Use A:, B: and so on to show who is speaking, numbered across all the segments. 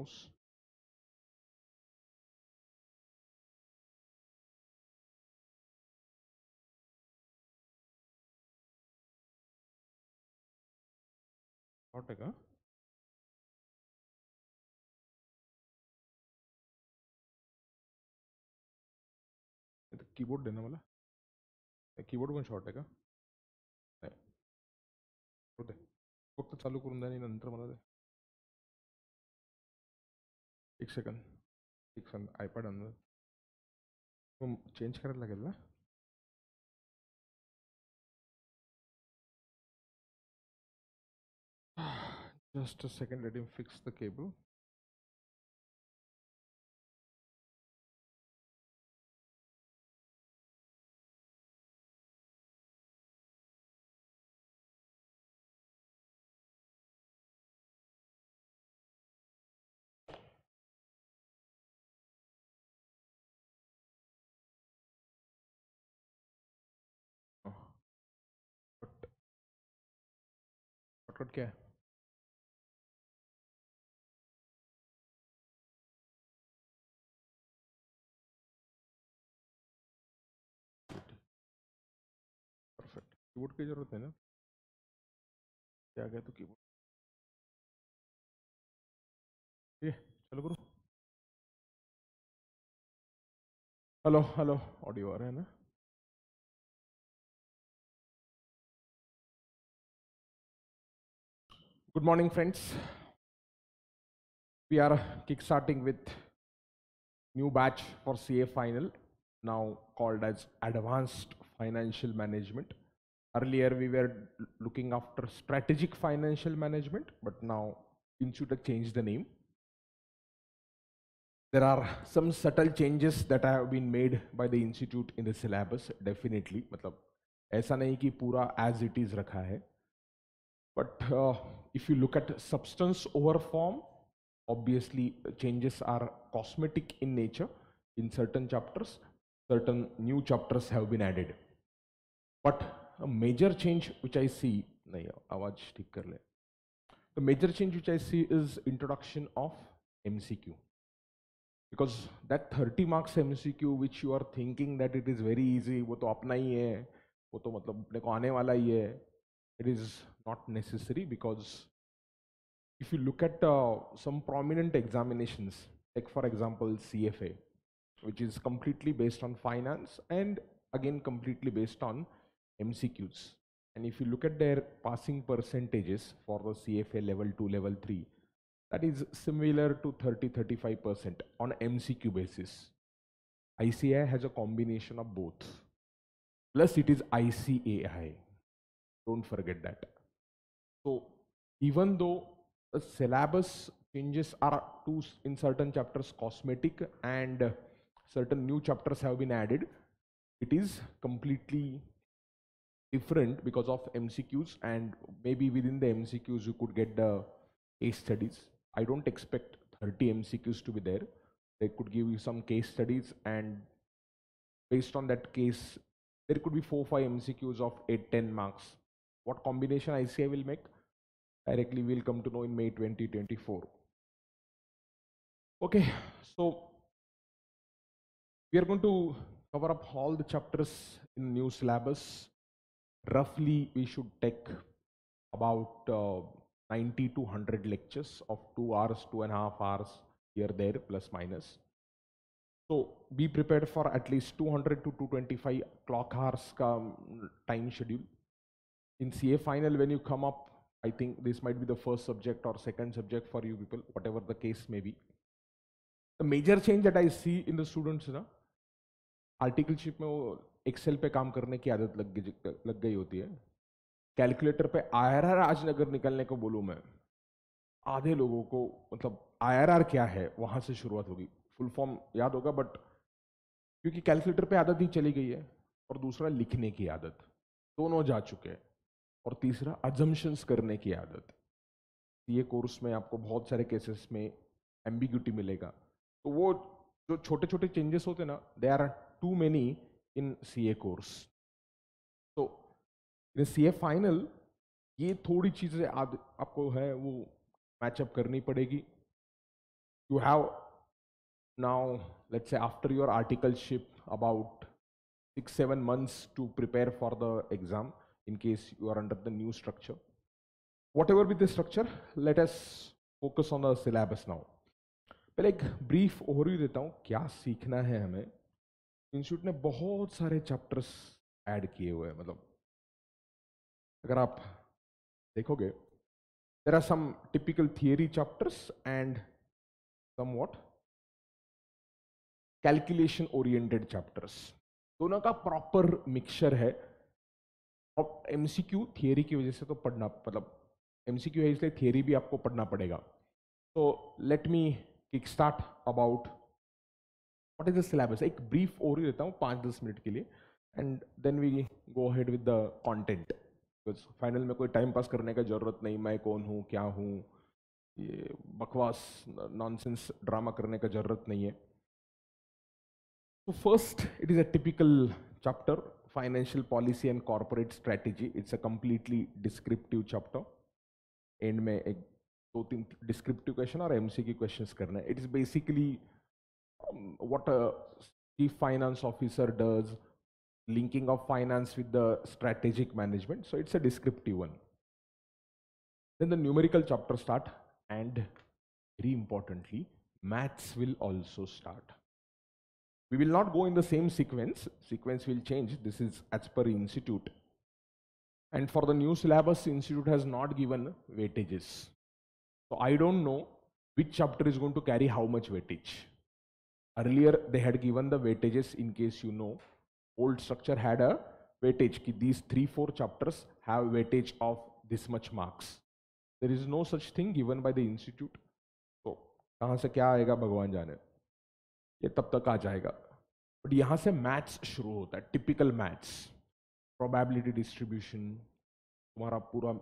A: aus షార్ట్గా ఇది keyboard देना वाला कीबोर्ड पण शॉट आहे का नाही होते फक्त चालू करून द्या आणि नंतर मला एक सेकंद एक सेकंद आयपॅड आणलं चेंज करायला लागेल ना just a second let him fix the cable shortcut क्या है परफेक्ट कीबोर्ड की ज़रूरत है ना क्या गया तो कीबोर्ड ठीक है चलो गुरु हेलो हेलो ऑडियो आ रहा है ना Good morning, friends. We are
B: kick starting with new batch for CA final, now called as Advanced Financial Management. Earlier, we were looking after strategic financial management, but now Institute changed the name. There are some subtle changes that have been made by the Institute in the syllabus, definitely. matlab aisa nahi ki pura as it is rakha hai but uh, If you look at substance over form, obviously changes are cosmetic in nature in certain chapters, certain new chapters have been added. But a major change which I see, nahi awaaz theek kar le the major change which I see is introduction of MCQ. Because that 30 marks MCQ which you are thinking that it is very easy, wo to apna hi hai wo to matlab apne ko aane wala hi hai it is not necessary because if you look at uh, some prominent examinations, like for example CFA, which is completely based on finance and again completely based on MCQs. And if you look at their passing percentages for the CFA level 2, level 3, that is similar to 30-35% on MCQ basis. ICI has a combination of both. Plus it is ICAI. Don't forget that. So even though the syllabus changes are to in certain chapters cosmetic and certain new chapters have been added, it is completely different because of MCQs and maybe within the MCQs you could get the case studies. I don't expect 30 MCQs to be there. They could give you some case studies and based on that case there could be 4-5 MCQs of 8-10 marks what combination ICI will make? Directly we'll come to know in May 2024. Okay, so we are going to cover up all the chapters in new syllabus. Roughly, we should take about uh, 90 to 100 lectures of two hours, two and a half hours here, there, plus minus. So be prepared for at least 200 to 225 clock hours um, time schedule. in CA final when you come up, I think this might be the first subject or second subject for you people, whatever the case may be. The major change that I see in the students ना articleship में वो Excel पे काम करने की आदत लग गई लग गई होती है कैलकुलेटर पे आईआरआर आज अगर निकलने को बोलूँ मैं आधे लोगों को मतलब आईआरआर क्या है वहाँ से शुरुआत होगी फुल फॉर्म याद होगा बट क्योंकि कैलकुलेटर पे आदत ही चली गई है और दूसरा लिखने की आदत दोनों जा चुके हैं और तीसरा अजम्पन्स करने की आदत ये कोर्स में आपको बहुत सारे केसेस में एम्बिग्यूटी मिलेगा तो वो जो छोटे छोटे चेंजेस होते ना they are too many in C A course तो इन सी ए फाइनल ये थोड़ी चीज़ें आपको है वो मैचअप करनी पड़ेगी you have now let's say after your articleship about six seven months to prepare for the exam in case you are under the new structure. Whatever be the structure, let us focus on the syllabus now. पहले एक brief overview देता हूँ क्या सीखना है हमें institute ने बहुत सारे चैप्टर्स ऐड किए हुए हैं मतलब अगर आप देखोगे there are some typical theory chapters and somewhat calculation oriented chapters दोनों का प्रॉपर मिक्सचर है और एम थियोरी की वजह से तो पढ़ना मतलब एम है इसलिए थियोरी भी आपको पढ़ना पड़ेगा तो let me kick start about what is the syllabus एक ब्रीफ और ही देता हूँ पाँच दस मिनट के लिए and then we go head with the content final में कोई टाइम पास करने का ज़रूरत नहीं मैं कौन हूँ क्या हूँ ये बकवास नॉनसेंस ड्रामा करने का ज़रूरत नहीं है तो first it is a typical chapter financial policy and corporate strategy it's a completely descriptive chapter end mein ek do teen descriptive question aur question और M C it is basically um, what a chief finance officer does linking of finance with the strategic management so it's a descriptive one then the numerical chapter start and very importantly maths will also start We will not go in the same sequence. Sequence will change. This is as per institute. And for the new syllabus, institute has not given weightages. So I don't know which chapter is going to carry how much weightage. Earlier, they had given the weightages in case you know. Old structure had a weightage. Ki these three, four chapters have weightage of this much marks. There is no such thing given by the institute. So, कहाँ से क्या आएगा ये तब तक आ जाएगा but यहाँ से मैथ्स शुरू होता है टिपिकल मैथ्स प्रोबेबिलिटी डिस्ट्रीब्यूशन तुम्हारा पूरा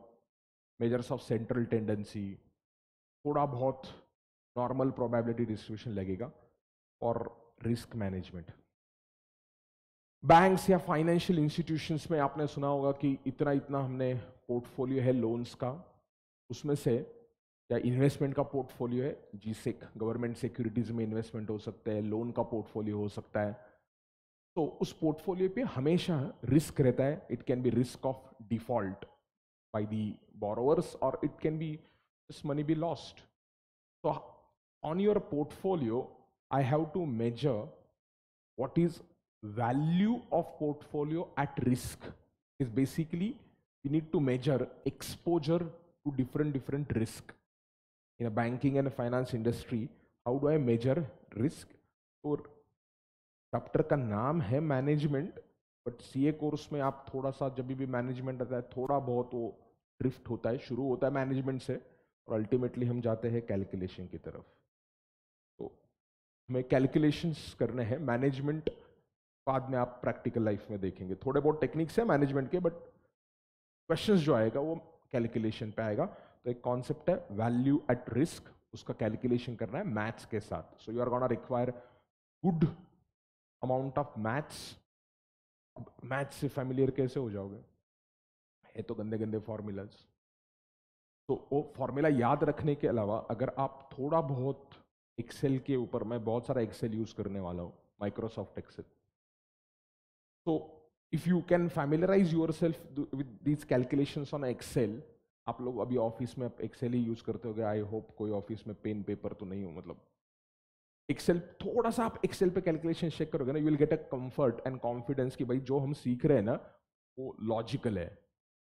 B: मेजर्स ऑफ सेंट्रल टेंडेंसी थोड़ा बहुत नॉर्मल प्रोबेबिलिटी डिस्ट्रीब्यूशन लगेगा और रिस्क मैनेजमेंट बैंक्स या फाइनेंशियल इंस्टीट्यूशंस में आपने सुना होगा कि इतना इतना हमने पोर्टफोलियो है लोन्स का उसमें से या इन्वेस्टमेंट का पोर्टफोलियो है जी सेक गवर्नमेंट सिक्योरिटीज़ में इन्वेस्टमेंट हो सकता है लोन का पोर्टफोलियो हो सकता है तो उस पोर्टफोलियो पे हमेशा रिस्क रहता है it can be risk of default by the borrowers और it can be this money be lost तो on your portfolio I have to measure what is value of portfolio at risk is basically you need to measure exposure to different different risk in a banking and a finance industry how do i measure risk और chapter का नाम है management but CA course में आप थोड़ा सा जब भी मैनेजमेंट आता है थोड़ा बहुत वो ड्रिफ्ट होता है शुरू होता है मैनेजमेंट से और अल्टीमेटली हम जाते हैं कैलकुलेशन की तरफ तो हमें कैलकुलेशंस करने हैं मैनेजमेंट बाद में आप प्रैक्टिकल लाइफ में देखेंगे थोड़े बहुत टेक्निक्स हैं मैनेजमेंट के बट क्वेश्चन जो आएगा वो कैलकुलेशन पे आएगा तो एक कॉन्सेप्ट है वैल्यू एट रिस्क उसका कैलकुलेशन करना है मैथ्स के साथ so you are gonna require good amount of maths maths से फैमिलियर कैसे हो जाओगे है तो गंदे गंदे फॉर्मूलाज तो वो फॉर्मूला याद रखने के अलावा अगर आप थोड़ा बहुत एक्सेल के ऊपर मैं बहुत सारा एक्सेल यूज़ करने वाला हूँ माइक्रोसॉफ्ट एक्सेल तो if you can familiarise yourself with these calculation on Excel आप लोग अभी ऑफिस में एक्सेल ही यूज करते हो आई होप कोई ऑफिस में पेन पेपर तो नहीं हो मतलब एक्सेल थोड़ा सा आप एक्सेल पे कैलकुलेशन चेक करोगे ना you will get a comfort and confidence कि भाई जो हम सीख रहे हैं ना वो लॉजिकल है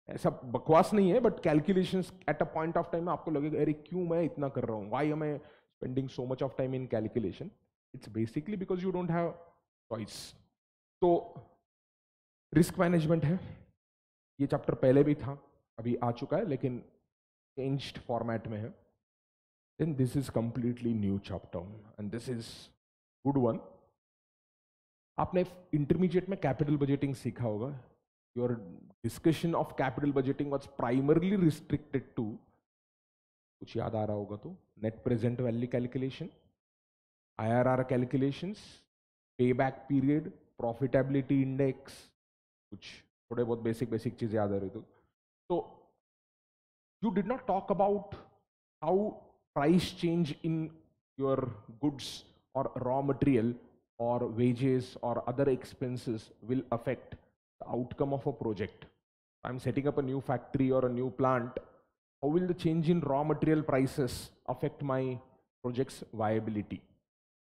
B: ऐसा बकवास नहीं है but calculation at a point of time में आपको लगेगा अरे क्यों मैं इतना कर रहा हूँ why am I spending so much of time in calculation it's basically because you don't have choice तो रिस्क मैनेजमेंट है ये चैप्टर पहले भी था अभी आ चुका है लेकिन चेंज्ड फॉर्मेट में है then this is completely new chapter and this is good one आपने इंटरमीडिएट में कैपिटल बजटिंग सीखा होगा your discussion of capital budgeting was primarily restricted to कुछ याद आ रहा होगा तो net present value calculation I R R calculations payback period profitability index कुछ थोड़े बहुत बेसिक बेसिक चीज़ें याद आ रही तो So you did not talk about how price change in your goods or raw material or wages or other expenses will affect the outcome of a project. I'm setting up a new factory or a new plant. How will the change in raw material prices affect my project's viability?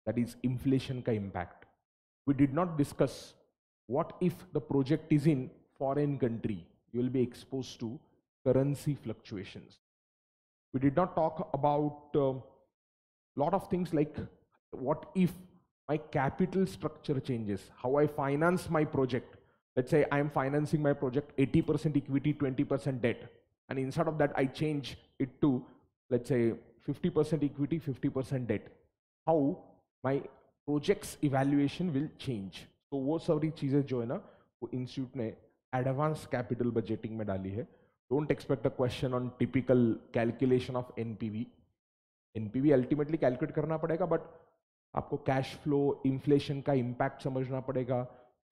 B: That is inflation ka impact. We did not discuss what if the project is in foreign country you will be exposed to currency fluctuations. We did not talk about a um, uh, lot of things like what if my capital structure changes, how I finance my project. Let's say I am financing my project 80% equity, 20% debt. And instead of that, I change it to, let's say, 50% equity, 50% debt. How my project's evaluation will change. So, वो सारी चीज़ें जो है ना वो ने advance capital budgeting में डाली है don't expect a question on typical calculation of N N P V P V ultimately calculate करना पड़ेगा बट आपको कैश फ्लो इन्फ्लेशन का इम्पैक्ट समझना पड़ेगा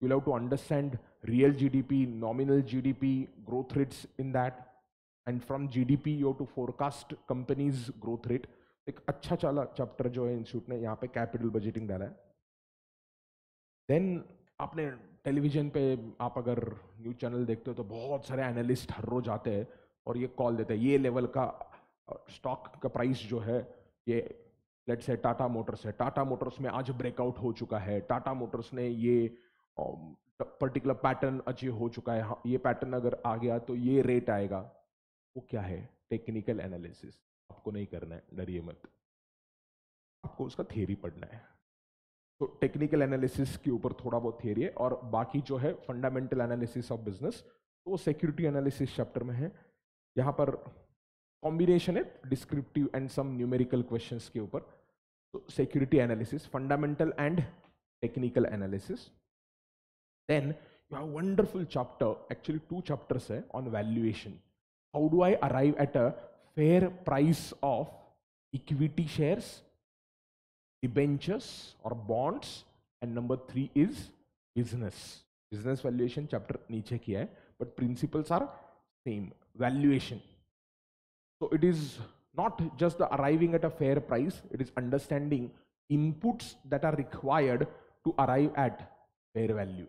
B: you love to understand real G D P nominal G D P growth rates in that and from G D P you to forecast companies growth rate एक अच्छा चला chapter जो है institute ने यहाँ पे कैपिटल बजटिंग डाला है देन आपने टेलीविज़न पे आप अगर न्यूज़ चैनल देखते हो तो बहुत सारे एनालिस्ट हर रोज आते हैं और ये कॉल देते हैं ये लेवल का स्टॉक का प्राइस जो है ये लेट से टाटा मोटर्स है टाटा मोटर्स में आज ब्रेकआउट हो चुका है टाटा मोटर्स ने ये पर्टिकुलर पैटर्न अचीव हो चुका है हाँ, ये पैटर्न अगर आ गया तो ये रेट आएगा वो क्या है टेक्निकल एनालिसिस आपको नहीं करना है डरिए मत आपको उसका थेरी पढ़ना है तो टेक्निकल एनालिसिस के ऊपर थोड़ा बहुत थियरी है और बाकी जो है फंडामेंटल एनालिसिस ऑफ बिजनेस तो वो सिक्योरिटी एनालिसिस चैप्टर में है यहाँ पर कॉम्बिनेशन है descriptive and some numerical question के ऊपर तो security analysis fundamental and technical analysis then you have wonderful chapter actually two chapters है on valuation how do I arrive at a fair price of equity shares debentures or bonds and number three is business business valuation chapter niche kiya hai but principles are same valuation so it is not just the arriving at a fair price it is understanding inputs that are required to arrive at fair value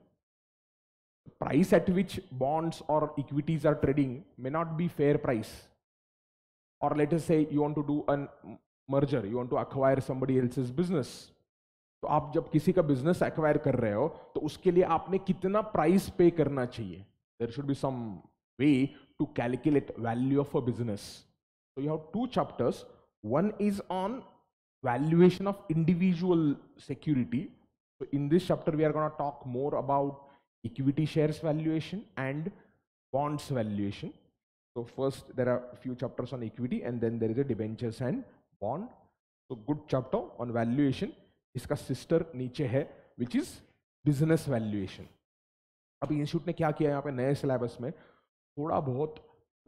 B: price at which bonds or equities are trading may not be fair price or let us say you want to do an merger you want to acquire somebody else's business तो आप जब किसी का business acquire कर रहे हो तो उसके लिए आपने कितना प्राइस पे करना चाहिए there should be some way to calculate value of a business So you have two chapters. One is on valuation of individual security. So in this chapter, we are going to talk more about equity shares valuation and bonds valuation. So first, there are a few chapters on equity and then there is a debentures and bond तो good chapter on valuation इसका sister नीचे है which is business valuation अब institute ने क्या किया यहाँ पे नए सिलेबस में थोड़ा बहुत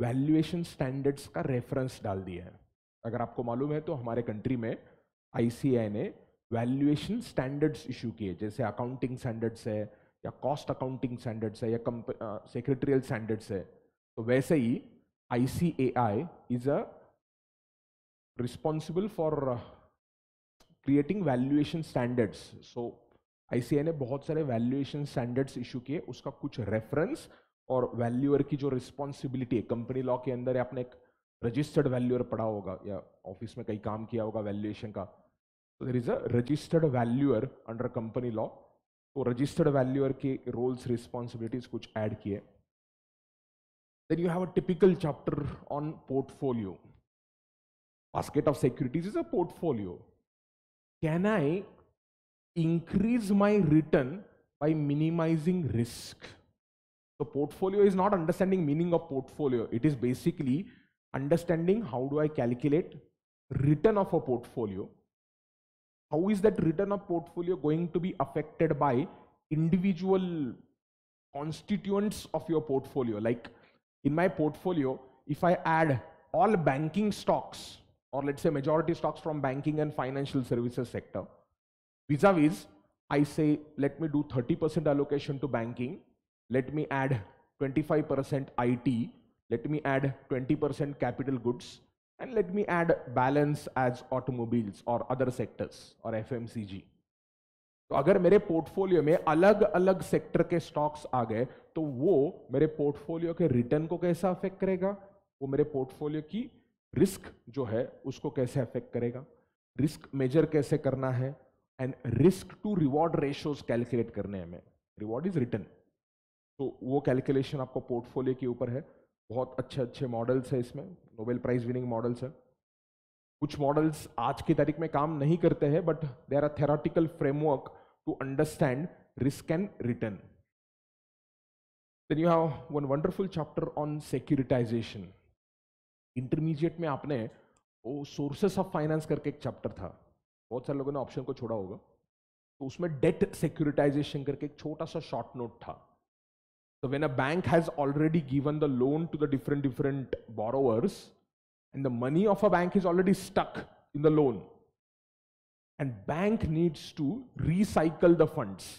B: वैल्यूएशन स्टैंडर्ड्स का रेफरेंस डाल दिया है अगर आपको मालूम है तो हमारे कंट्री में आई ने वैल्यूएशन स्टैंडर्ड्स इशू किए जैसे अकाउंटिंग स्टैंडर्ड्स है या कॉस्ट अकाउंटिंग स्टैंडर्ड्स है या सेक्रेटरियल स्टैंडर्ड्स है तो वैसे ही I C A I is a responsible for creating valuation standards so So ने बहुत सारे वैल्युएशन स्टैंडर्ड्स इशू किए उसका कुछ रेफरेंस और वैल्यूअर की जो रिस्पॉन्सिबिलिटी है कंपनी लॉ के अंदर आपने एक रजिस्टर्ड वैल्यूअर पढ़ा होगा या ऑफिस में कहीं काम किया होगा वैल्यूएशन का तो there is a registered valuer under company law तो रजिस्टर्ड वैल्यूअर के रोल्स रिस्पॉन्सिबिलिटीज कुछ ऐड किए then you have a typical chapter on portfolio Basket of securities is a portfolio. Can I increase my return by minimizing risk? The portfolio is not understanding meaning of portfolio. It is basically understanding how do I calculate return of a portfolio. How is that return of portfolio going to be affected by individual constituents of your portfolio? Like in my portfolio, if I add all banking stocks, or let's say majority stocks from banking and financial services sector. Vis-a-vis, I say, let me do 30% allocation to banking. Let me add 25% IT. Let me add 20% capital goods. And let me add balance as automobiles or other sectors or FMCG. तो अगर मेरे portfolio में अलग अलग sector के stocks आ गए तो वो मेरे पोर्टफोलियो के रिटर्न को कैसा अफेक्ट करेगा वो मेरे पोर्टफोलियो की रिस्क जो है उसको कैसे अफेक्ट करेगा रिस्क मेजर कैसे करना है and risk to reward ratios calculate करने में रिवॉर्ड इज रिटर्न तो वो कैलकुलेशन आपको पोर्टफोलियो के ऊपर है बहुत अच्छे अच्छे मॉडल्स है इसमें नोबेल प्राइज विनिंग मॉडल्स है कुछ मॉडल्स आज की तारीख में काम नहीं करते हैं but there are theoretical framework to understand risk and return Then you have one wonderful chapter on intermediate में आपने वो सोर्सेस ऑफ फाइनेंस करके एक चैप्टर था बहुत सारे लोगों ने ऑप्शन को छोड़ा होगा तो उसमें डेट सिक्योरिटाइजेशन करके एक छोटा सा शॉर्ट नोट था तो when a bank has already given the loan to the different different borrowers and the money of a bank is already stuck in the loan and bank needs to recycle the funds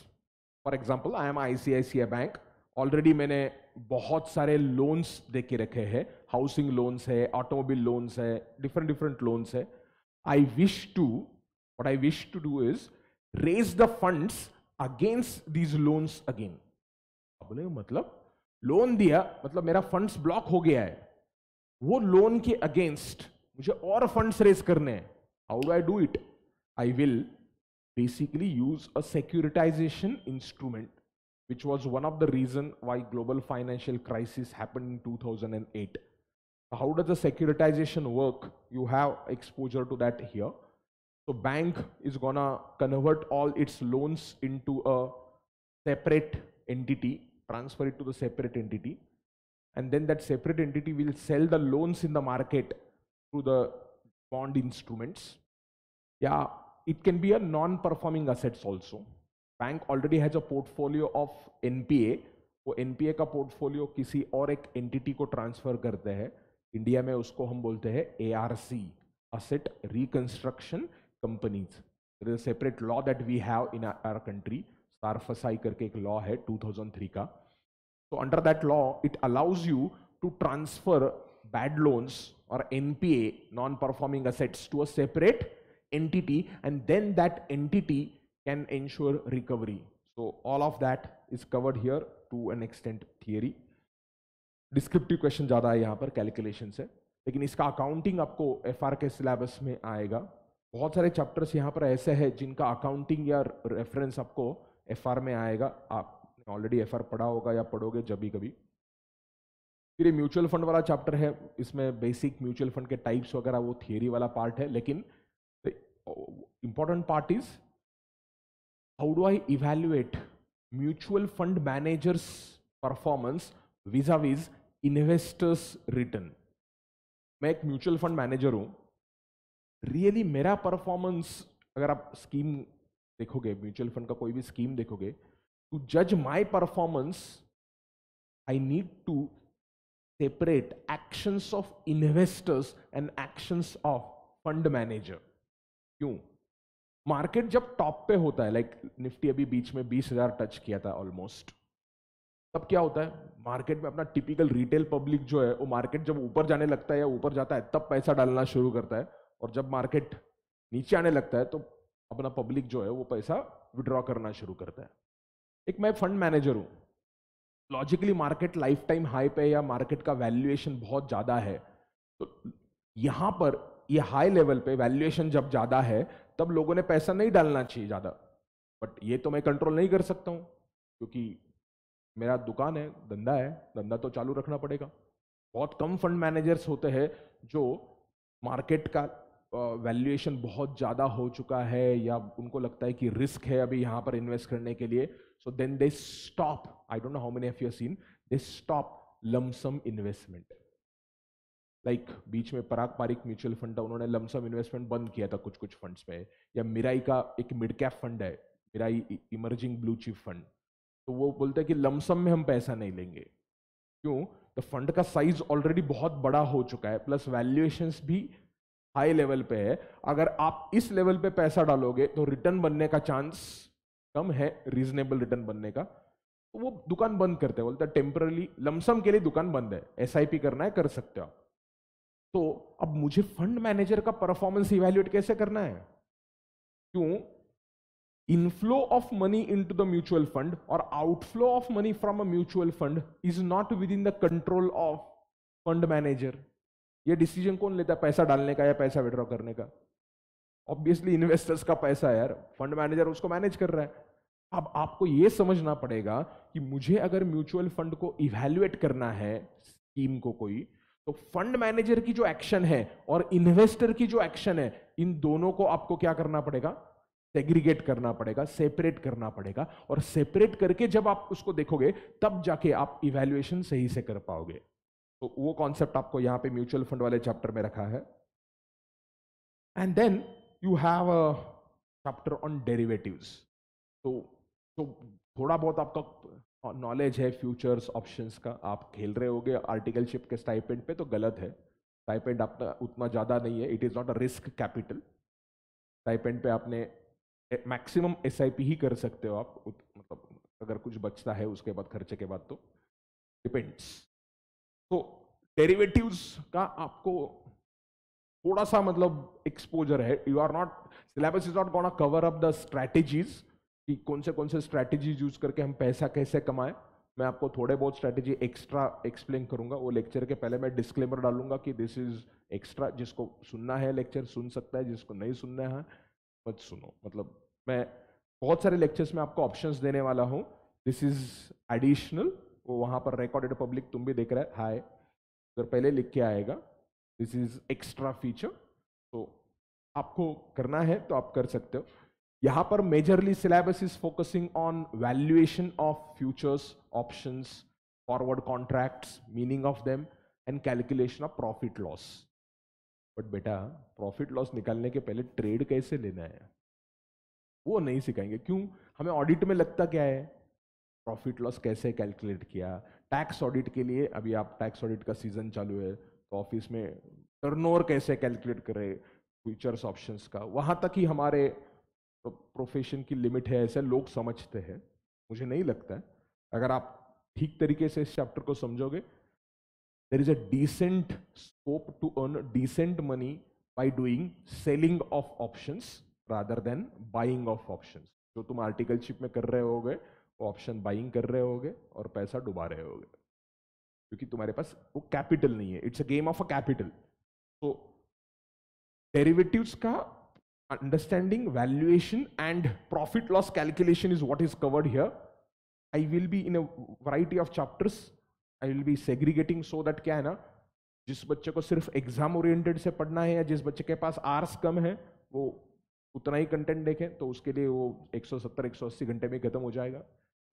B: for example I am I bank already मैंने बहुत सारे loans दे के रखे हैं housing loans है automobile loans है different different loans है I wish to what I wish to do is raise the funds against these loans again बोले मतलब लोन दिया मतलब मेरा फंड्स ब्लॉक हो गया है वो लोन के अगेंस्ट मुझे और फंड्स रेज करने हैं how do I do it I will basically use a securitisation instrument which was one of the reason why global financial crisis happened in 2008. How does the securitization work? You have exposure to that here. So bank is gonna convert all its loans into a separate entity, transfer it to the separate entity. And then that separate entity will sell the loans in the market through the bond instruments. Yeah, it can be a non-performing assets also. Bank already has a portfolio of NPA वो NPA का portfolio किसी और एक entity को transfer करते हैं India में उसको हम बोलते हैं A R C asset reconstruction companies separate law that we have in our country SARFAESI करके एक लॉ है 2003 का तो under that law it allows you to transfer bad loans और NPA non performing assets to a separate entity and then that entity can ensure recovery. So all of that is covered here to an extent theory. Descriptive question ज़्यादा है यहाँ पर calculation से लेकिन इसका accounting आपको F के syllabus में आएगा बहुत सारे चैप्टर्स यहाँ पर ऐसे हैं जिनका अकाउंटिंग या रेफरेंस आपको एफ में आएगा आपने ऑलरेडी एफ पढ़ा होगा या पढ़ोगे जब भी कभी फिर ये म्यूचुअल फंड वाला चैप्टर है इसमें बेसिक म्यूचुअल फंड के टाइप्स वगैरह वो थियरी वाला पार्ट है लेकिन important part is how do I evaluate mutual fund managers performance vis-a-vis return investors return मैं एक म्यूचुअल फंड मैनेजर हूँ रियली really मेरा परफॉर्मेंस अगर आप स्कीम देखोगे म्यूचुअल फंड का कोई भी स्कीम देखोगे टू जज my performance I need to separate actions of investors and actions of fund manager क्यों मार्केट जब टॉप पे होता है लाइक निफ्टी अभी बीच में बीस हजार टच किया था ऑलमोस्ट तब क्या होता है मार्केट में अपना टिपिकल रिटेल पब्लिक जो है वो मार्केट जब ऊपर जाने लगता है या ऊपर जाता है तब पैसा डालना शुरू करता है और जब मार्केट नीचे आने लगता है तो अपना पब्लिक जो है वो पैसा विड्रॉ करना शुरू करता है एक मैं फंड मैनेजर हूँ logically market lifetime high पे या मार्केट का वैल्यूएशन बहुत ज़्यादा है तो यहाँ पर ये यह हाई लेवल पे वैल्यूएशन जब ज़्यादा है तब लोगों ने पैसा नहीं डालना चाहिए ज़्यादा बट ये तो मैं कंट्रोल नहीं कर सकता हूँ क्योंकि मेरा दुकान है धंधा है धंधा तो चालू रखना पड़ेगा बहुत कम फंड मैनेजर्स होते हैं जो मार्केट का वैल्यूएशन बहुत ज़्यादा हो चुका है या उनको लगता है कि रिस्क है अभी यहाँ पर इन्वेस्ट करने के लिए so then they stop I don't know how many of you seen they stop lumpsum investment like like, बीच में पराग पारिक म्यूचुअल फंड था उन्होंने लमसम इन्वेस्टमेंट बंद किया था कुछ कुछ फंड्स पे या मिराई का एक मिड कैप फंड है Mirae emerging blue chip fund तो वो बोलते हैं कि लमसम में हम पैसा नहीं लेंगे क्यों तो फंड का साइज ऑलरेडी बहुत बड़ा हो चुका है प्लस वैल्यूएशन भी हाई लेवल पे है अगर आप इस लेवल पे पैसा डालोगे तो रिटर्न बनने का चांस कम है रीजनेबल रिटर्न बनने का तो वो दुकान बंद करते हैं बोलते हैं टेम्परली लमसम के लिए दुकान बंद है एस करना है कर सकते हो आप तो अब मुझे फंड मैनेजर का परफॉर्मेंस इवेल्युएट कैसे करना है क्यों inflow of money into the mutual fund और outflow of money from a mutual fund is not within the control of fund manager ये डिसीजन कौन लेता है पैसा डालने का या पैसा विड्रॉ करने का ऑब्वियसली इन्वेस्टर्स का पैसा यार फंड मैनेजर उसको मैनेज कर रहा है अब आपको यह समझना पड़ेगा कि मुझे अगर म्यूचुअल फंड को इवेल्युएट करना है स्कीम को कोई तो फंड मैनेजर की जो एक्शन है और इन्वेस्टर की जो एक्शन है इन दोनों को आपको क्या करना पड़ेगा सेग्रीगेट करना पड़ेगा सेपरेट करना पड़ेगा और सेपरेट करके जब आप उसको देखोगे तब जाके आप इवेल्युएशन सही से कर पाओगे तो वो कॉन्सेप्ट आपको यहां पे म्यूचुअल फंड वाले चैप्टर में रखा है and then you have a chapter on derivatives तो तो थोड़ा बहुत आपका नॉलेज है फ्यूचर्स ऑप्शंस का आप खेल रहे होगे आर्टिकलशिप के स्टाइपेंड पे तो गलत है स्टाइपेंड आपका उतना ज़्यादा नहीं है it is not a risk capital stipend पे आपने मैक्सिमम एस ही कर सकते हो आप मतलब अगर कुछ बचता है उसके बाद खर्चे के बाद तो डिपेंड्स तो डेरिवेटिव्स का आपको थोड़ा सा मतलब एक्सपोजर है you are not syllabus is not gonna cover up the strategies कि कौन से कौन से स्ट्रैटेजीज यूज करके हम पैसा कैसे कमाएं मैं आपको थोड़े बहुत स्ट्रैटेजी एक्स्ट्रा एक्सप्लेन करूंगा वो लेक्चर के पहले मैं डिस्क्लेमर डालूंगा कि दिस इज एक्स्ट्रा जिसको सुनना है लेक्चर सुन सकता है जिसको नहीं सुनना है मत सुनो मतलब मैं बहुत सारे लेक्चर्स में आपको ऑप्शन देने वाला हूँ दिस इज एडिशनल वो वहाँ पर रिकॉर्डेड पब्लिक तुम भी देख रहे हाय अगर पहले लिख के आएगा दिस इज एक्स्ट्रा फीचर तो आपको करना है तो आप कर सकते हो यहां पर majorly syllabus is focusing on valuation of futures option forward contracts meaning of them and calculation of profit loss but बेटा प्रॉफिट लॉस निकालने के पहले ट्रेड कैसे लेना है वो नहीं सिखाएंगे क्यों हमें ऑडिट में लगता क्या है प्रॉफिट लॉस कैसे कैलकुलेट किया टैक्स ऑडिट के लिए अभी आप टैक्स ऑडिट का सीजन चालू है तो ऑफिस में टर्नओवर कैसे कैलकुलेट करें फ्यूचर्स ऑप्शंस का वहां तक ही हमारे प्रोफेशन की लिमिट है ऐसा लोग समझते हैं मुझे नहीं लगता है अगर आप ठीक तरीके से इस चैप्टर को समझोगे there is a decent scope to earn decent money by doing selling of option rather than buying of option जो तुम आर्टिकलशिप में कर रहे हो गए ऑप्शन बाइंग कर रहे हो गए और पैसा डुबा रहे हो गए क्योंकि तुम्हारे पास वो कैपिटल नहीं है it's a game of a capital तो डेरिवेटिव्स का understanding valuation and profit loss calculation is what is covered here i will be in a variety of chapters I will be segregating so that क्या है ना जिस बच्चे को सिर्फ exam oriented से पढ़ना है या जिस बच्चे के पास आर्स कम है वो उतना ही कंटेंट देखें तो उसके लिए वो 170 180 घंटे में खत्म हो जाएगा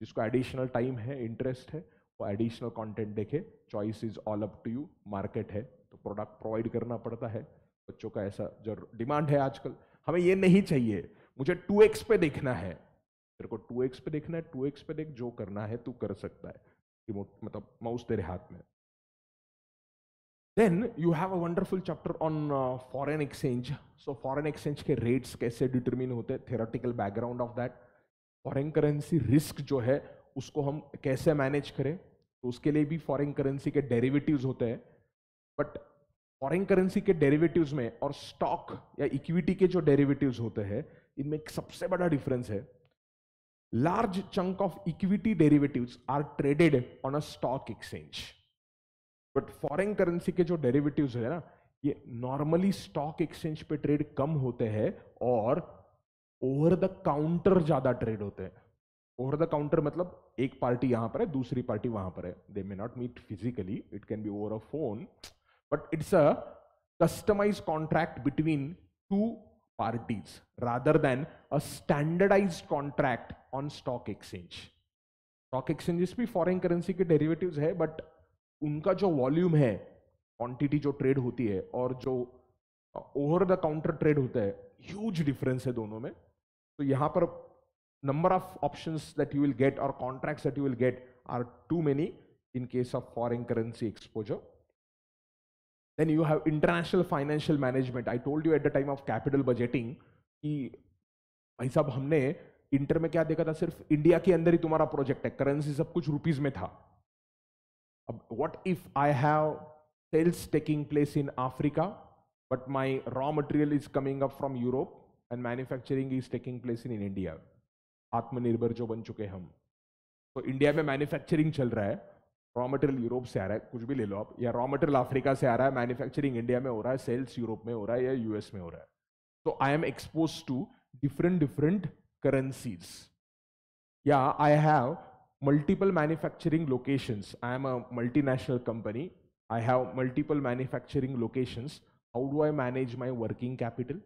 B: जिसको एडिशनल टाइम है इंटरेस्ट है वो एडिशनल कंटेंट देखे choice is all up to you market है तो प्रोडक्ट प्रोवाइड करना पड़ता है बच्चों का ऐसा जो डिमांड है आजकल हमें ये नहीं चाहिए मुझे टू एक्स पे देखना है तेरे को टू एक्स पे देखना है टू एक्स पे देख जो करना है तू कर सकता है रिमोट मतलब माउस तेरे हाथ में then you have a wonderful chapter on foreign exchange so foreign exchange के रेट्स कैसे डिटरमिन होते हैं theoretical background of that foreign currency risk जो है उसको हम कैसे मैनेज करें तो उसके लिए भी फॉरेन करेंसी के डेरिवेटिव्स होते हैं बट फॉरेन करेंसी के डेरिवेटिव्स में और स्टॉक या इक्विटी के जो डेरिवेटिव्स होते हैं इनमें एक सबसे बड़ा डिफरेंस है large chunk of equity derivatives are traded on a stock exchange but foreign currency के जो डेरिवेटिव्स है ना ये नॉर्मली स्टॉक एक्सचेंज पे ट्रेड कम होते हैं और ओवर द काउंटर ज्यादा ट्रेड होते हैं ओवर द काउंटर मतलब एक पार्टी यहां पर है दूसरी पार्टी वहां पर है they may not meet physically it can be over a phone but it's a customized contract between two parties rather than a standardized contract on stock exchange. Stock exchanges भी foreign currency के derivatives है but उनका जो volume है quantity जो trade होती है और जो ओवर द काउंटर ट्रेड होता है ह्यूज डिफरेंस है दोनों में तो यहाँ पर number of options that you will get और contracts that you will get are too many in case of foreign currency exposure Then you have international financial management. I told you at the time of capital budgeting कि भाई साहब हमने inter में क्या देखा था सिर्फ इंडिया के अंदर ही तुम्हारा प्रोजेक्ट है करेंसी सब कुछ रुपीज में था अब what if I have sales taking place in Africa but my raw material is coming up from Europe and manufacturing is taking place in India आत्मनिर्भर जो बन चुके हम तो इंडिया में मैन्युफैक्चरिंग चल रहा है रॉ मटेरियल यूरोप से आ रहा है कुछ भी ले लो आप या रॉ मटेरियल अफ्रीका से आ रहा है मैन्युफैक्चरिंग इंडिया में हो रहा है सेल्स यूरोप में हो रहा है या यूएस में हो रहा है तो I am expose to different different currencies या I have multiple manufacturing locations I am a multinational company I have multiple manufacturing locations how do I manage my working capital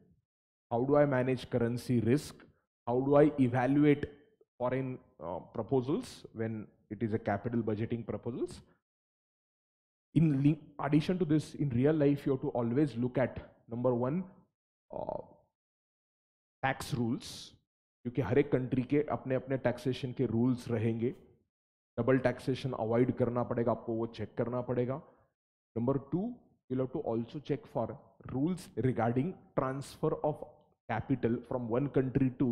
B: how do I manage currency risk how do I evaluate foreign proposals when It is a capital budgeting proposals. In addition to this, in real life, you have to always look at number 1 uh, tax rules क्योंकि हर एक country के अपने अपने taxation के rules रहेंगे double taxation avoid करना पड़ेगा आपको वो चेक करना पड़ेगा number two you have to also check for rules regarding transfer of capital from one country to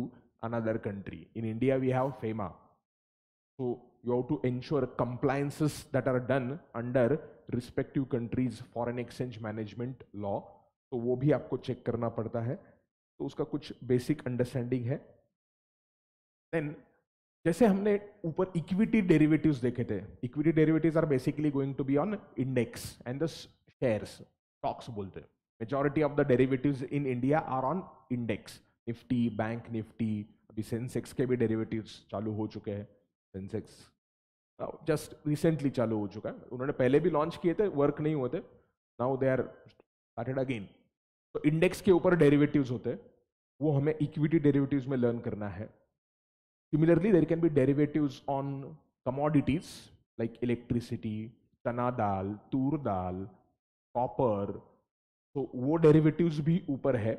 B: another country in India we have FEMA so you have to ensure compliances that are done under respective countries foreign exchange management law तो वो भी आपको check करना पड़ता है तो उसका कुछ बेसिक अंडरस्टैंडिंग है देन जैसे हमने ऊपर इक्विटी डेरिवेटिव्स देखे थे equity derivatives are basically going to be on index and the shares stocks बोलते हैं majority of the derivatives in India are on index Nifty bank Nifty अभी सेंसेक्स के भी डेरिवेटिव्स चालू हो चुके हैं सेंसेक्स जस्ट रिसेंटली चालू हो चुका है उन्होंने पहले भी लॉन्च किए थे वर्क नहीं हुए थे now they are started again तो इंडेक्स के ऊपर डेरिवेटिव्स होते हैं वो हमें इक्विटी डेरिवेटिव्स में लर्न करना है similarly there can be derivatives on commodities like electricity chana dal Toor dal copper तो वो डेरिवेटिव्स भी ऊपर है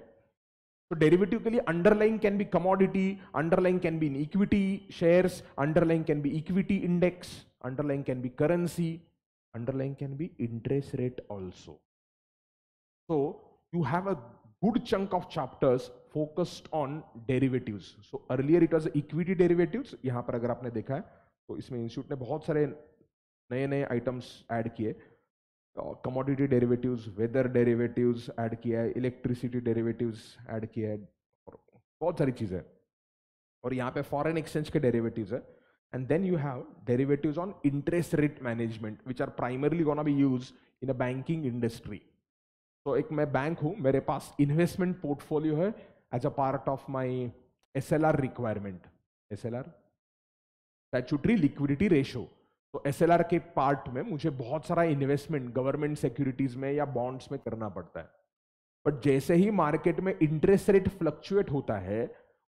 B: तो डेरिवेटिव के लिए underlying can be commodity underlying can be in equity share underlying can be equity index underlying can be currency underlying can be interest rate also. So you have a good chunk of chapters focused on derivatives. So earlier it was equity derivatives. यहाँ पर अगर आपने देखा है तो इसमें institute ने बहुत सारे नए नए आइटम्स एड किए commodity derivatives weather derivatives add किया है इलेक्ट्रिसिटी डेरिवेटिव्स ऐड किया है और बहुत सारी चीज़ें और यहाँ पे फॉरेन एक्सचेंज के डेरिवेटिव्स है and then you have derivatives on interest rate management which are primarily gonna be use in a banking industry तो एक मैं बैंक हूँ मेरे पास इन्वेस्टमेंट पोर्टफोलियो है as a part of my S L R requirement S L R statutory liquidity ratio तो S के part में मुझे बहुत सारा इन्वेस्टमेंट गवर्नमेंट सिक्योरिटीज में या बॉन्ड्स में करना पड़ता है बट जैसे ही मार्केट में इंटरेस्ट रेट फ्लक्चुएट होता है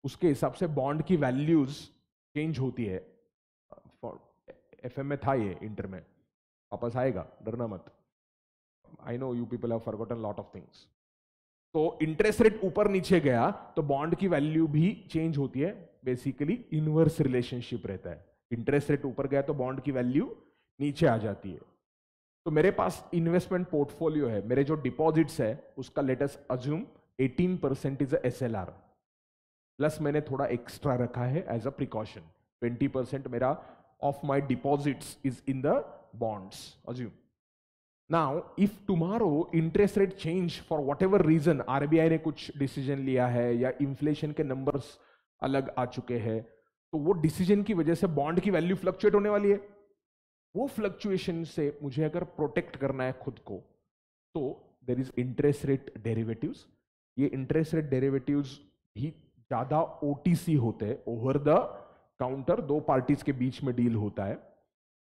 B: उसके हिसाब से बॉन्ड की वैल्यूज चेंज होती है एफ में था ये इंटर में वापस आएगा डरना मत I know you people have forgotten lot of things तो इंटरेस्ट रेट ऊपर नीचे गया तो बॉन्ड की वैल्यू भी चेंज होती है बेसिकली इनवर्स रिलेशनशिप रहता है इंटरेस्ट रेट ऊपर गया तो बॉन्ड की वैल्यू नीचे आ जाती है तो मेरे पास इन्वेस्टमेंट पोर्टफोलियो है मेरे जो डिपॉजिट्स है उसका latest assume 18 percent is S L plus मैंने थोड़ा एक्स्ट्रा रखा है एज अ प्रिकॉशन 20 परसेंट मेरा of my deposits is in the bonds assume now if tomorrow interest rate change for what reason RBI ने कुछ decision लिया है या इन्फ्लेशन के नंबर्स अलग आ चुके हैं तो वो डिसीजन की वजह से बॉन्ड की वैल्यू फ्लक्चुएट होने वाली है वो फ्लक्चुएशन से मुझे अगर प्रोटेक्ट करना है खुद को तो there is interest rate derivatives ये इंटरेस्ट रेट डेरिवेटिव्स भी ज़्यादा ओ होते हैं ओवर द काउंटर दो पार्टीज के बीच में डील होता है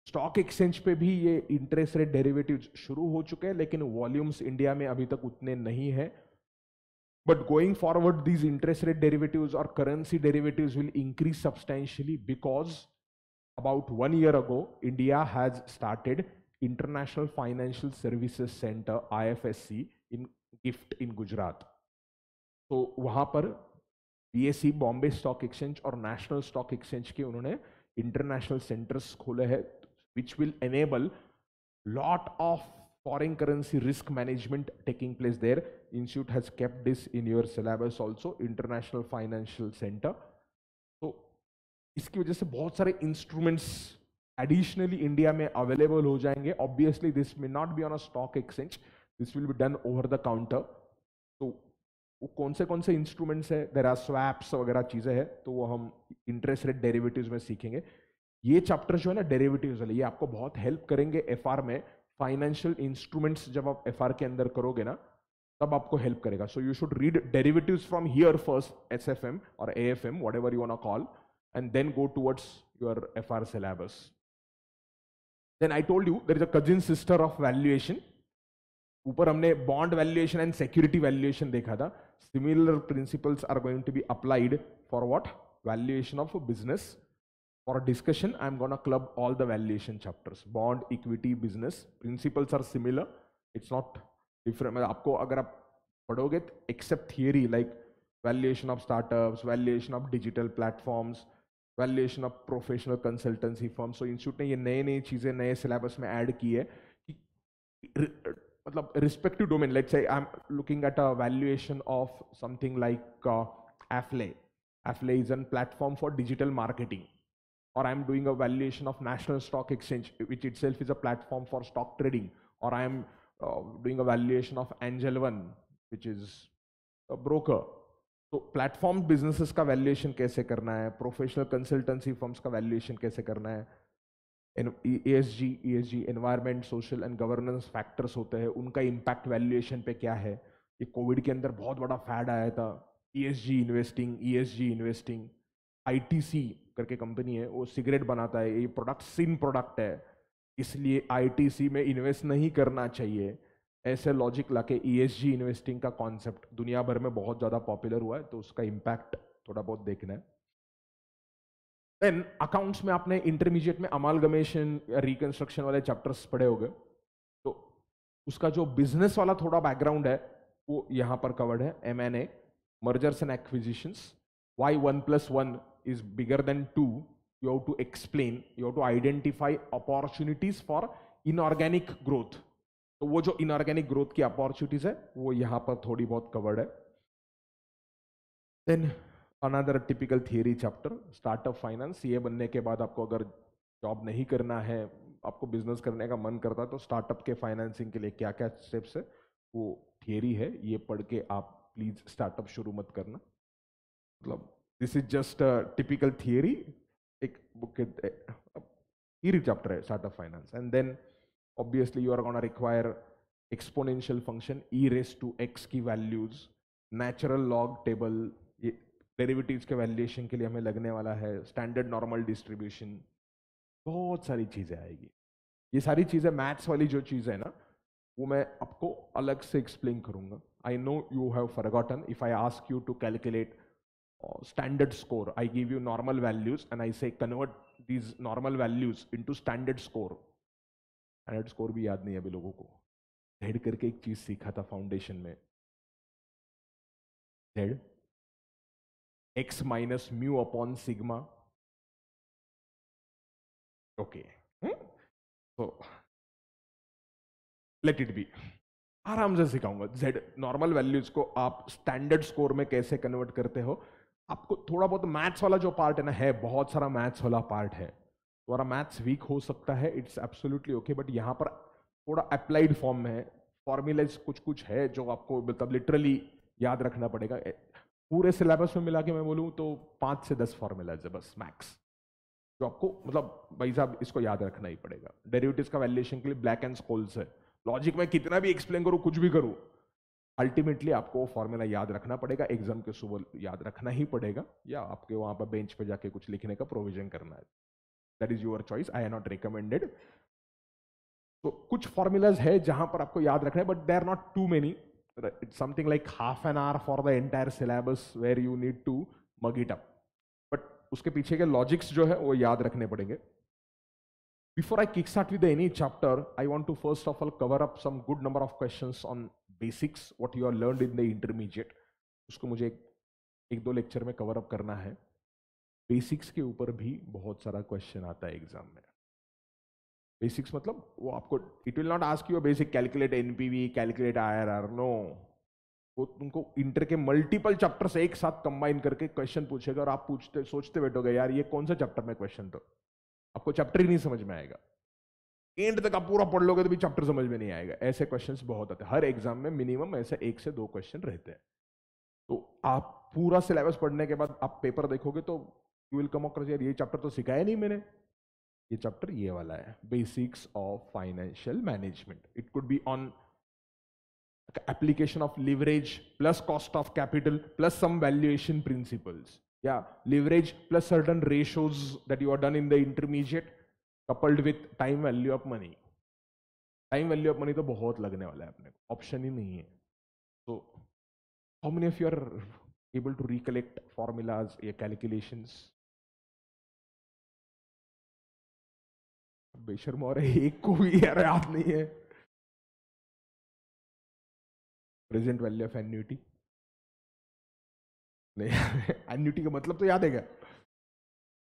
B: स्टॉक एक्सचेंज पे भी ये इंटरेस्ट रेट डेरिवेटिव्स शुरू हो चुके हैं लेकिन वॉल्यूम्स इंडिया में अभी तक उतने नहीं है But going forward, these interest rate derivatives or currency derivatives will increase substantially because about one year ago, India has started International Financial Services Center, IFSC, in GIFT in Gujarat. So, वहां पर BSE, Bombay Stock Exchange और National Stock Exchange के उन्होंने international centers खोले हैं which will enable lot of foreign currency risk management taking place there. Institute has kept this in your syllabus also, International Financial Center. तो इसकी वजह से बहुत सारे इंस्ट्रूमेंट्स एडिशनली इंडिया में अवेलेबल हो जाएंगे obviously this may not be on a stock exchange this will be done over the counter तो वो कौन से कौन से इंस्ट्रूमेंट्स है देर आर स्वैप्स वगैरह चीज़ें हैं तो वो हम इंटरेस्ट रेट डेरिवेटिव्स में सीखेंगे ये चैप्टर जो है ना डेरिवेटिव्स वाले ये आपको बहुत हेल्प करेंगे एफ में फाइनेंशियल इंस्ट्रूमेंट्स जब आप एफ के अंदर करोगे ना तब आपको हेल्प करेगा so you should read derivatives from here first S F M और A F M whatever you want call and then go towards your F R syllabus then I told you there is a cousin sister of valuation ऊपर हमने bond valuation and security valuation देखा था similar principles are going to be applied for what valuation of business for a discussion i'm gonna club all the valuation chapters bond equity business principles are similar it's not different aapko agar aap padhoge except theory like valuation of startups valuation of digital platforms valuation of professional consultancy firms so institute ne ye naye naye cheeze naye syllabus mein add ki hai ki matlab respective domain let's say i'm looking at a valuation of something like uh, afle is a platform for digital marketing or I'm doing a valuation of National Stock Exchange, which itself is a platform for stock trading, or I'm uh, doing a valuation of Angel One, which is a broker. तो platform businesses का valuation कैसे करना है professional consultancy firms का valuation कैसे करना है E S G E S G environment social and governance factors होते हैं उनका इम्पैक्ट वैल्यूएशन पे क्या है ये कोविड के अंदर बहुत बड़ा फैड आया था E S G investing E S G investing I T C करके कंपनी है वो सिगरेट बनाता है ये प्रोडक्ट सिन प्रोडक्ट है इसलिए आईटीसी में इन्वेस्ट नहीं करना चाहिए ऐसे लॉजिक लाके ईएसजी e इन्वेस्टिंग का कॉन्सेप्ट दुनिया भर में बहुत ज़्यादा पॉपुलर हुआ है तो उसका इम्पैक्ट थोड़ा बहुत देखना है देन अकाउंट्स में आपने इंटरमीडिएट में अमालगमेशन या रिकंस्ट्रक्शन वाले चैप्टर्स पढ़े हो तो उसका जो बिजनेस वाला थोड़ा बैकग्राउंड है वो यहाँ पर कवर्ड है M and A mergers and acquisitions why one plus one is bigger than 2, you have to explain, you have to identify opportunities for inorganic growth. तो वो जो इनऑर्गेनिक ग्रोथ की अपॉर्चुनिटीज है वो यहाँ पर थोड़ी बहुत कवर्ड है then another typical theory chapter startup finance CA बनने के बाद आपको अगर जॉब नहीं करना है आपको बिजनेस करने का मन करता है तो स्टार्टअप के फाइनेंसिंग के लिए क्या क्या स्टेप्स है वो थियरी है ये पढ़ के आप प्लीज़ स्टार्टअप शुरू मत करना मतलब this is just a typical theory take book it uh, theory chapter start of finance and then obviously you are going to require exponential function e raised to x की values natural log table derivatives के valuation के लिए हमें लगने वाला है standard normal distribution बहुत सारी चीज़ें आएगी ये सारी चीज़ें मैथ्स वाली जो चीज़ है ना वो मैं आपको अलग से एक्सप्लेन करूँगा I know you have forgotten if I ask you to calculate standard score. I give you normal values and I say convert these normal values into standard score.
A: standard score bhi yaad nahi hai abhi logo ko को karke ek cheez sikha tha foundation mein में x minus mu upon sigma okay hmm? so let it be आराम से सिखाऊंगा Z normal
B: values को आप standard score में कैसे convert करते हो आपको थोड़ा बहुत मैथ्स वाला जो पार्ट है ना है बहुत सारा मैथ्स वाला पार्ट है थोड़ा मैथ्स वीक हो सकता है इट्स एब्सोल्युटली ओके बट यहाँ पर थोड़ा अप्लाइड फॉर्म में है फॉर्मुलाइज कुछ कुछ है जो आपको मतलब लिटरली याद रखना पड़ेगा पूरे सिलेबस में मिला के मैं बोलूँ तो पाँच से दस फॉर्मूलाज है बस मैक्स जो आपको मतलब भाई साहब इसको याद रखना ही पड़ेगा डेरिवेटिव्स का वैल्यूएशन के लिए ब्लैक एंड स्कोल्स है लॉजिक में कितना भी एक्सप्लेन करूँ कुछ भी करूँ अल्टीमेटली आपको वो फॉर्मूला याद रखना पड़ेगा एग्जाम के सुबह याद रखना ही पड़ेगा या आपके वहां पर बेंच पे जाके कुछ लिखने का प्रोविजन करना है that is your choice I are not recommended तो कुछ फॉर्मूलाज है जहां पर आपको याद रखना है but they are not too many it's something like half an hour for the entire syllabus where you need to mug it up but उसके पीछे के लॉजिक्स जो है वो याद रखने पड़ेंगे before I kick start with any chapter I want to first of all cover up some good number of question on basics what you are learn in the intermediate उसको मुझे एक, एक दो लेक्चर में कवर अप करना है basics के ऊपर भी बहुत सारा क्वेश्चन आता है एग्जाम में बेसिक्स मतलब वो आपको it will not ask you basic calculate NPV calculate I R R no वो तुमको इंटर के मल्टीपल चैप्टर्स एक साथ कंबाइन करके क्वेश्चन पूछेगा और आप पूछते सोचते बैठोगे यार ये कौन सा चैप्टर में क्वेश्चन तो आपको चैप्टर ही नहीं समझ में आएगा एंड तक आप पूरा पढ़ लोगे तो भी चैप्टर समझ में नहीं आएगा ऐसे क्वेश्चन बहुत आते हैं हर एग्जाम में मिनिमम ऐसे एक से दो क्वेश्चन रहते हैं तो आप पूरा सिलेबस पढ़ने के बाद आप पेपर देखोगे तो यू विल कम अक्रॉस यार ये चैप्टर तो सिखाया नहीं मैंने ये चैप्टर ये वाला है basics of financial management it could be on application of leverage plus cost of capital plus some valuation principles या leverage plus certain ratios that you are done in the intermediate coupled with time value of money time value of money तो बहुत लगने वाला है अपने को option ही नहीं है तो
A: how many of you are able to recollect formulas या कैलकुलेशंस बेशर्म और एक को भी यार याद नहीं है प्रेजेंट वैल्यू ऑफ एन्यूटी नहीं एन्यूटी का मतलब तो याद है क्या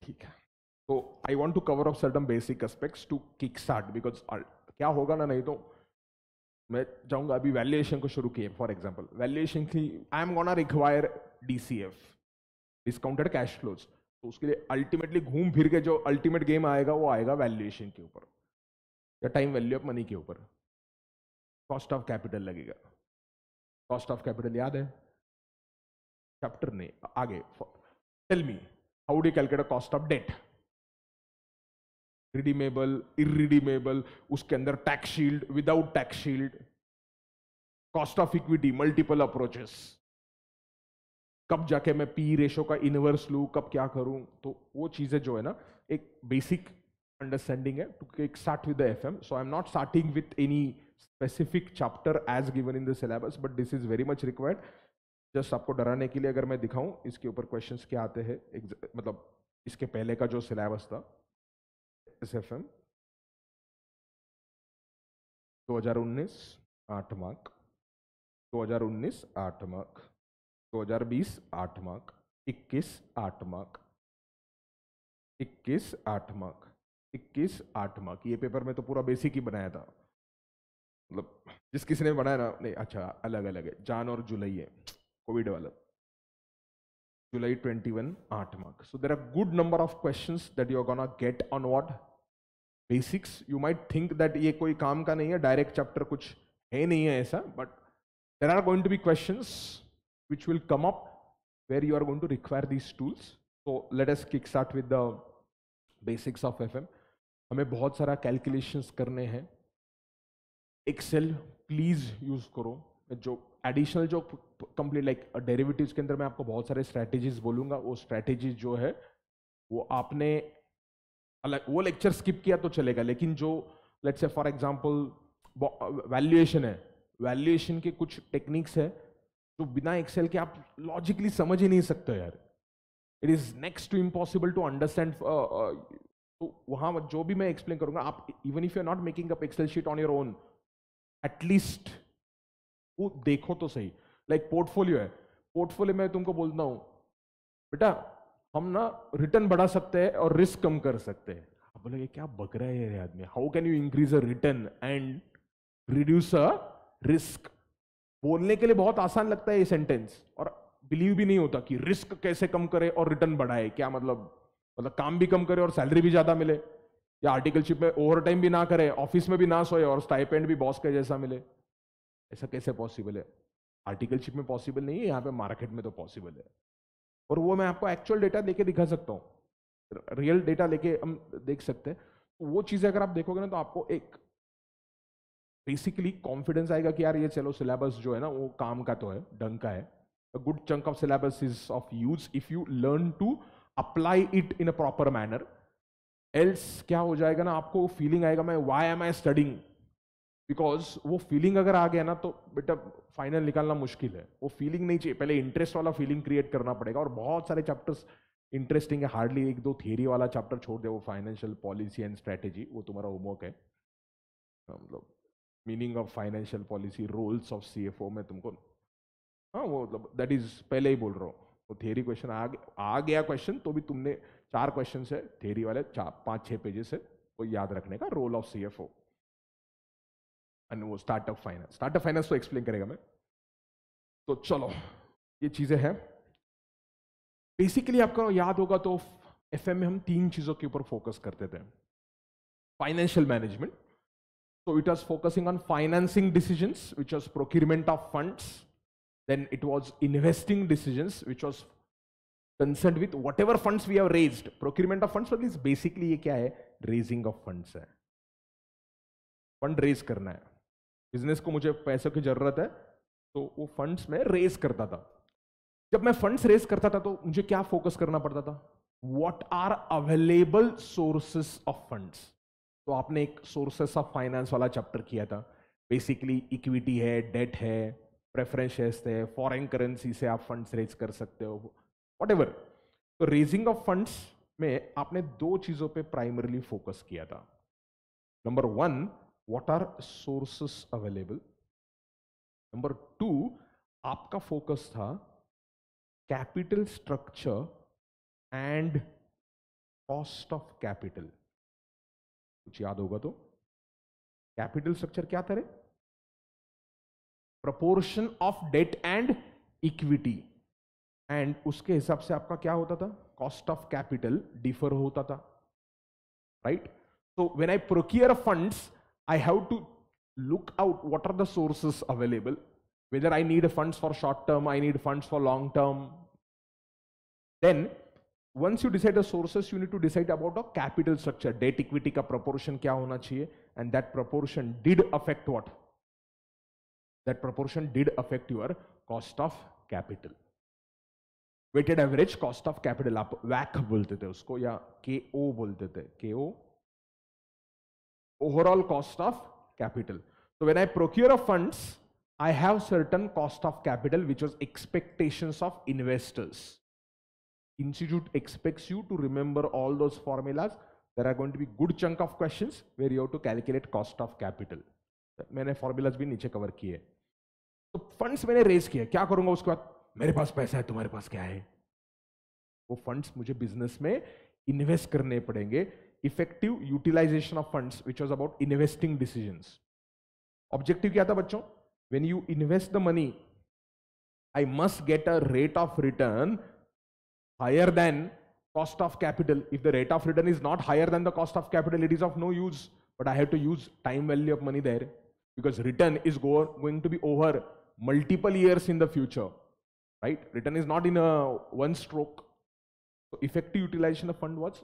B: ठीक है तो I want to cover of certain basic aspects to kick start because क्या होगा ना नहीं तो मैं चाहूँगा अभी वैल्यूएशन को शुरू किए फॉर एग्जाम्पल वैल्यूएशन की I am gonna require D C F discounted cash flows तो उसके लिए अल्टीमेटली घूम फिर के जो अल्टीमेट गेम आएगा वो आएगा वैल्यूएशन के ऊपर या टाइम वैल्यू ऑफ मनी के ऊपर कॉस्ट ऑफ कैपिटल लगेगा कॉस्ट ऑफ कैपिटल याद है चैप्टर ने आगे tell me how do calculate cost of debt redeemable irredeemable उसके अंदर tax shield without tax shield cost of equity multiple approaches कब जाके मैं पी रेशो का इनवर्स लू कब क्या करूं तो वो चीजें जो है ना एक बेसिक अंडरस्टैंडिंग है टू एक start with them so I am not starting with any specific chapter as given in the syllabus but this is very much required just आपको डराने के लिए अगर मैं दिखाऊं इसके ऊपर क्वेश्चंस क्या आते हैं मतलब
A: इसके पहले का जो सिलेबस था एस एफ एम दो हजार उन्नीस आठ मार्क दो हजार उन्नीस
B: आठ मार्क दो हजार बीस आठ मार्क इक्कीस आठ मार्क इक्कीस आठ मार्क इक्कीस आठ मार्क ये पेपर में तो पूरा बेसिक ही बनाया था मतलब जिस किसी ने बनाया ना नहीं अच्छा अलग अलग है जान और जुलाई है कोविड वाला July 21, art mark. So there are good number of questions that you are gonna get on what? Basics. You might think that ये कोई काम का नहीं है direct chapter कुछ है नहीं है ऐसा but there are going to be questions which will come up where you are going to require these tools. So let us kick start with the basics of FM. हमें बहुत सारा calculations करने हैं Excel please use करो जो additional जो complete like derivatives के अंदर मैं आपको बहुत सारे स्ट्रैटेजीज बोलूंगा वो स्ट्रैटेजीज जो है वो आपने अलग वो लेक्चर स्किप किया तो चलेगा लेकिन जो let's say for example valuation है वैल्यूएशन के कुछ टेक्निक्स है जो बिना एक्सेल के आप लॉजिकली समझ ही नहीं सकते यार it is next to impossible to understand तो वहां जो भी मैं एक्सप्लेन करूंगा आप even if you are not making up excel sheet on your own at least वो देखो तो सही लाइक like पोर्टफोलियो है पोर्टफोलियो में तुमको बोलता हूँ बेटा हम ना रिटर्न बढ़ा सकते हैं और रिस्क कम कर सकते हैं आप बोलेंगे क्या बक रहा है ये आदमी how can you increase a return and reduce a risk बोलने के लिए बहुत आसान लगता है ये सेंटेंस और बिलीव भी नहीं होता कि रिस्क कैसे कम करे और रिटर्न बढ़ाए क्या मतलब मतलब काम भी कम करे और सैलरी भी ज्यादा मिले या आर्टिकलशिप में ओवर टाइम भी ना करे ऑफिस में भी ना सोए और स्टाइपेंड भी बॉस के जैसा मिले ऐसा कैसे पॉसिबल है आर्टिकलशिप में पॉसिबल नहीं है यहाँ पे मार्केट में तो पॉसिबल है और वो मैं आपको एक्चुअल डेटा लेके दिखा सकता हूँ रियल डेटा लेके हम देख सकते हैं वो चीज़ें अगर आप देखोगे ना तो आपको एक बेसिकली कॉन्फिडेंस आएगा कि यार ये चलो सिलेबस जो है ना वो काम का तो है ढंग का है good chunk of syllabus is of use if you learn to apply it in a proper manner else क्या हो जाएगा ना आपको फीलिंग आएगा मैं why am I studying because वो फीलिंग अगर आ गया ना तो बेटा फाइनल निकालना मुश्किल है वो फीलिंग नहीं चाहिए पहले इंटरेस्ट वाला फीलिंग क्रिएट करना पड़ेगा और बहुत सारे चैप्टर्स इंटरेस्टिंग है हार्डली एक दो थियरी वाला चैप्टर छोड़ दे वो फाइनेंशियल पॉलिसी एंड स्ट्रेटेजी वो तुम्हारा होमवर्क है मतलब meaning of financial policy roles of C F O में तुमको हाँ वो मतलब दैट इज पहले ही बोल रहा हूँ वो थेरी क्वेश्चन आ आ गया क्वेश्चन तो भी तुमने चार क्वेश्चन है थेरी वाले चार पाँच छः पेजेस है वो याद रखने का role of C F O
A: and वो स्टार्टअप फाइनेंस स्टार्टअप फाइनेंस तो एक्सप्लेन करेगा मैं तो चलो ये चीजें हैं बेसिकली आपका याद होगा तो
B: एफ में हम तीन चीजों के ऊपर फोकस करते थे financial management so it was focusing on financing decision which was procurement of fund then it was investing decision which was concern with whatever fund raise procurement of funds basically ये क्या है raising of funds है fund raise करना है business को मुझे पैसों की ज़रूरत है तो वो फंड्स में रेस करता था जब मैं फंड्स रेस करता था तो मुझे क्या फोकस करना पड़ता था what are available sources of funds तो आपने एक सोर्सेस ऑफ फाइनेंस वाला चैप्टर किया था बेसिकली इक्विटी है डेट है प्रेफरेंस शेयर्स है फॉरेन करेंसी से आप फंड्स रेज कर सकते हो वट तो रेजिंग ऑफ फंड्स में आपने दो चीज़ों पे प्राइमरली फोकस किया था number one what are sources available number two आपका
A: फोकस था capital structure and cost of capital कुछ याद होगा तो कैपिटल स्ट्रक्चर क्या करे proportion of debt and
B: equity and उसके हिसाब से आपका क्या होता था कॉस्ट ऑफ कैपिटल डिफर होता था right so when I procure funds I have to look out what are the sources available, whether I need funds for short term, I need funds for long term. Then once you decide the sources, you need to decide about the capital structure, debt equity ka proportion kya hona chahiye, and that proportion did affect what? That proportion did affect your cost of capital. Weighted average cost of capital आप वैक बोलते थे उसको या के ओ बोलते थे KO. overall cost of capital. So when I procure a funds, I have certain cost of capital, which was expectations of investors. Institute expects you to remember all those formulas. There are going to be good chunk of questions where you have to calculate cost of capital. maine formulas bhi niche cover kiye तो funds मैंने raise किया क्या करूंगा उसके बाद मेरे पास पैसा है तुम्हारे पास क्या है वो फंड्स मुझे बिजनेस में इन्वेस्ट करने पड़ेंगे effective utilisation of funds which was about investing decisions objective क्या था बच्चों when you invest the money I must get a rate of return higher than cost of capital. If the rate of return is not higher than the cost of capital, it is of no use. But I have to use time value of money there because return is going to be over multiple years in the future, right? Return is not in a one stroke. So effective utilization of fund was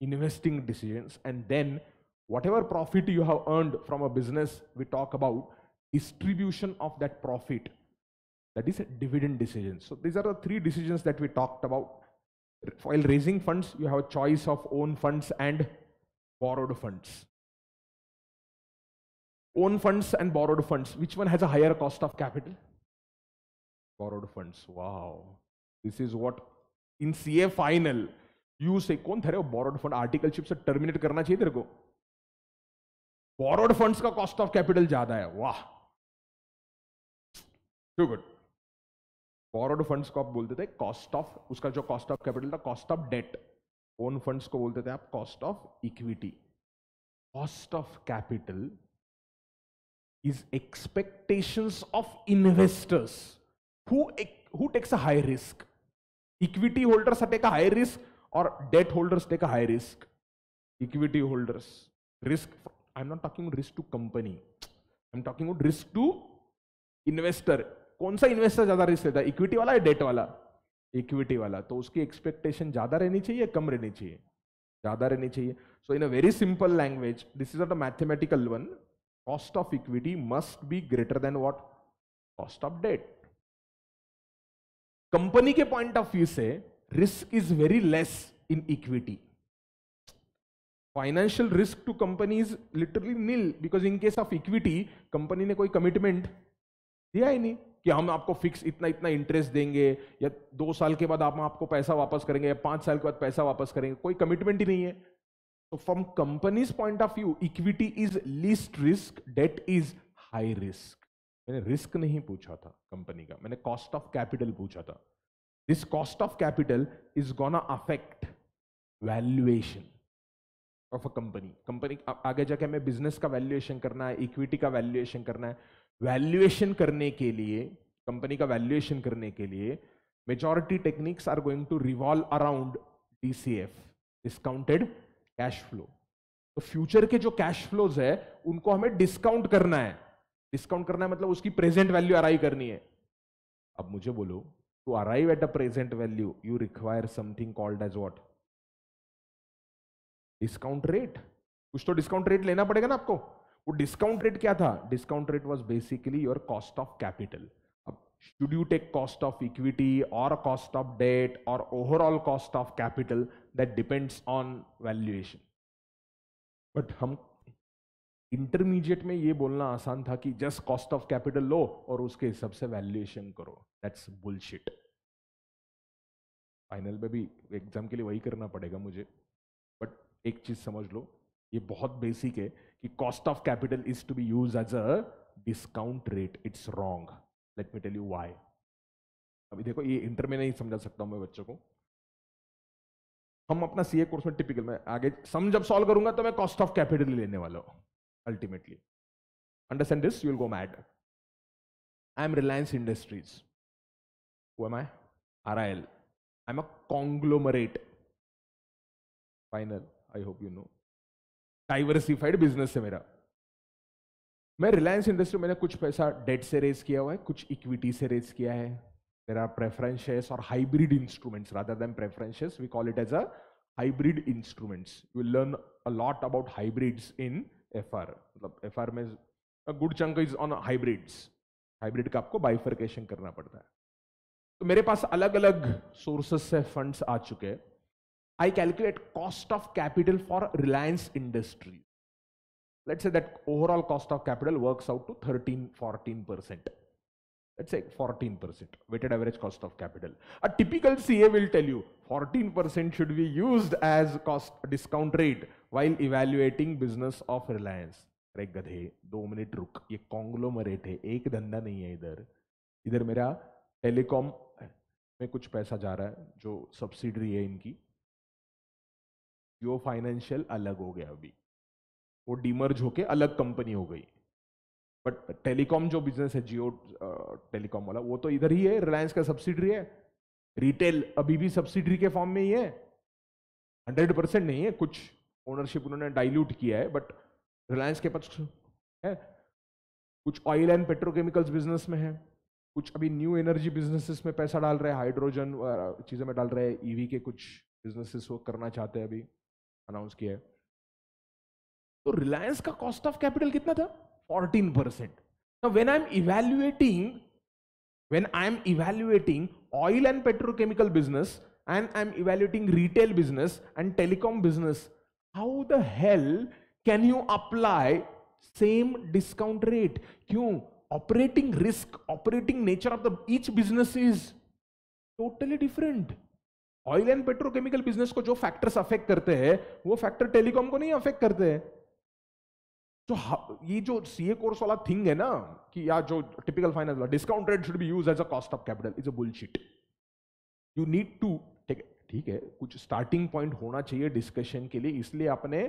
B: investing decisions and then whatever profit you have earned from a business we talk about distribution of that profit that is a dividend decision so these are the three decisions that we talked about while raising funds you have a choice of own funds and borrowed funds own funds and borrowed funds which one has a higher cost of capital borrowed funds wow this is what in ca final you say कौन थे borrowed fund articleship से terminate करना चाहिए तेरे को borrowed funds का cost of capital ज्यादा है वाह टू गुड बोरोड फंड्स को आप बोलते थे कॉस्ट ऑफ उसका जो कॉस्ट ऑफ कैपिटल था cost of debt own funds को बोलते थे आप cost of equity cost of capital is expectation of investors who takes a high risk equity holders take a high risk और debt holders take a high risk, equity holders, risk. I'm not talking about risk to company. I'm talking about risk investor कौन सा investor ज्यादा risk लेता है equity वाला या date वाला equity वाला तो उसकी एक्सपेक्टेशन ज्यादा रहनी चाहिए कम रहनी चाहिए ज्यादा रहनी चाहिए so in a very simple language this is not a mathematical one cost of equity must be greater than what cost of debt company के पॉइंट ऑफ व्यू से risk is very less in equity. Financial risk to companies literally nil because in case of equity company ने कोई commitment दिया ही नहीं कि हम आपको fix इतना इतना इंटरेस्ट देंगे या दो साल के बाद आप आपको पैसा वापस करेंगे या पांच साल के बाद पैसा वापस करेंगे कोई कमिटमेंट ही नहीं है तो from company's point of view equity is least risk debt is high risk मैंने रिस्क नहीं पूछा था कंपनी का मैंने कॉस्ट ऑफ कैपिटल पूछा था This cost of capital is gonna affect valuation of a company company आगे जाके हमें बिजनेस का वैल्यूएशन करना है इक्विटी का वैल्यूएशन करना है वैल्यूएशन करने के लिए कंपनी का वैल्यूएशन करने के लिए majority techniques are going to revolve around DCF discounted cash flow तो फ्यूचर के जो कैश फ्लोज है उनको हमें डिस्काउंट करना है डिस्काउंट करना है मतलब उसकी प्रेजेंट वैल्यू अराइव करनी है अब मुझे बोलो to arrive at the present value you require something called as what discount rate कुछ तो डिस्काउंट रेट लेना पड़ेगा ना आपको वो डिस्काउंट रेट क्या था discount rate was basically your cost of capital अब should you take cost of equity और कॉस्ट ऑफ डेट और overall cost of capital that depends on valuation but हम इंटरमीडिएट में ये बोलना आसान था कि जस्ट कॉस्ट ऑफ कैपिटल लो और उसके हिसाब से वैल्यूएशन करो दैट्स बुलशिट फाइनल में भी एग्जाम के लिए वही करना पड़ेगा मुझे बट एक चीज समझ लो ये बहुत बेसिक है कि cost of capital is to be use as a discount rate it's wrong let me tell you why अभी देखो ये इंटर में नहीं समझा सकता हूं मैं बच्चों को हम अपना सीए कोर्स में टिपिकल में आगे समझ जब सॉल्व करूंगा तो मैं कॉस्ट ऑफ कैपिटल लेने वाला हूं ultimately.
A: Understand this, you will go mad. I am Reliance Industries. Who am I? RIL. I'm a conglomerate. Final, I hope you know. Diversified business है मेरा
B: मैं रिलायंस इंडस्ट्री मैंने कुछ पैसा डेट से रेज किया हुआ है कुछ इक्विटी से रेज किया है देर आर प्रेफरेंस शेयर्स और hybrid instruments rather than preference shares we call it as a hybrid instruments you learn a lot about hybrids in F R मतलब एफ आर में good chunk is on hybrid hybrid का आपको bifurcation करना पड़ता है तो मेरे पास अलग अलग सोर्सेस से फंड्स आ चुके I calculate cost of capital for Reliance industry let's say that overall cost of capital works out to thirteen fourteen percent let's say fourteen percent weighted average cost of capital a typical CA will tell you fourteen should be use as cost discount rate while evaluating business of Reliance अरे गधे दो minute रुक ये conglomerate है एक धंधा नहीं है इधर इधर मेरा टेलीकॉम में कुछ पैसा जा रहा है जो सब्सिडरी है इनकी यो फाइनेंशियल अलग हो गया अभी वो डीमर्ज होके अलग कंपनी हो गई बट टेलीकॉम जो बिजनेस है जियो टेलीकॉम वाला वो तो इधर ही है रिलायंस का सब्सिडरी है रिटेल अभी भी सब्सिडरी के फॉर्म में ही है हंड्रेड परसेंट नहीं है कुछ ओनरशिप उन्होंने डाइल्यूट किया है बट रिलायंस के पास है कुछ ऑयल एंड पेट्रोकेमिकल्स बिजनेस में है कुछ अभी न्यू एनर्जी बिजनेसेस में पैसा डाल रहे हैं हाइड्रोजन चीज़ों में डाल रहे हैं ईवी के कुछ बिजनेसेस वो करना चाहते हैं अभी अनाउंस किया है तो रिलायंस का कॉस्ट ऑफ कैपिटल कितना था fourteen percent when I am evaluating when I am evaluating oil and petrochemical business and I am evaluating retail business and telecom business how the hell can you apply same discount rate क्यों operating risk operating nature of the each business is totally different oil and petrochemical business को जो factors affect करते हैं वो factor telecom को नहीं affect करते हैं तो ये जो सीए कोर्स वाला थिंग है ना कि या जो typical finance discount rate should be use as a cost of capital is a bullshit you need to ठीक है कुछ स्टार्टिंग पॉइंट होना चाहिए डिस्कशन के लिए इसलिए आपने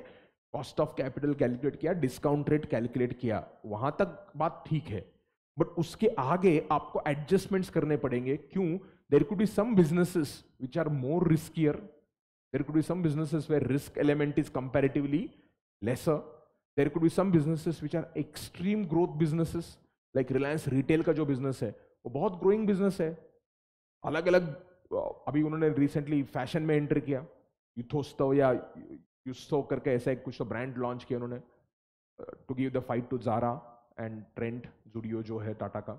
B: कॉस्ट ऑफ कैपिटल कैलकुलेट किया डिस्काउंट रेट कैलकुलेट किया वहां तक बात ठीक है बट उसके आगे आपको एडजस्टमेंट्स करने पड़ेंगे क्यों there could be some businesses which are more riskier there could be some businesses where risk element is comparatively lesser there could be some businesses which are extreme growth businesses like Reliance retail का जो business है वो बहुत growing business है अलग अलग अभी उन्होंने रिसेंटली फैशन में एंटर किया यूथोस्तो या युस्तो करके ऐसा कुछ तो ब्रांड लॉन्च किया उन्होंने to give the fight to Zara and Trent Zudio जो है टाटा का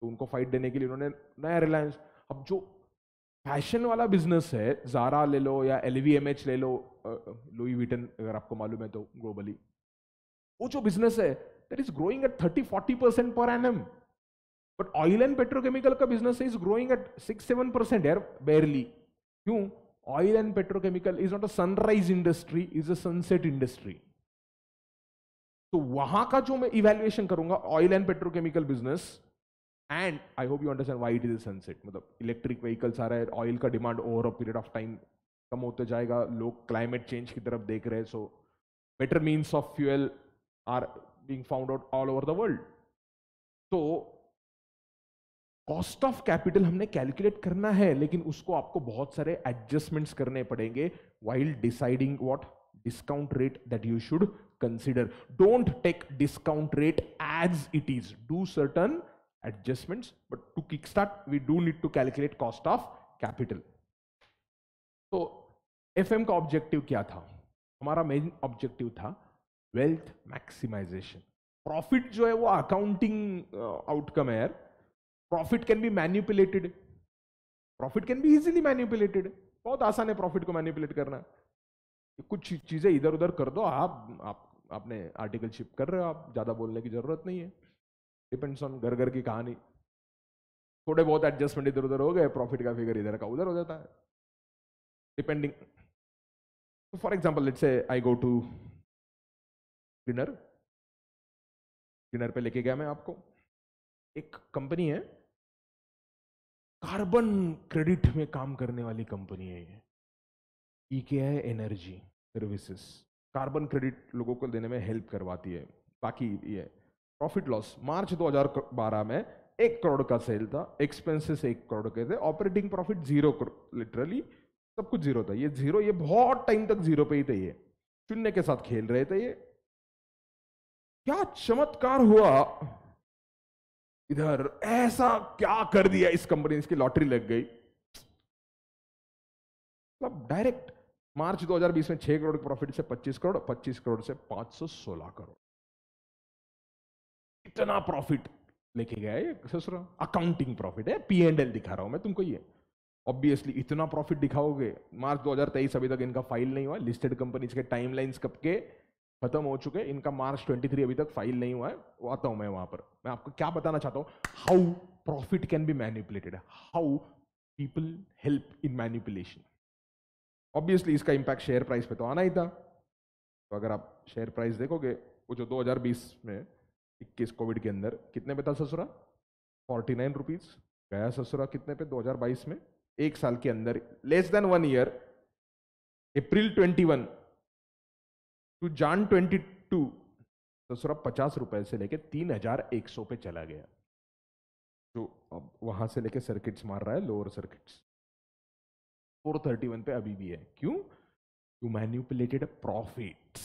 B: तो उनको फाइट देने के लिए उन्होंने नया रिलायंस अब जो फैशन वाला बिजनेस है जारा ले लो या एल वी एम एच ले लो लुई विटन अगर आपको मालूम है तो ग्लोबली वो जो बिजनेस है that is growing at thirty forty percent per annum but oil and petrochemical का business is growing at six seven percent एयर बेरली क्यों oil and petrochemical is not a sunrise industry is a sunset industry तो वहां का जो मैं evaluation करूंगा oil and petrochemical business and I hope you understand why it is sunset मतलब electric vehicles आ रहा है ऑयल का demand over a period of time कम होते जाएगा लोग क्लाइमेट चेंज की तरफ देख रहे हैं so better means of fuel are being found out all over the world तो कॉस्ट ऑफ कैपिटल हमने कैलकुलेट करना है लेकिन उसको आपको बहुत सारे एडजस्टमेंट्स करने पड़ेंगे while deciding what discount rate that you should consider don't take discount rate as it is do certain adjustments but to kick start we do need to calculate cost of capital तो F M का objective क्या था हमारा main objective था wealth maximization profit जो है वो accounting outcome uh, है profit can be manipulated profit can be easily manipulated बहुत आसान है प्रॉफिट को मैन्यूपुलेट करना कुछ चीजें इधर उधर कर दो आप आप आपने आर्टिकल शिप कर रहे हो आप ज्यादा बोलने की जरूरत नहीं है डिपेंड्स ऑन घर घर की कहानी थोड़े बहुत एडजस्टमेंट
A: इधर उधर हो गए प्रॉफिट का फिगर इधर का उधर हो जाता है depending for example let's I go to dinner dinner पे लेके गया मैं आपको एक कंपनी है
B: कार्बन क्रेडिट में काम करने वाली कंपनी है ये ईके है एनर्जी सर्विसेस कार्बन क्रेडिट लोगों को देने में हेल्प करवाती है बाकी ये प्रॉफिट लॉस मार्च 2012 में एक करोड़ का सेल था एक्सपेंसेस एक करोड़ के थे ऑपरेटिंग प्रॉफिट जीरो लिटरली सब कुछ जीरो था ये जीरो ये बहुत टाइम तक जीरो पे ही थे ये शून्य के साथ खेल रहे थे ये क्या चमत्कार हुआ इधर ऐसा क्या कर दिया इस कंपनी इसकी लॉटरी लग गई मतलब डायरेक्ट मार्च 2020 में 6 करोड़ प्रॉफिट से 25 करोड़ 25 करोड़ से 516 करोड़ इतना प्रॉफिट लेके गया ये अकाउंटिंग प्रॉफिट है पी एंड एल दिखा रहा हूं मैं तुमको ये ऑब्वियसली इतना प्रॉफिट दिखाओगे मार्च 2023 अभी तक इनका फाइल नहीं हुआ लिस्टेड कंपनीज के टाइमलाइंस कब के खत्म हो चुके इनका मार्च 23 अभी तक फाइल नहीं हुआ है वो आता हूं मैं वहां पर मैं आपको क्या बताना चाहता हूँ how profit can be manipulated how people help in manipulation obviously इसका इम्पैक्ट शेयर प्राइस पे तो आना ही था तो अगर आप शेयर प्राइस देखोगे वो जो 2020 में इक्कीस कोविड के अंदर कितने पे था ससुरा फोर्टी नाइन रुपीज़ गया ससुरा कितने पे 2022 में एक साल के अंदर less than one year April 21 to Jan twenty two तो सौरभ पचास रुपए से लेके तीन हजार एक सौ पे चला गया जो तो अब वहां से लेके सर्किट्स मार रहा है lower circuits four thirty one पे अभी भी है क्यों you manipulated profit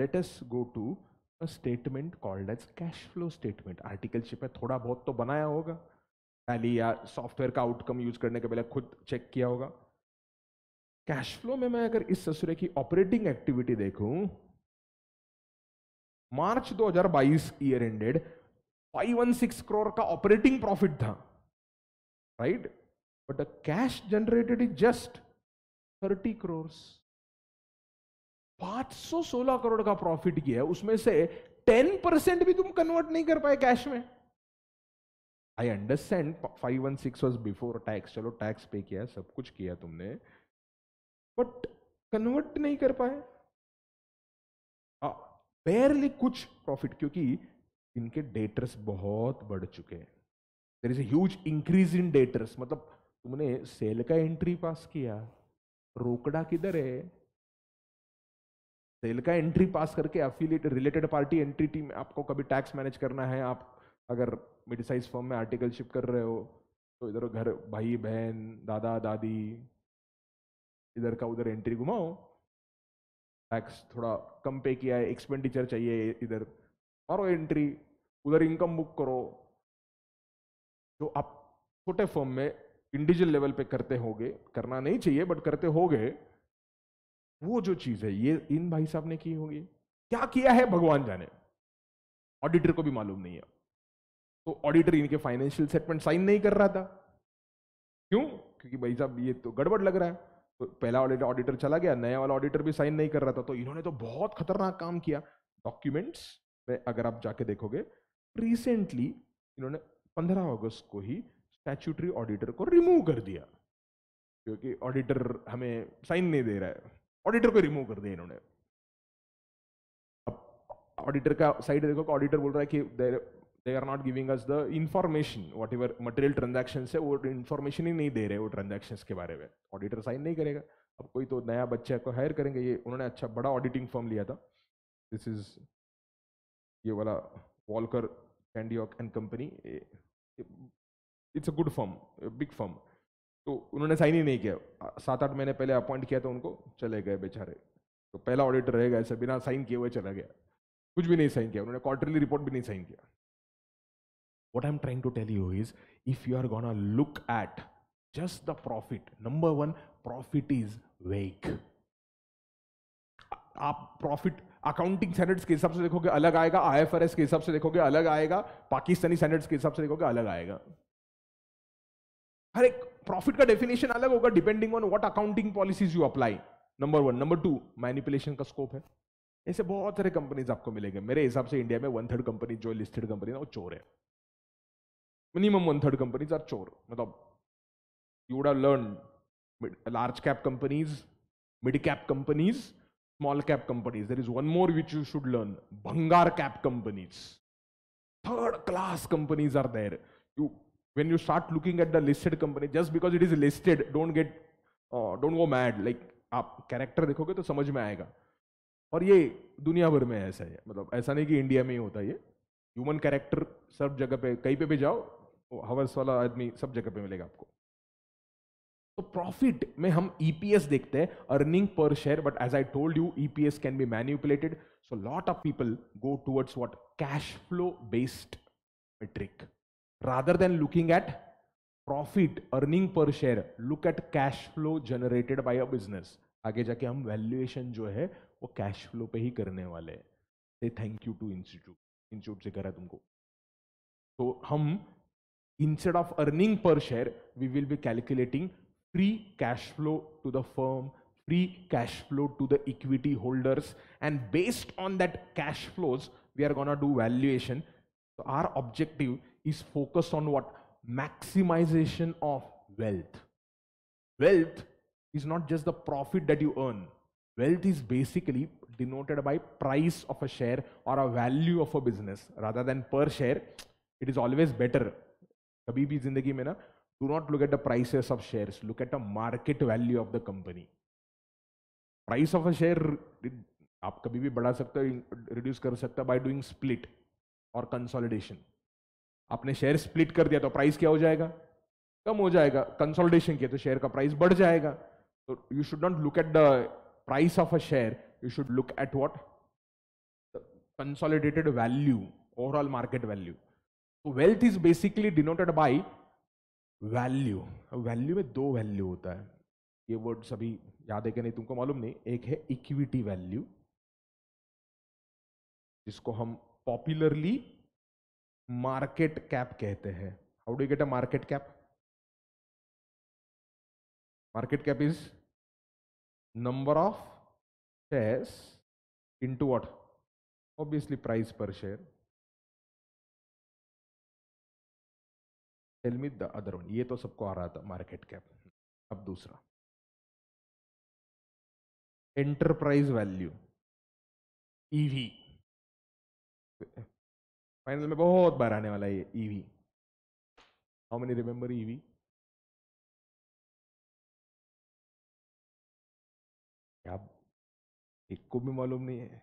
B: let us go to a statement called as cash flow statement articleship है थोड़ा बहुत तो बनाया होगा पहली या सॉफ्टवेयर का आउटकम यूज करने के पहले खुद चेक किया होगा कैश फ्लो में मैं अगर इस ससुरे की ऑपरेटिंग एक्टिविटी देखूं मार्च 2022 ईयर एंडेड 516 करोड़ का ऑपरेटिंग प्रॉफिट था right but the cash generated is just 30 crore 516 crore का प्रॉफिट किया है उसमें से 10 परसेंट भी तुम कन्वर्ट नहीं कर पाए कैश में I understand five one six was before tax चलो टैक्स पे किया सब कुछ किया तुमने बट कन्वर्ट नहीं कर पाए बेरली कुछ प्रॉफिट क्योंकि इनके डेटर्स बहुत बढ़ चुके हैं there is huge increase in debtors मतलब तुमने सेल का एंट्री पास किया रोकड़ा किधर है सेल का एंट्री पास करके affiliate related party entry team आपको कभी टैक्स मैनेज करना है आप अगर मिड साइज फर्म में आर्टिकलशिप कर रहे हो तो इधर घर भाई बहन दादा दादी इधर का उधर एंट्री घुमाओ टैक्स थोड़ा कम पे किया है एक्सपेंडिचर चाहिए इधर मारो एंट्री उधर इनकम बुक करो जो आप छोटे फर्म में इंडिविजुअल लेवल पे करते होगे करना नहीं चाहिए बट करते हो वो जो चीज है ये इन भाई साहब ने की होगी क्या किया है भगवान जाने ऑडिटर को भी मालूम नहीं है तो ऑडिटर इनके फाइनेंशियल स्टेटमेंट साइन नहीं कर रहा था क्यों क्योंकि भाई साहब ये तो गड़बड़ लग रहा है पहला ऑडिटर ऑडिटर चला गया नया वाला ऑडिटर भी साइन नहीं कर रहा था तो इन्होंने तो बहुत खतरनाक काम किया डॉक्यूमेंट्स में अगर आप जाके देखोगे रिसेंटली इन्होंने 15 अगस्त को ही स्टैचूटरी ऑडिटर को रिमूव कर दिया क्योंकि ऑडिटर हमें साइन नहीं दे रहा है ऑडिटर को रिमूव कर दिया इन्होंने अब ऑडिटर का साइड देखो ऑडिटर बोल रहा है कि they are not giving us the information whatever material transaction है वो इन्फॉर्मेशन ही नहीं दे रहे वो ट्रांजेक्शन के बारे में ऑडिटर साइन नहीं करेगा अब कोई तो नया बच्चा को हायर करेंगे ये उन्होंने अच्छा बड़ा ऑडिटिंग फॉर्म लिया था दिस इज ये वाला Walker Chandiok and company it's a good firm big firm तो उन्होंने साइन ही नहीं किया सात आठ महीने पहले अपॉइंट किया तो उनको चले गए बेचारे तो पहला ऑडिटर रहेगा ऐसे बिना साइन किए हुए चला गया कुछ भी नहीं साइन किया उन्होंने क्वार्टरली रिपोर्ट भी नहीं साइन किया what i'm trying to tell you is if you are to look at just the profit number one profit is vague आप प्रॉफिट अकाउंटिंग स्टैंडर्ड्स के हिसाब से देखोगे अलग आएगा आईएफआरएस के हिसाब से देखोगे अलग आएगा पाकिस्तानी स्टैंडर्ड्स के हिसाब से देखोगे अलग आएगा हर एक प्रॉफिट का डेफिनेशन अलग होगा depending on what accounting policies you apply number one number two manipulation का स्कोप है ऐसे बहुत सारे कंपनीज आपको मिलेंगे मेरे हिसाब से इंडिया में वन थर्ड कंपनी जो लिस्टेड कंपनी है वो चोर है minimum one third companies are चोर मतलब you would have learn large cap companies mid cap companies small cap companies there is one more which you should learn भंगार cap companies third class companies are there you when you start looking at the listed company just because it is listed don't get don't go mad like आप character देखोगे तो समझ में आएगा और ये दुनिया भर में ऐसा है मतलब ऐसा नहीं कि इंडिया में ही होता है ये ह्यूमन कैरेक्टर सब जगह पे कहीं पे भी जाओ हवर्स वाला आदमी सब जगह पे मिलेगा आपको तो प्रॉफिट में हम ईपीएस e देखते हैं earning per share but as I told you EPS can be manipulated so lot of people go towards what cash flow based metric rather than looking at profit earning per share look at cash flow generated by a business आगे जाके हम valuation जो है वो cash flow पे ही करने वाले हैं thank you to institute institute से करा तुमको तो हम instead of earning per share, we will be calculating free cash flow to the firm, free cash flow to the equity holders. And based on that cash flows, we are going to do valuation. So our objective is focused on what? Maximization of wealth. Wealth is not just the profit that you earn. Wealth is basically denoted by price of a share or a value of a business rather than per share. It is always better कभी भी जिंदगी में ना do not look at the prices of shares look at the market value of the company price of a share आप कभी भी बढ़ा सकते हो रिड्यूस कर सकते हो बाय डूइंग स्प्लिट और कंसोलिडेशन आपने शेयर स्प्लिट कर दिया तो प्राइस क्या हो जाएगा कम हो जाएगा कंसोलिडेशन किया तो शेयर का प्राइस बढ़ जाएगा तो you should not look at the price of a share you should look at what consolidated value overall market value wealth is basically denoted by value value में दो वैल्यू होता है ये वर्ड सभी याद है कि नहीं तुमको मालूम नहीं एक है इक्विटी वैल्यू जिसको हम पॉपुलरली
A: मार्केट कैप कहते हैं how do get a market cap market cap is number of shares into what obviously price per share tell me the other one ये तो सबको आ रहा था मार्केट कैप अब दूसरा एंटरप्राइज वैल्यू ईवी फाइनल में बहुत बार आने वाला है ये EV how many remember EV क्या एक को भी मालूम नहीं है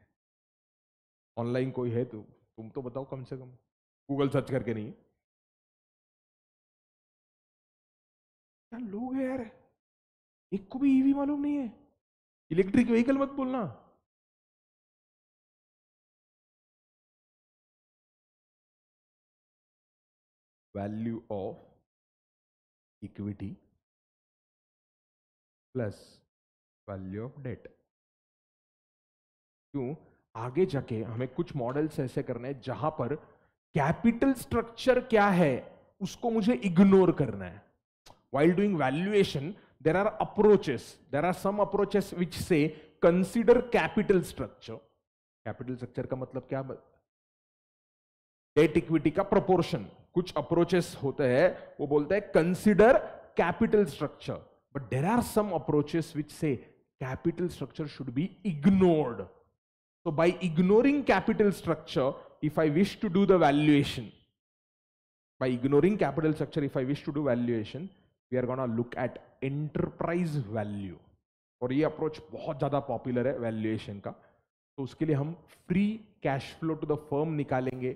A: ऑनलाइन कोई है तो तुम तो बताओ कम से कम गूगल सर्च करके नहीं क्या लोग है यार एक को भी ईवी मालूम नहीं है इलेक्ट्रिक व्हीकल मत बोलना value of equity plus value of debt क्यों आगे जाके हमें कुछ मॉडल्स ऐसे करने हैं जहां
B: पर कैपिटल स्ट्रक्चर क्या है उसको मुझे इग्नोर करना है While doing valuation, there are approaches. There are some approaches which say consider capital structure. Capital structure का मतलब क्या debt equity ka proportion kuch approaches hote hai wo bolta hai consider capital structure but there are some approaches which say capital structure should be ignored So by ignoring capital structure, if I wish to do the valuation, by ignoring capital structure, if I wish to do valuation, we are gonna look at enterprise value और ये approach बहुत ज़्यादा popular है valuation का तो उसके लिए हम free cash flow to the firm निकालेंगे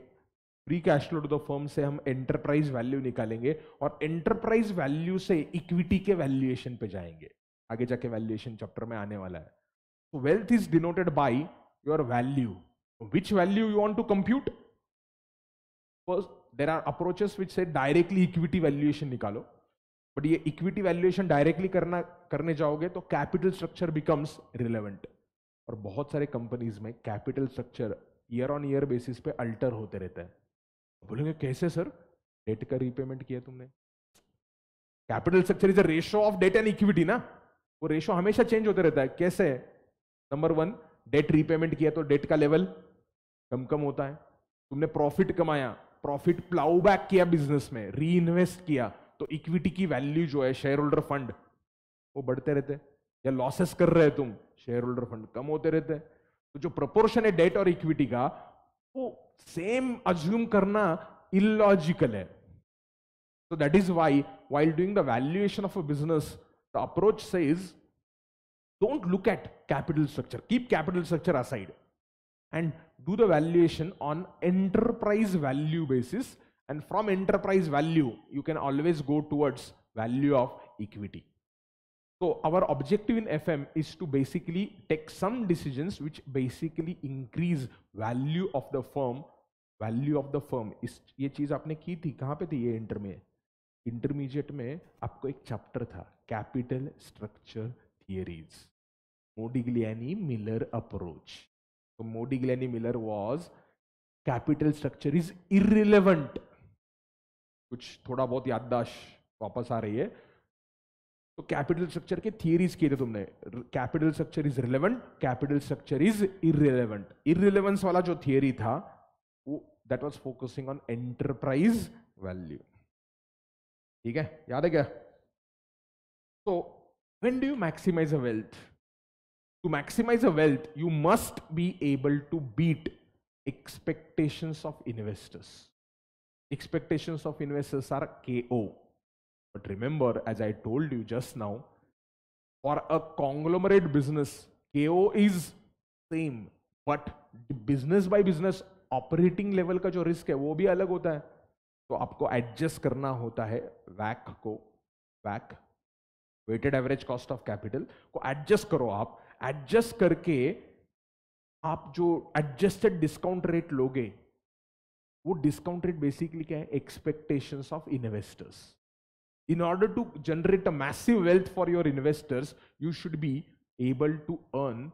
B: free cash flow to the firm से हम एंटरप्राइज वैल्यू निकालेंगे और एंटरप्राइज वैल्यू से इक्विटी के वैल्यूएशन पे जाएंगे आगे जाके वैल्यूएशन चैप्टर में आने वाला है तो wealth is denoted by your value which value you want to compute first there are approaches which से डायरेक्टली इक्विटी वैल्यूएशन निकालो बट ये इक्विटी वैल्यूएशन डायरेक्टली करना करने जाओगे तो कैपिटल स्ट्रक्चर बिकम्स रिलेवेंट और बहुत सारे कंपनीज में capital structure year on year basis पे अल्टर होते रहता है बोलेंगे कैसे सर डेट का रीपेमेंट किया तुमने capital structure is a ratio of debt and equity ना वो रेशो हमेशा चेंज होते रहता है कैसे नंबर वन डेट रीपेमेंट किया तो डेट का लेवल कम कम होता है तुमने प्रॉफिट कमाया प्रॉफिट प्लाउ बैक किया बिजनेस में री इन्वेस्ट किया तो इक्विटी की वैल्यू जो है शेयर होल्डर फंड वो बढ़ते रहते हैं या लॉसेस कर रहे तुम शेयर होल्डर फंड कम होते रहते हैं तो जो प्रपोर्शन है डेट और इक्विटी का वो सेम अज्यूम करना इलॉजिकल है so that is why while doing the valuation of a business the approach से is don't look at capital structure keep capital structure aside and do the valuation on enterprise value basis and from enterprise value you can always go towards value of equity so our objective in fm is to basically take some decisions which basically increase value of the firm value of the firm is ये चीज आपने की थी कहाँ पे थी ये inter में इंटरमीडिएट में आपको एक चैप्टर था capital structure theories Modigliani Miller approach Modigliani Miller was capital structure is irrelevant कुछ थोड़ा बहुत याददाश्त वापस आ रही है तो कैपिटल स्ट्रक्चर के थियरीज किए थे तुमने capital structure is relevant capital structure is irrelevant irrelevance वाला जो थियरी था वो that was focusing on enterprise value ठीक है याद है क्या तो when do you maximize a wealth to maximize a wealth you must be able to beat expectation of investors expectations of investors are KO. But remember, as I told you just now, for a conglomerate business, KO is same, but business by business operating level का जो risk है वो भी अलग होता है तो आपको एडजस्ट करना होता है वैक को वैक weighted average cost of capital को एडजस्ट करो आप एडजस्ट करके आप जो एडजस्टेड डिस्काउंट रेट लोगे वो डिस्काउंट रेट बेसिकली क्या है expectation of investors in order to generate a massive wealth for your investors you should be able to earn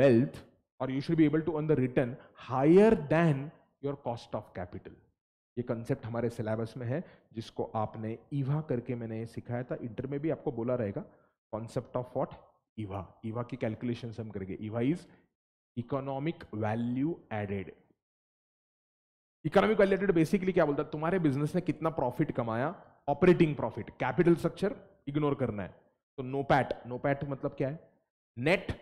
B: wealth और you should be able to earn the return higher than your cost of capital ये concept हमारे syllabus में है जिसको आपने ईवा करके मैंने सिखाया था इंटर में भी आपको बोला रहेगा concept of what EVA EVA की कैलकुलेशन हम करेंगे EVA is economic value added economic validator basically क्या बोलता है तुम्हारे बिजनेस ने कितना प्रॉफिट कमाया operating profit capital structure ignore करना है तो नोपैट नोपैट मतलब क्या है net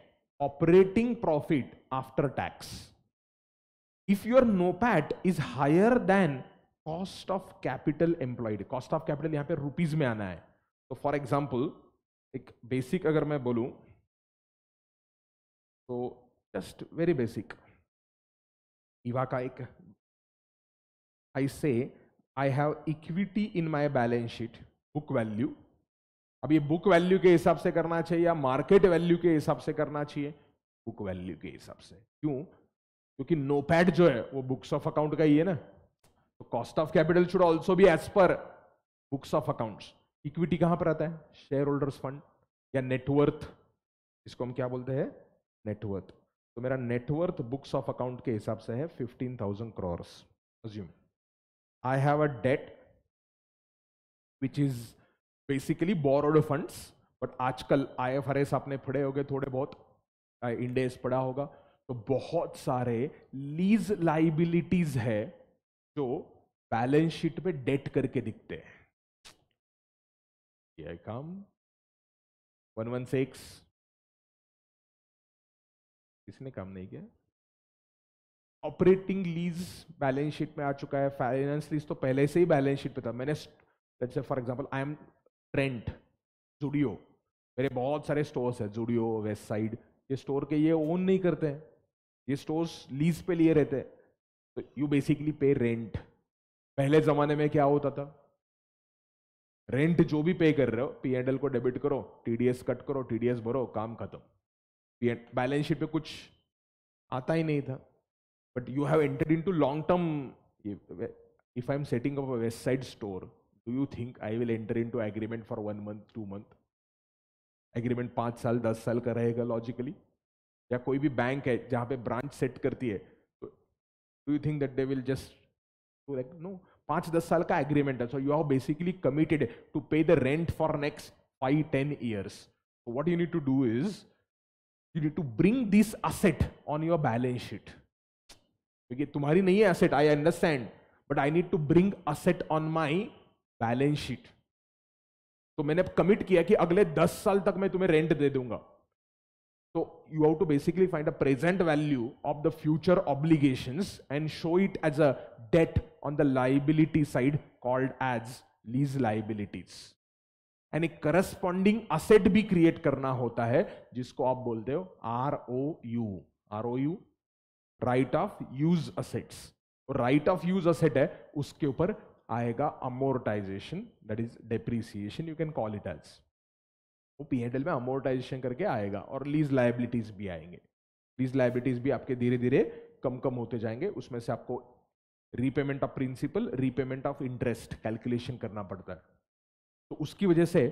B: operating profit after tax if your PAT is higher than cost of capital employed cost of capital यहां पे रुपीज में आना है
A: तो फॉर एग्जाम्पल एक बेसिक अगर मैं बोलूं तो जस्ट वेरी बेसिक इवा का एक
B: I say I have equity in my balance sheet book value अब ये बुक वैल्यू के हिसाब से करना चाहिए या मार्केट वैल्यू के हिसाब से करना चाहिए बुक वैल्यू के हिसाब से क्यों क्योंकि नोपैट जो है वो बुक्स ऑफ अकाउंट का ही है ना तो cost of capital should also भी as per books of accounts equity कहां पर आता है शेयर होल्डर्स फंड या नेटवर्थ इसको हम क्या बोलते हैं नेटवर्थ तो मेरा नेटवर्थ बुक्स ऑफ अकाउंट के हिसाब से है fifteen thousand crores assume I have a debt which is basically borrowed funds. But आजकल आई एफ आर एस आपने पढ़े होंगे थोड़े बहुत इंडेस पढ़ा होगा तो बहुत सारे लीज लाइबिलिटीज है
A: जो बैलेंस शीट पे डेट करके दिखते हैं कम वन वन सिक्स किसने काम नहीं किया ऑपरेटिंग लीज बैलेंस शीट में आ
B: चुका है फाइनेंस लीज तो पहले से ही बैलेंस शीट पे था मैंने जैसे for example I am Trent Zudio मेरे बहुत सारे स्टोर्स है जूडियो वेस्ट साइड ये स्टोर के ये ओन नहीं करते हैं ये स्टोर्स लीज पे लिए रहते हैं तो यू बेसिकली पे रेंट पहले ज़माने में क्या होता था रेंट जो भी पे कर रहे हो पी एंड एल को डेबिट करो टीडीएस कट करो टीडीएस भरो काम खत्म बैलेंस शीट पे कुछ आता ही नहीं था but you have entered into long term. If, if I'm setting up a West Side store, do you think I will enter into agreement for one month, two month? Agreement पाँच साल दस साल का रहेगा लॉजिकली या कोई भी bank है जहाँ पे ब्रांच सेट करती है do you think that they will just like no पाँच दस साल का एग्रीमेंट है so you have basically committed to pay the rent for next five ten years what you need to do is you need to bring this asset on your balance sheet क्योंकि तुम्हारी नहीं है asset I understand but I need to bring asset on my balance sheet तो मैंने commit किया कि अगले दस साल तक मैं तुम्हें रेंट दे दूंगा तो you have to basically find a present value of the future obligation and show it as a debt on the liability side called as lease liabilities and एक करस्पॉन्डिंग असेट भी क्रिएट करना होता है जिसको आप बोलते हो R O U R O U right of use assets और राइट ऑफ यूज असेट है उसके ऊपर आएगा amortisation that is depreciation you can call it as वो पी एंड एल में अमोर्टाइजेशन करके आएगा और लीज लाइबिलिटीज भी आएंगे लीज लाइबिलिटीज भी आपके धीरे धीरे कम कम होते जाएंगे उसमें से आपको repayment of principal repayment of interest calculation करना पड़ता है तो उसकी वजह से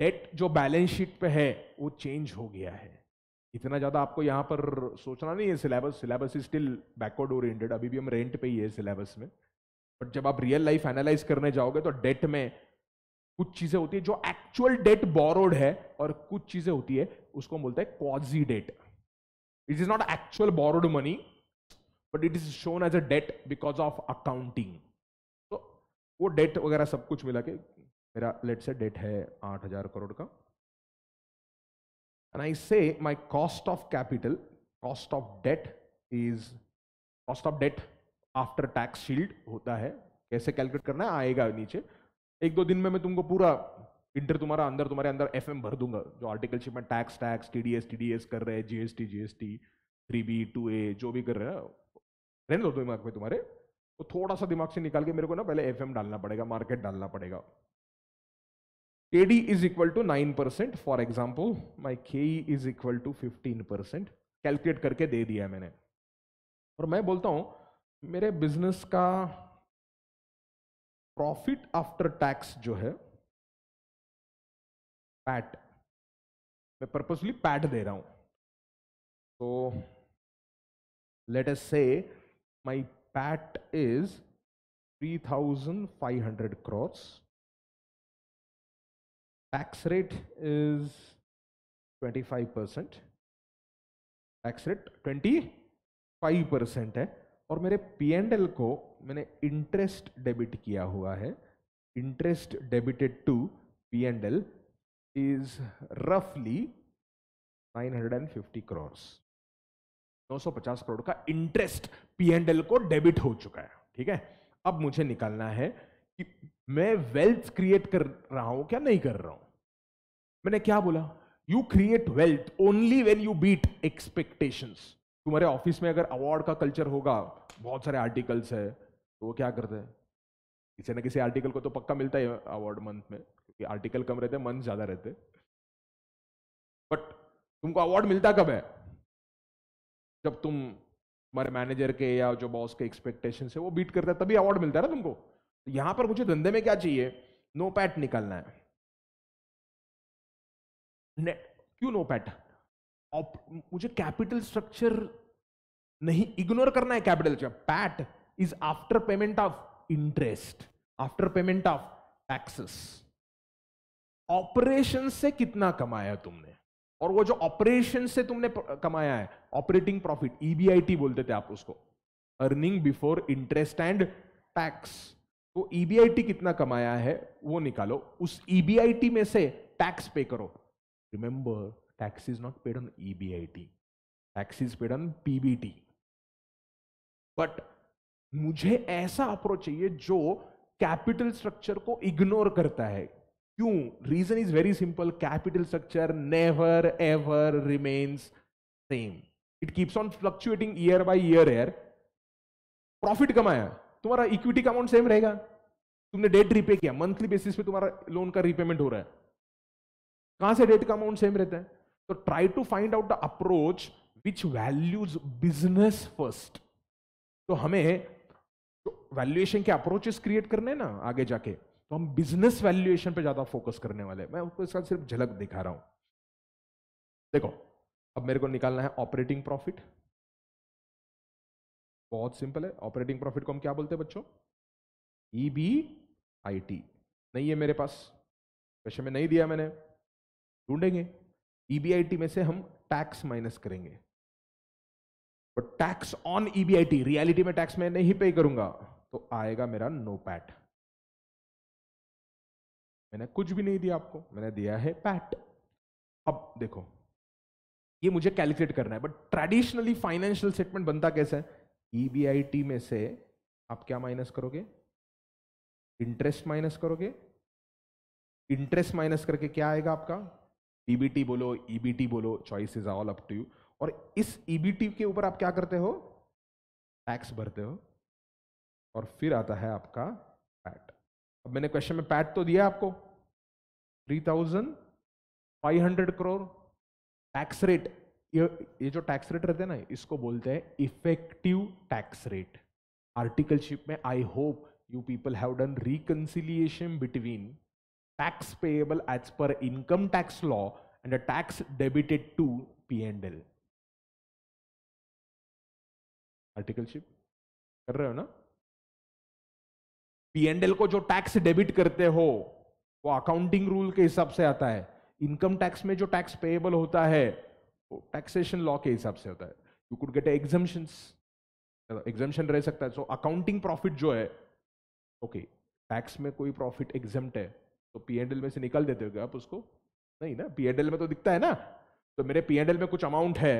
B: डेट जो बैलेंस शीट पे है वो चेंज हो गया है इतना ज़्यादा आपको यहाँ पर सोचना नहीं है syllabus syllabus is still backward oriented अभी भी हम रेंट पे ही है सिलेबस में बट जब आप रियल लाइफ एनालाइज करने जाओगे तो डेट में कुछ चीज़ें होती है जो एक्चुअल डेट बोरोड है और कुछ चीज़ें होती है उसको हम बोलते हैं quasi debt it is not actual borrowed money but it is shown as a debt because of accounting तो वो डेट वगैरह सब कुछ मिला के मेरा लेट से डेट है आठ हज़ार करोड़ का and I say my cost of capital, cost of debt is cost of debt after tax shield होता है कैसे कैलकुलेट करना है आएगा नीचे एक दो दिन में मैं तुमको पूरा इंटर तुम्हारा अंदर तुम्हारे अंदर एफ भर दूंगा जो आर्टिकल शिप में tax tax T D S T D S कर रहे हैं GST GST three B two A जो भी कर रहे हैं रहने दो दिमाग में तुम्हारे तो थोड़ा सा दिमाग से निकाल के मेरे को ना पहले एफ डालना पड़ेगा मार्केट डालना पड़ेगा AD is equal to 9%. For example, my KE is equal to 15%. Calculate करके दे दिया है मैंने और मैं बोलता हूं मेरे बिजनेस का
A: प्रॉफिट आफ्टर टैक्स जो है पैट मैं पर्पसली पैट दे रहा हूं तो let us say my PAT is 3500 crore tax rate is 25%
B: tax rate 25 percent है और मेरे पी एंड एल को मैंने इंटरेस्ट डेबिट किया हुआ है interest debited to P and L is रफली 950 crores 950 करोड़ का इंटरेस्ट पी को डेबिट हो चुका है ठीक है अब मुझे निकालना है कि मैं वेल्थ क्रिएट कर रहा हूं क्या नहीं कर रहा हूं मैंने क्या बोला you create wealth only when you beat expectation तुम्हारे ऑफिस में अगर अवार्ड का कल्चर होगा बहुत सारे आर्टिकल्स है तो वो क्या करते हैं किसी ना किसी आर्टिकल को तो पक्का मिलता है अवार्ड मंथ में क्योंकि आर्टिकल कम रहते हैं मंथ ज्यादा रहते बट तुमको अवार्ड मिलता कब है जब तुम तुम्हारे मैनेजर के या जो बॉस के एक्सपेक्टेशन है वो बीट करता है तभी अवार्ड मिलता है ना तुमको तो यहां पर मुझे धंधे में क्या चाहिए नो पैट निकालना है क्यों नो पैट मुझे कैपिटल स्ट्रक्चर नहीं इग्नोर करना है capital PAT is after payment of interest after payment of taxes operation से कितना कमाया तुमने और वो जो ऑपरेशन से तुमने कमाया है ऑपरेटिंग प्रॉफिट ईबीआईटी e बोलते थे आप उसको earning before interest and tax को ईबीआईटी e कितना कमाया है वो निकालो उस ईबीआईटी e में से टैक्स पे करो remember tax is not paid on EBIT tax is paid on PBT but मुझे ऐसा अप्रोच चाहिए जो कैपिटल स्ट्रक्चर को इग्नोर करता है क्यों reason is very simple capital structure never ever remains same it keeps on fluctuating year by year एयर profit कमाया तुम्हारा इक्विटी का अमाउंट सेम रहेगा तुमने डेट रिपे किया मंथली बेसिस पे तुम्हारा लोन का रिपेमेंट हो रहा है कहां से डेट का अमाउंट सेम रहता है तो try to find out the approach which values business first तो हमें वैल्यूएशन तो के अप्रोचेस क्रिएट करने ना आगे जाके तो हम बिजनेस वैल्यूएशन पे ज्यादा फोकस करने वाले मैं उसको इसका सिर्फ झलक दिखा रहा हूं देखो अब मेरे को निकालना है ऑपरेटिंग प्रॉफिट बहुत सिंपल है ऑपरेटिंग प्रॉफिट को हम क्या बोलते हैं बच्चों ई बी आई टी नहीं है मेरे पास क्वेश्चन में नहीं दिया मैंने ढूंढेंगे ई बी आई टी में से हम टैक्स माइनस करेंगे but tax on E B I T reality में टैक्स मैं नहीं पे करूंगा तो आएगा मेरा नो पैट मैंने कुछ भी नहीं दिया आपको मैंने दिया है पैट अब देखो ये मुझे कैलकुलेट करना है बट ट्रेडिशनली फाइनेंशियल स्टेटमेंट बनता कैसे है ई e में से आप क्या माइनस करोगे इंटरेस्ट माइनस करोगे इंटरेस्ट माइनस करके क्या आएगा आपका ईबीटी e बोलो ईबीटी e बोलो choice is all up to you और इस ईबीटी के ऊपर आप क्या करते हो टैक्स भरते हो और फिर आता है आपका पैट अब मैंने क्वेश्चन में पैट तो दिया आपको three thousand five hundred crore tax rate ये ये जो टैक्स रेट रहते हैं ना इसको बोलते हैं इफेक्टिव टैक्स रेट आर्टिकलशिप में I hope you people have done reconciliation between tax payable as per
A: income tax law and tax debited to P and L articleship कर रहे हो ना पी एंड एल को जो टैक्स डेबिट करते हो वो अकाउंटिंग रूल के हिसाब से
B: आता है इनकम टैक्स में जो टैक्स पेएबल होता है टैक्सेशन लॉ के हिसाब से होता है you could get exemption exemption रह सकता है सो अकाउंटिंग प्रॉफिट जो है ओके okay, टैक्स में कोई प्रॉफिट एग्जम्ट है तो पी एंड एल में से निकाल देते हो आप उसको नहीं ना पी एंड एल में तो दिखता है ना तो मेरे पी एंड एल में कुछ अमाउंट है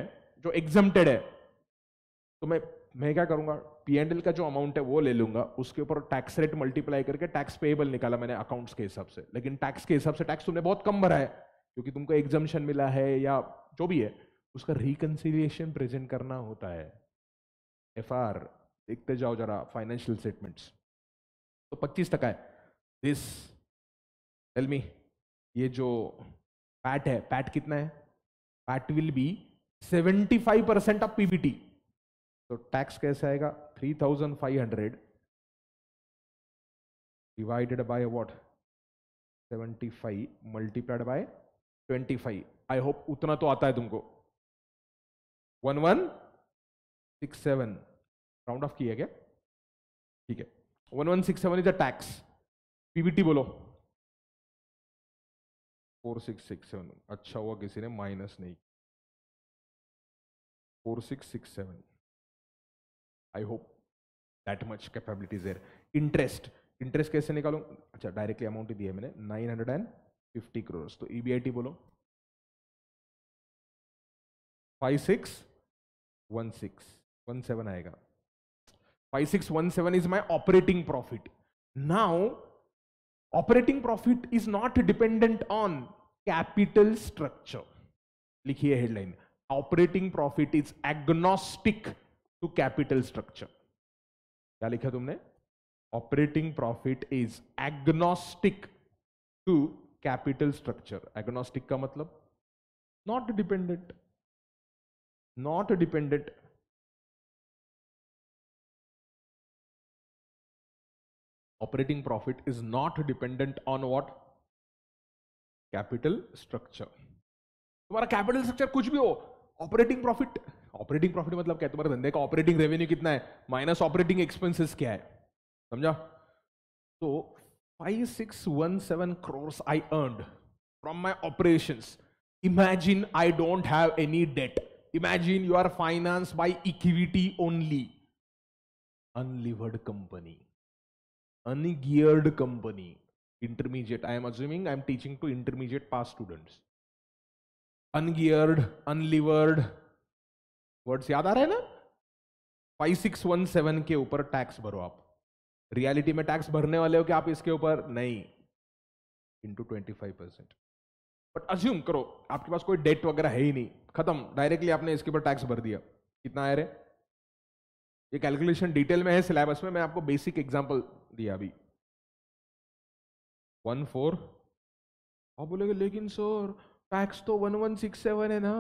B: जो एग्जामेड है तो मैं मैं क्या करूंगा पी एंड एल का जो अमाउंट है वो ले लूंगा उसके ऊपर टैक्स रेट मल्टीप्लाई करके टैक्स पेएबल निकाला मैंने अकाउंट्स के हिसाब से लेकिन टैक्स के हिसाब से टैक्स तुमने बहुत कम भरा है क्योंकि तुमको एग्जामेशन मिला है या जो भी है उसका रिकन्सिलिएशन प्रेजेंट करना होता है एफ आर देखते जाओ जरा फाइनेंशियल स्टेटमेंट्स तो पच्चीस तक है दिस एलमी ये जो पैट है पैट कितना है PAT will be seventy five percent of PBT तो टैक्स कैसे आएगा three thousand five hundred divided by what five multiplied by twenty five I hope उतना तो आता है तुमको one
A: one six seven round off किया क्या ठीक है one one six seven is a tax PBT बोलो फोर सिक्स सिक्स सेवन अच्छा हुआ किसी ने माइनस नहीं four six six seven I hope that much capabilities
B: interest interest कैसे निकालू अच्छा डायरेक्टली अमाउंट दिया मैंने nine hundred and fifty crores तो ईबीआईटी e बोलो five six one six one seven आएगा five six one seven is my operating profit now operating profit is not dependent on capital structure लिखिए headline operating profit is agnostic to capital structure क्या लिखा तुमने operating profit is agnostic to capital structure
A: agnostic का मतलब not dependent not dependent operating profit is not dependent on what
B: capital structure तुम्हारा capital structure कुछ भी हो operating profit operating profit मतलब क्या तुम्हारे धंधे का ऑपरेटिंग रेवेन्यू कितना है माइनस ऑपरेटिंग एक्सपेंसेस क्या है समझा तो 5617 crores I earned from my operations. Imagine I don't have any debt. Imagine you are financed by equity only. Unlevered company. Ungeared company. Intermediate. I am assuming I am teaching to intermediate past students. Ungeared, unlevered. Words याद आ रहे हैं ना 5617 के ऊपर tax भरो आप reality में टैक्स भरने वाले हो कि आप इसके ऊपर नहीं into twenty five percent but assume करो आपके पास कोई डेट वगैरह है ही नहीं खत्म डायरेक्टली आपने इसके ऊपर टैक्स भर दिया कितना आया रहे ये कैलकुलेशन डिटेल में है सिलेबस में मैं आपको बेसिक एग्जाम्पल दिया अभी वन फोर आप बोलेगे लेकिन सर टैक्स तो वन वन सिक्स सेवन है ना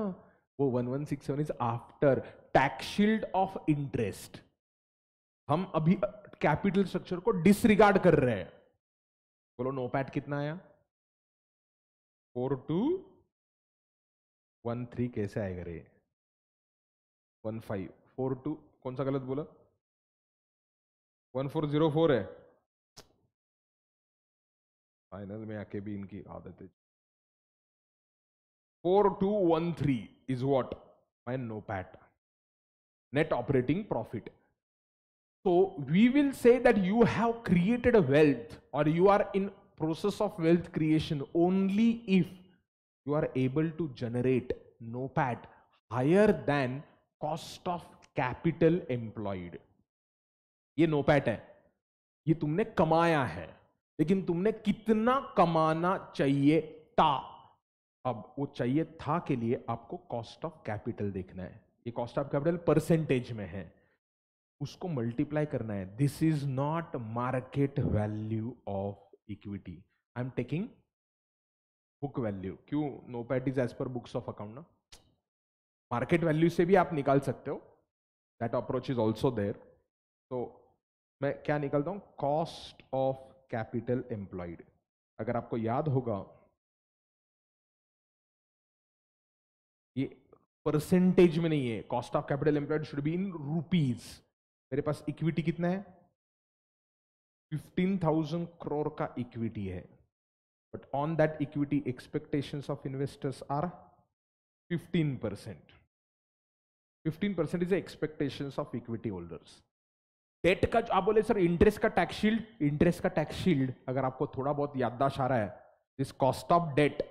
B: वो one one six seven is after tax shield of interest हम अभी कैपिटल स्ट्रक्चर को
A: डिसरिगार्ड कर रहे हैं बोलो नोपैट कितना आया फोर टू वन थ्री कैसे आएगा रे वन फाइव फोर टू कौन सा गलत बोला वन फोर जीरो फोर है फाइनल में आके भी इनकी आदत है four two one three is what my NOPAT
B: net operating profit So we will say that you have created a wealth or you are in process of wealth creation only if you are able to generate no pat higher than cost of capital employed. ye no pat hai ye tumne kamaya hai lekin tumne kitna kamana chahiye ta अब वो चाहिए था के लिए आपको cost of capital देखना है ये कॉस्ट ऑफ कैपिटल परसेंटेज में है उसको मल्टीप्लाई करना है this is not market value of equity I am taking book value क्यों NOPAT is as per books of account ना मार्केट वैल्यू से भी आप निकाल सकते हो that approach is also there तो मैं क्या निकालता हूँ कॉस्ट ऑफ कैपिटल एम्प्लॉयड अगर आपको याद होगा
A: ये परसेंटेज में नहीं है cost of capital employed should be in rupees मेरे पास इक्विटी कितना है
B: फिफ्टीन थाउजेंड करोड़ का इक्विटी है but on that equity expectations of investors are fifteen percent fifteen percent is expectations of equity holders debt का जो आप बोले सर इंटरेस्ट का टैक्स शील्ड इंटरेस्ट का टैक्स शील्ड अगर आपको थोड़ा बहुत याददाश्त आ रहा है this cost of debt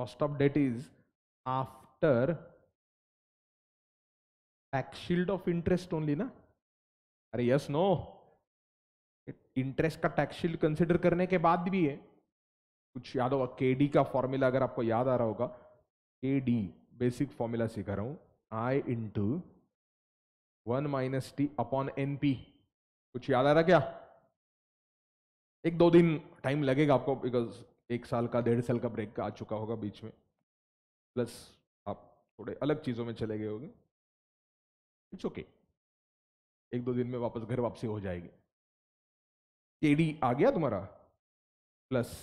A: cost of debt is after back shield of interest only ना अरे यस नो
B: इंटरेस्ट का टैक्स शील्ड कंसिडर करने के बाद भी है कुछ याद होगा के डी का फॉर्मूला अगर आपको याद आ रहा होगा के डी बेसिक फॉर्मूला सिखा रहा हूँ I into one minus T upon N P कुछ याद आ रहा क्या एक दो दिन टाइम लगेगा आपको बिकॉज एक साल का डेढ़ साल का ब्रेक आ चुका होगा बीच में प्लस आप थोड़े अलग चीज़ों में चले गए
A: होंगे इट्स ओके एक दो दिन में वापस घर वापसी हो जाएगी टेडी आ गया तुम्हारा प्लस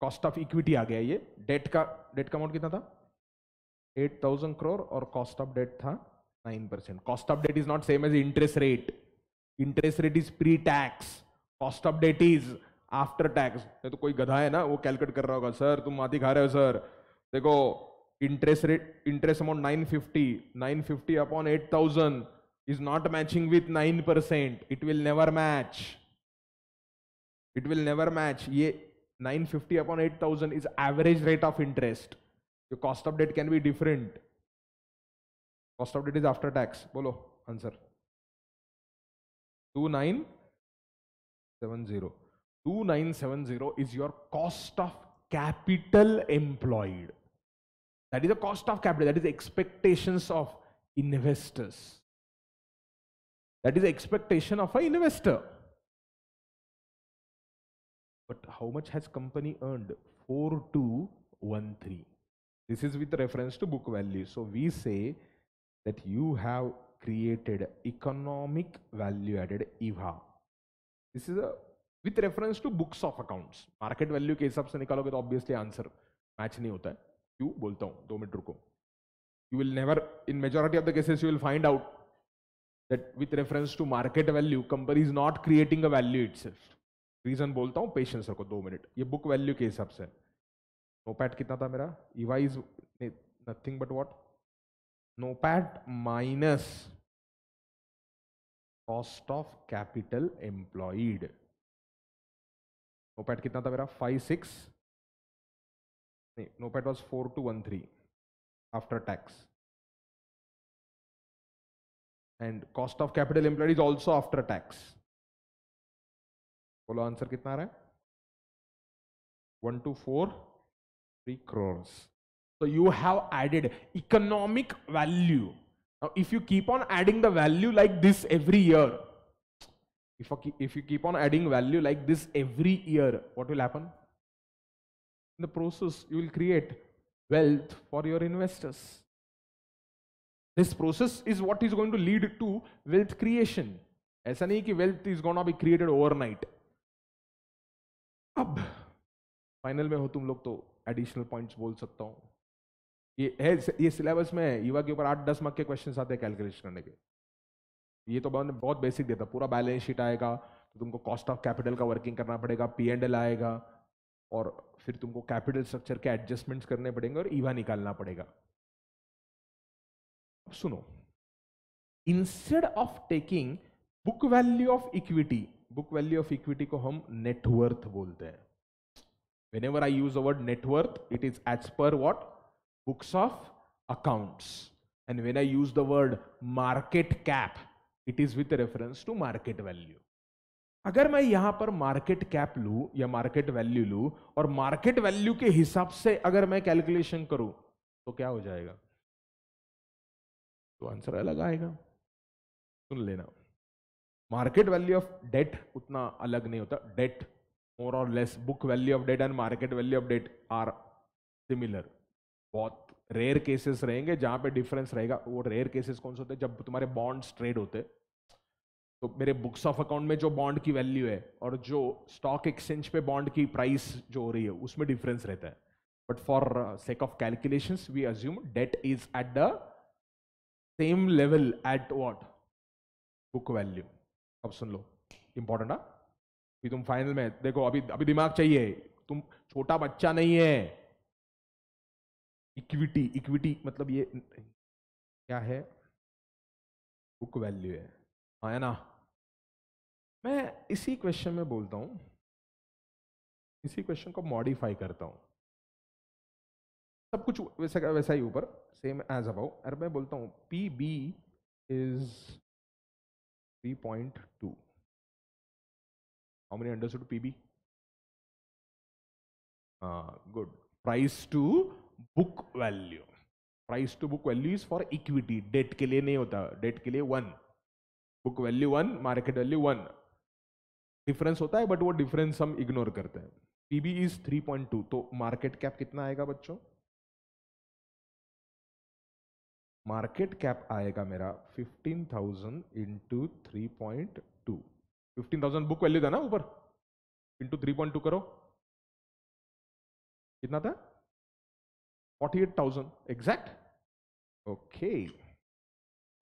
A: कॉस्ट ऑफ इक्विटी आ
B: गया ये डेट का डेट का अमाउंट कितना था एट थाउजेंड क्रोर और कॉस्ट ऑफ डेट था nine percent cost of debt is not same as interest rate interest rate is pre tax cost of debt is after tax तो कोई गधा है ना वो कैलकुलेट कर रहा होगा सर तुम माथी खा रहे हो सर देखो interest rate interest amount 950 950 upon 8000 is not matching with 9% it will never match it will never match ye 950 upon 8000 is average rate of interest your cost of debt can be different cost of debt is after tax bolo answer 2970 2970 is your cost of capital employed that is the cost of capital. That is expectations of
A: investors. That is expectation of an investor. But how much has company earned?
B: 4213. This is with reference to book value. So we say that you have created economic value added EVA. This is a with reference to books of accounts. Market value case, हिसाब से निकालोगे obviously answer match new होता है. क्यों बोलता हूं दो minute रुको you will never in majority of the cases you will find out that with reference to market value company is not creating a value it reason बोलता हूँ patience रखो दो मिनट ये बुक वैल्यू के हिसाब से no NOPAT कितना था मेरा EVA is nothing but what NOPAT
A: minus cost of capital employed NOPAT कितना था मेरा five six NOPAT was 4213 after tax. And cost of capital employed is also after tax. बोलो answer कितना आ रहा है one two four three crores so you have added economic
B: if you keep on adding the value like this every year if, if you keep on adding value like this every year what will happen In the process, you will create wealth for your investors. This process is what is going to lead to wealth creation. ऐसा नहीं कि wealth is gonna be created overnight अब final में हो तुम लोग तो additional points बोल सकता हूं ये है ये सिलेबस में युवा के ऊपर आठ दस मार्क के क्वेश्चन आते हैं कैलकुलेशन करने के ये तो मैंने बहुत बेसिक देता पूरा बैलेंस शीट आएगा तो तुमको कॉस्ट ऑफ कैपिटल का वर्किंग करना पड़ेगा पी एंड एल आएगा और फिर तुमको कैपिटल स्ट्रक्चर के एडजस्टमेंट्स करने पड़ेंगे और ईवा निकालना पड़ेगा सुनो instead of taking book value of equity book value of equity को हम नेटवर्थ बोलते हैं whenever I use word net worth it is as per what books of accounts and when I use the word market cap it is with reference to market value अगर मैं यहां पर market cap लू या market value लू और market value के हिसाब से अगर मैं कैलकुलेशन करूं तो क्या हो जाएगा तो आंसर अलग आएगा सुन लेना मार्केट वैल्यू ऑफ डेट उतना अलग नहीं होता डेट मोर और less book value of debt and market value of debt are similar बहुत रेयर केसेस रहेंगे जहां पे डिफरेंस रहेगा वो रेयर केसेस कौन से होते हैं जब तुम्हारे बॉन्ड्स ट्रेड होते हैं तो मेरे बुक्स ऑफ अकाउंट में जो बॉन्ड की वैल्यू है और जो स्टॉक एक्सचेंज पे बॉन्ड की प्राइस जो हो रही है उसमें डिफरेंस रहता है but for sake of calculation we assume debt is at the same level at what book value अब सुन लो इंपॉर्टेंट है कि तुम फाइनल में देखो अभी अभी दिमाग चाहिए तुम छोटा बच्चा नहीं है
A: इक्विटी इक्विटी मतलब ये क्या है बुक वैल्यू है आया ना मैं इसी क्वेश्चन में बोलता हूं इसी क्वेश्चन को मॉडिफाई करता हूं सब कुछ वैसा का वैसा ही ऊपर सेम एज अबाउ अरे मैं बोलता हूं P B is three point two how many understood P B good
B: price to book value price to book value is for equity debt के लिए नहीं होता डेट के लिए one book value one market value one difference होता है but वो difference हम इग्नोर करते हैं पीबी इज 3.2 तो मार्केट कैप कितना आएगा बच्चों मार्केट कैप आएगा मेरा 15,000 thousand into three point two fifteen thousand book
A: value था ना ऊपर इंटू थ्री पॉइंट टू करो कितना था forty eight thousand exact okay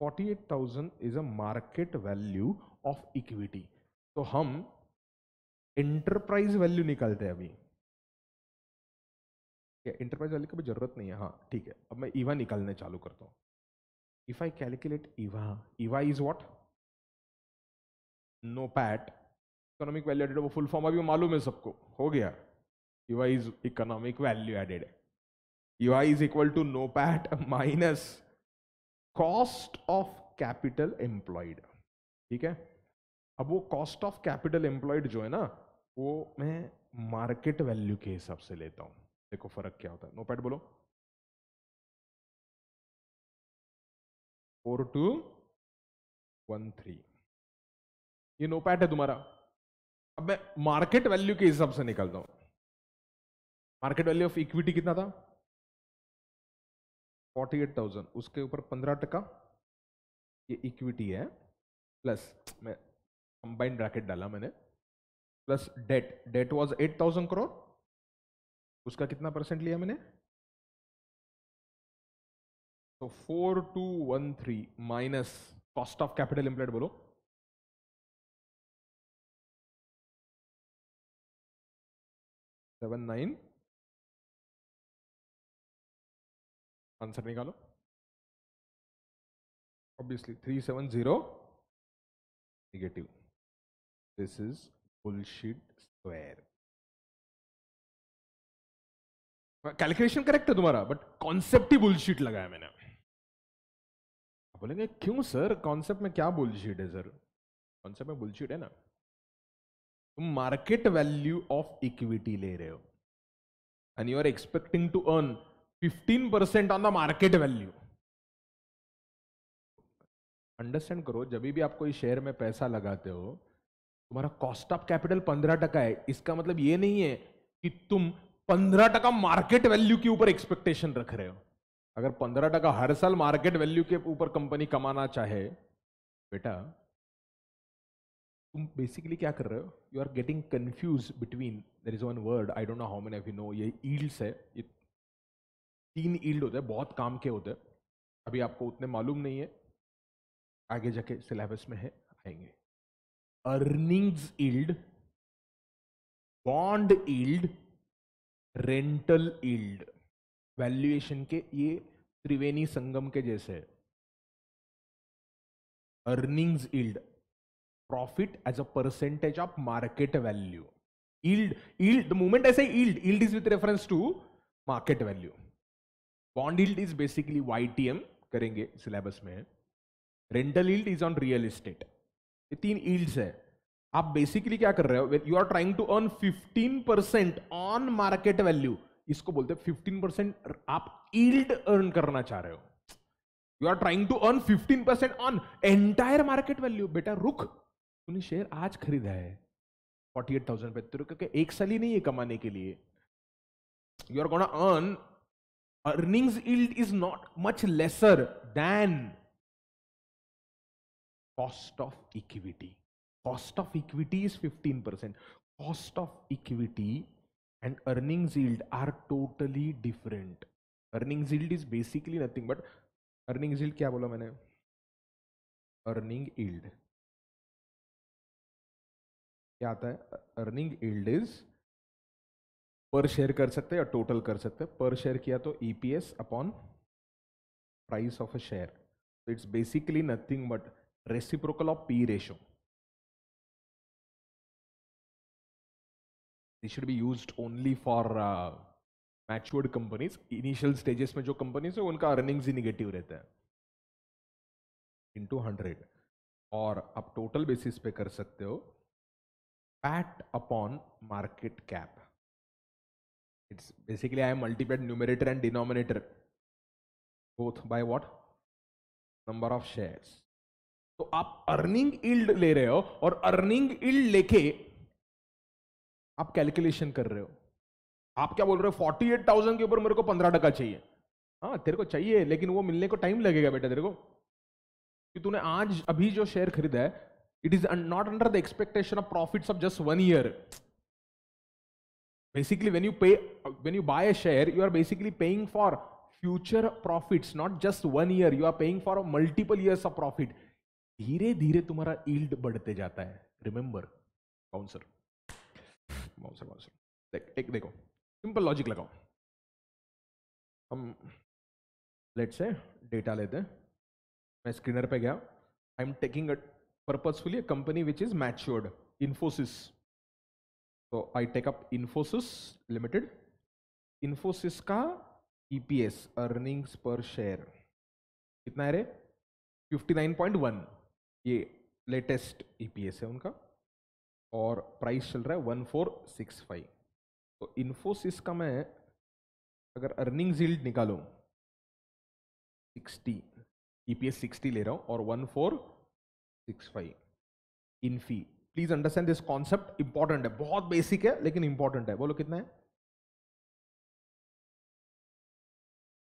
B: 48,000 is a market value of equity तो हम इंटरप्राइज वैल्यू निकालते हैं अभी इंटरप्राइज वैल्यू की जरूरत नहीं है हाँ ठीक है अब मैं ईवा निकालने चालू करता हूँ if I calculate EVA EVA is what NOPAT economic value added वो फुल फॉर्म अभी मालूम है सबको हो गया EVA is economic value added EVA is equal to NOPAT minus cost of capital employed ठीक है अब वो कॉस्ट ऑफ कैपिटल
A: एम्प्लॉयड जो है ना वो मैं मार्केट वैल्यू के हिसाब से लेता हूं देखो फर्क क्या होता है नो पैट बोलो फोर टू वन थ्री ये नो पैट है तुम्हारा
B: अब मैं मार्केट वैल्यू के हिसाब से निकालता हूं मार्केट वैल्यू ऑफ इक्विटी कितना था फोर्टी एट थाउजेंड उसके ऊपर पंद्रह टका ये इक्विटी है प्लस मैं कंबाइंड ब्रैकेट डाला मैंने
A: plus debt debt was eight thousand crore उसका कितना परसेंट लिया मैंने तो four two one three minus cost of capital employed बोलो सेवन नाइन आंसर निकालो obviously three seven zero negative this is bullshit square calculation correct है तुम्हारा बट कॉन्सेप्ट ही बुलशीट लगाया मैंने
B: बोलेंगे क्यों सर कॉन्सेप्ट में क्या बुलशीट है सर कॉन्सेप्ट में बुलशीट है ना तुम मार्केट वैल्यू ऑफ इक्विटी ले रहे हो and you are expecting to earn 15% on the market value understand करो जब भी आप कोई शेयर में पैसा लगाते हो तुम्हारा कॉस्ट ऑफ कैपिटल पंद्रह टका है इसका मतलब ये नहीं है कि तुम पंद्रह टका मार्केट वैल्यू के ऊपर एक्सपेक्टेशन रख रहे हो अगर पंद्रह टका हर साल मार्केट वैल्यू के ऊपर कंपनी कमाना चाहे बेटा तुम बेसिकली क्या कर रहे हो you are getting confuse between there is one word I don't know how many you know ये ईल्ड्स है ये तीन ईल्ड होते हैं बहुत काम के होते हैं अभी आपको उतने मालूम नहीं है
A: आगे जाके सिलेबस में है आएंगे earnings yield bond yield rental
B: yield valuation के ये त्रिवेणी संगम के जैसे है earnings yield profit as a percentage of market value yield yield the movement ऐसे yield yield is with reference to market value bond yield is basically YTM करेंगे syllabus में rental yield is on real estate ये तीन yields है आप basically क्या कर रहे हो you are trying to earn fifteen percent on market value इसको बोलते फिफ्टीन परसेंट आप यील्ड अर्न करना चाह रहे हो you are trying to earn fifteen percent on entire market value बेटा रुक तूने शेयर आज खरीदा है फोर्टी एट थाउजेंड पे तेरे क्योंकि एक साल ही नहीं है कमाने के लिए you are gonna earn earnings yield is not much lesser than cost of equity. Cost of equity is 15%. Cost of equity and earnings yield are totally
A: different. Earnings yield is basically nothing but earnings yield kya bola maine earning yield kya aata hai earning yield is per share कर सकते हैं या total कर सकते
B: हैं पर share किया तो EPS upon price of a share तो it's
A: basically nothing but reciprocal of P ratio this should be use only for matured
B: companies initial stages में जो कंपनीज है उनका अर्निंग्स ही निगेटिव रहता है इंटू हंड्रेड और आप टोटल बेसिस पे कर सकते हो PAT upon market cap it's basically I multiplied numerator and denominator both by what number of shares तो आप अर्निंग इल्ड ले रहे हो और अर्निंग इल्ड लेके आप कैलकुलेशन कर रहे हो आप क्या बोल रहे हो फोर्टी एट थाउजेंड के ऊपर मेरे को पंद्रह टका चाहिए हाँ तेरे को चाहिए लेकिन वो मिलने को टाइम लगेगा बेटा तेरे को कि तूने आज अभी जो शेयर खरीदा है it is not under the expectation of profits of just one year basically when you pay when you buy a share you are basically paying for future profits not just one year you are paying for a multiple years of profit धीरे धीरे तुम्हारा yield बढ़ते जाता है remember
A: bouncer bouncer bouncer देख एक देखो simple logic लगाओ हम let's say data लेते हैं मैं
B: screener पे गया I'm taking a purposefully a company which is matured Infosys तो I take up Infosys limited Infosys का ईपीएस अर्निंग्स पर शेयर कितना है रे 59.1 ये लेटेस्ट ईपीएस e है उनका और प्राइस चल रहा है 1465 तो इन्फोसिस का मैं अगर अर्निंग जील्ड निकालूं 60 ईपीएस 60 ले रहा हूँ और 1465 Infy please understand this concept
A: important है बहुत बेसिक है लेकिन इंपॉर्टेंट है बोलो कितना है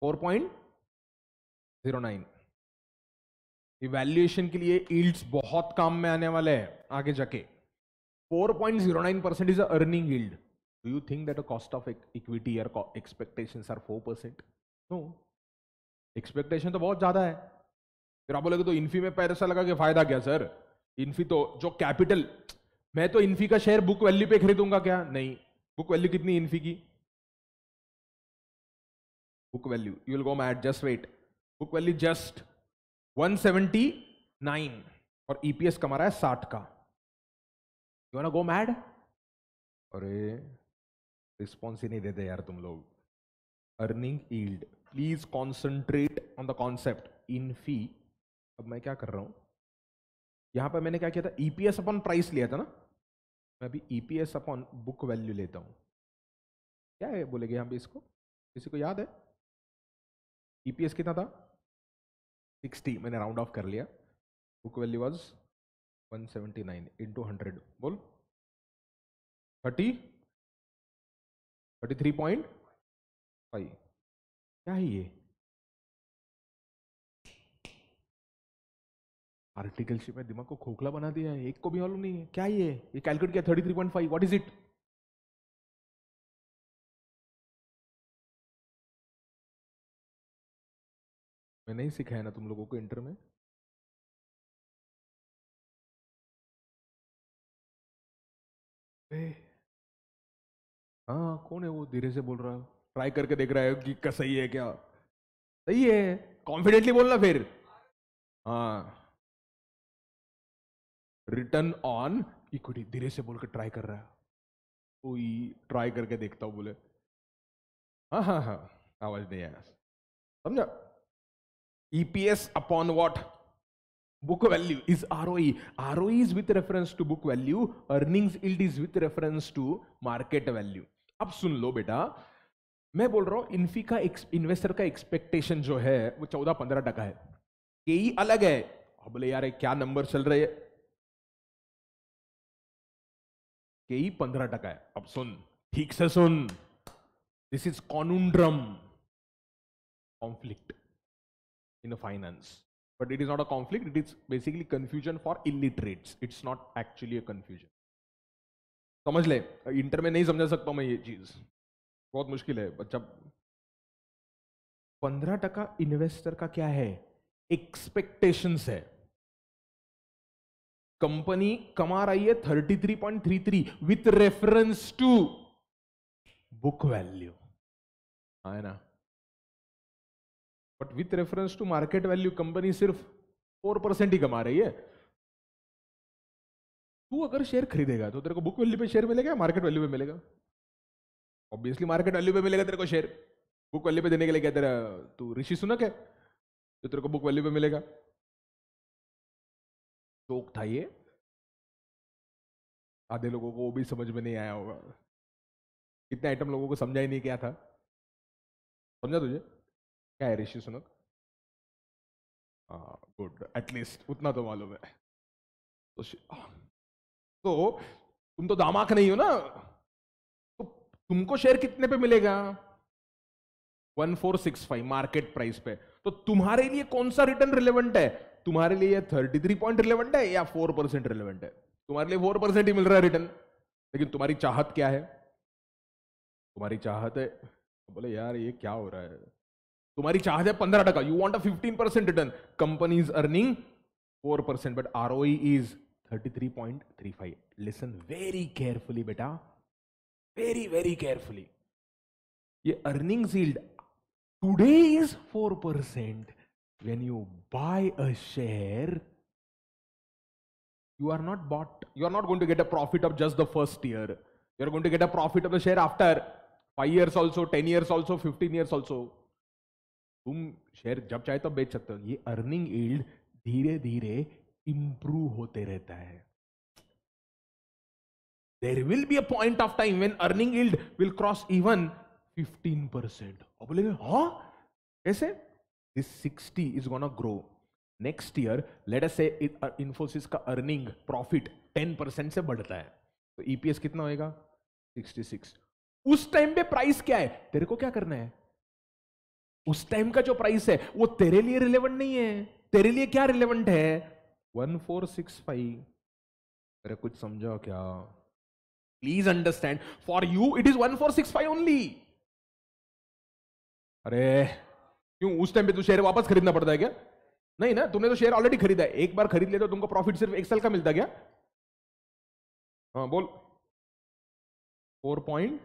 A: four point zero nine evaluation के लिए ईल्ड बहुत काम में आने वाले हैं आगे जाके
B: nine percent is earning yield do you think that a cost of equity are expectation are four percent no expectation तो बहुत ज्यादा है फिर आप बोलोगे तो इन्फी में पैसा लगा के फायदा क्या सर इन्फी तो जो कैपिटल मैं तो इन्फी का शेयर बुक वैल्यू पे खरीदूंगा क्या नहीं बुक वैल्यू कितनी इन्फी की book value you will go mad just wait book value just 179 और ईपीएस e कमा रहा है 60 का यू ना गो मैड अरे रिस्पॉन्स ही नहीं देते यार तुम लोग earning yield please concentrate on the concept Infy अब मैं क्या कर रहा हूं यहाँ पर मैंने क्या किया था ईपीएस अपॉन प्राइस लिया था ना मैं अभी ईपीएस अपॉन बुक वैल्यू लेता हूँ क्या है यहाँ हम इसको किसी को याद है ईपीएस e कितना था सिक्सटी मैंने राउंड ऑफ
A: कर लिया book value was one seventy nine into hundred बोल thirty thirty three point five क्या है ये आर्टिकल शिप है दिमाग को खोखला बना दिया है एक को भी मालूम नहीं है क्या ये ये कैलकुलेट किया thirty three point five what is it मैं नहीं सिखाया ना तुम लोगों को इंटर में हाँ कौन है वो धीरे से बोल रहा है ट्राई करके देख
B: रहा है कि सही है क्या सही है कॉन्फिडेंटली बोलना फिर
A: हाँ रिटर्न ऑन इक्विटी धीरे से बोलकर ट्राई कर रहा है ट्राई करके देखता हूं बोले हाँ हाँ
B: हाँ आवाज नहीं आया समझा EPS upon what book value is R OE R is with reference to book value Earnings yield is with reference to market value अब सुन लो बेटा मैं बोल रहा हूं इन्फी का इन्वेस्टर का एक्सपेक्टेशन जो है वो चौदह पंद्रह टका है के ही e अलग है बोले यार क्या नंबर चल रहे है के ही पंद्रह टका है अब सुन ठीक से सुन this is conundrum conflict in finance but it is not a conflict it is basically confusion for illiterate it's not actually a confusion समझ ले इंटर में नहीं समझा सकता मैं ये चीज बहुत मुश्किल है बच्चा पंद्रह टका इन्वेस्टर का क्या है एक्सपेक्टेशंस है कंपनी कमा रही है thirty three three point three with reference to
A: book value
B: है ना but with reference to market value company सिर्फ फोर परसेंट ही कमा रही है तू अगर शेयर खरीदेगा तो तेरे को बुक वैल्यू पे शेयर मिलेगा मार्केट वैल्यू पे मिलेगा ऑब्वियसली मार्केट वैल्यू पे मिलेगा तेरे को शेयर
A: बुक वैल्यू पे देने के लिए क्या तेरा तू ऋषि सुनक है तो तेरे को बुक वैल्यू पे मिलेगा जोक था ये आधे लोगों को वो भी समझ में नहीं आया होगा इतने आइटम लोगों को समझा ही नहीं क्या था समझा तुझे क्या है ऋषि सुनक गुड हाँ, एटलीस्ट उतना तो मालूम है तो हाँ। तो तुम
B: तो दामाक नहीं हो ना तो तुमको शेयर कितने पे मिलेगा one four six five market price पे तो तुम्हारे लिए कौन सा रिटर्न रिलेवेंट है तुम्हारे लिए यह थर्टी थ्री पॉइंट रिलेवेंट है या फोर परसेंट रिलेवेंट है तुम्हारे लिए फोर परसेंट ही मिल रहा है रिटर्न लेकिन तुम्हारी चाहत क्या है तुम्हारी चाहत है बोले यार ये क्या हो रहा है तुम्हारी चाहत है पंद्रह टका you want a fifteen percent return company is earning four percent but R O is thirty three point three five listen very carefully बेटा वेरी वेरी केयरफुली ये earning yield today is four percent when you buy a share, you are not bought. You are not going to get a profit of just the first year. You are going to get a profit of the share after 5 years also, 10 years also, 15 years also. तुम share जब चाहे तब बेच सकते हो ये earning yield धीरे धीरे इंप्रूव होते रहता है there will be a point of time when earning yield will cross even 15 percent और बोलेगे हाँ कैसे this 60 is going to grow next us say it, से uh, infosys ka earning profit 10 se badhta बढ़ता है तो ईपीएस e कितना 66 उस टाइम पे प्राइस क्या है तेरे को क्या करना है उस टाइम का जो प्राइस है वो तेरे लिए रिलेवेंट नहीं है तेरे लिए क्या रिलेवेंट है 1465 तेरे कुछ समझो क्या please understand for you it is 1465 only अरे क्यों उस टाइम पे तो शेयर वापस खरीदना पड़ता है क्या नहीं ना तुमने तो शेयर ऑलरेडी
A: खरीदा है एक बार खरीद ले तो तुमको प्रॉफिट सिर्फ एक साल का मिलता क्या हाँ बोल फोर पॉइंट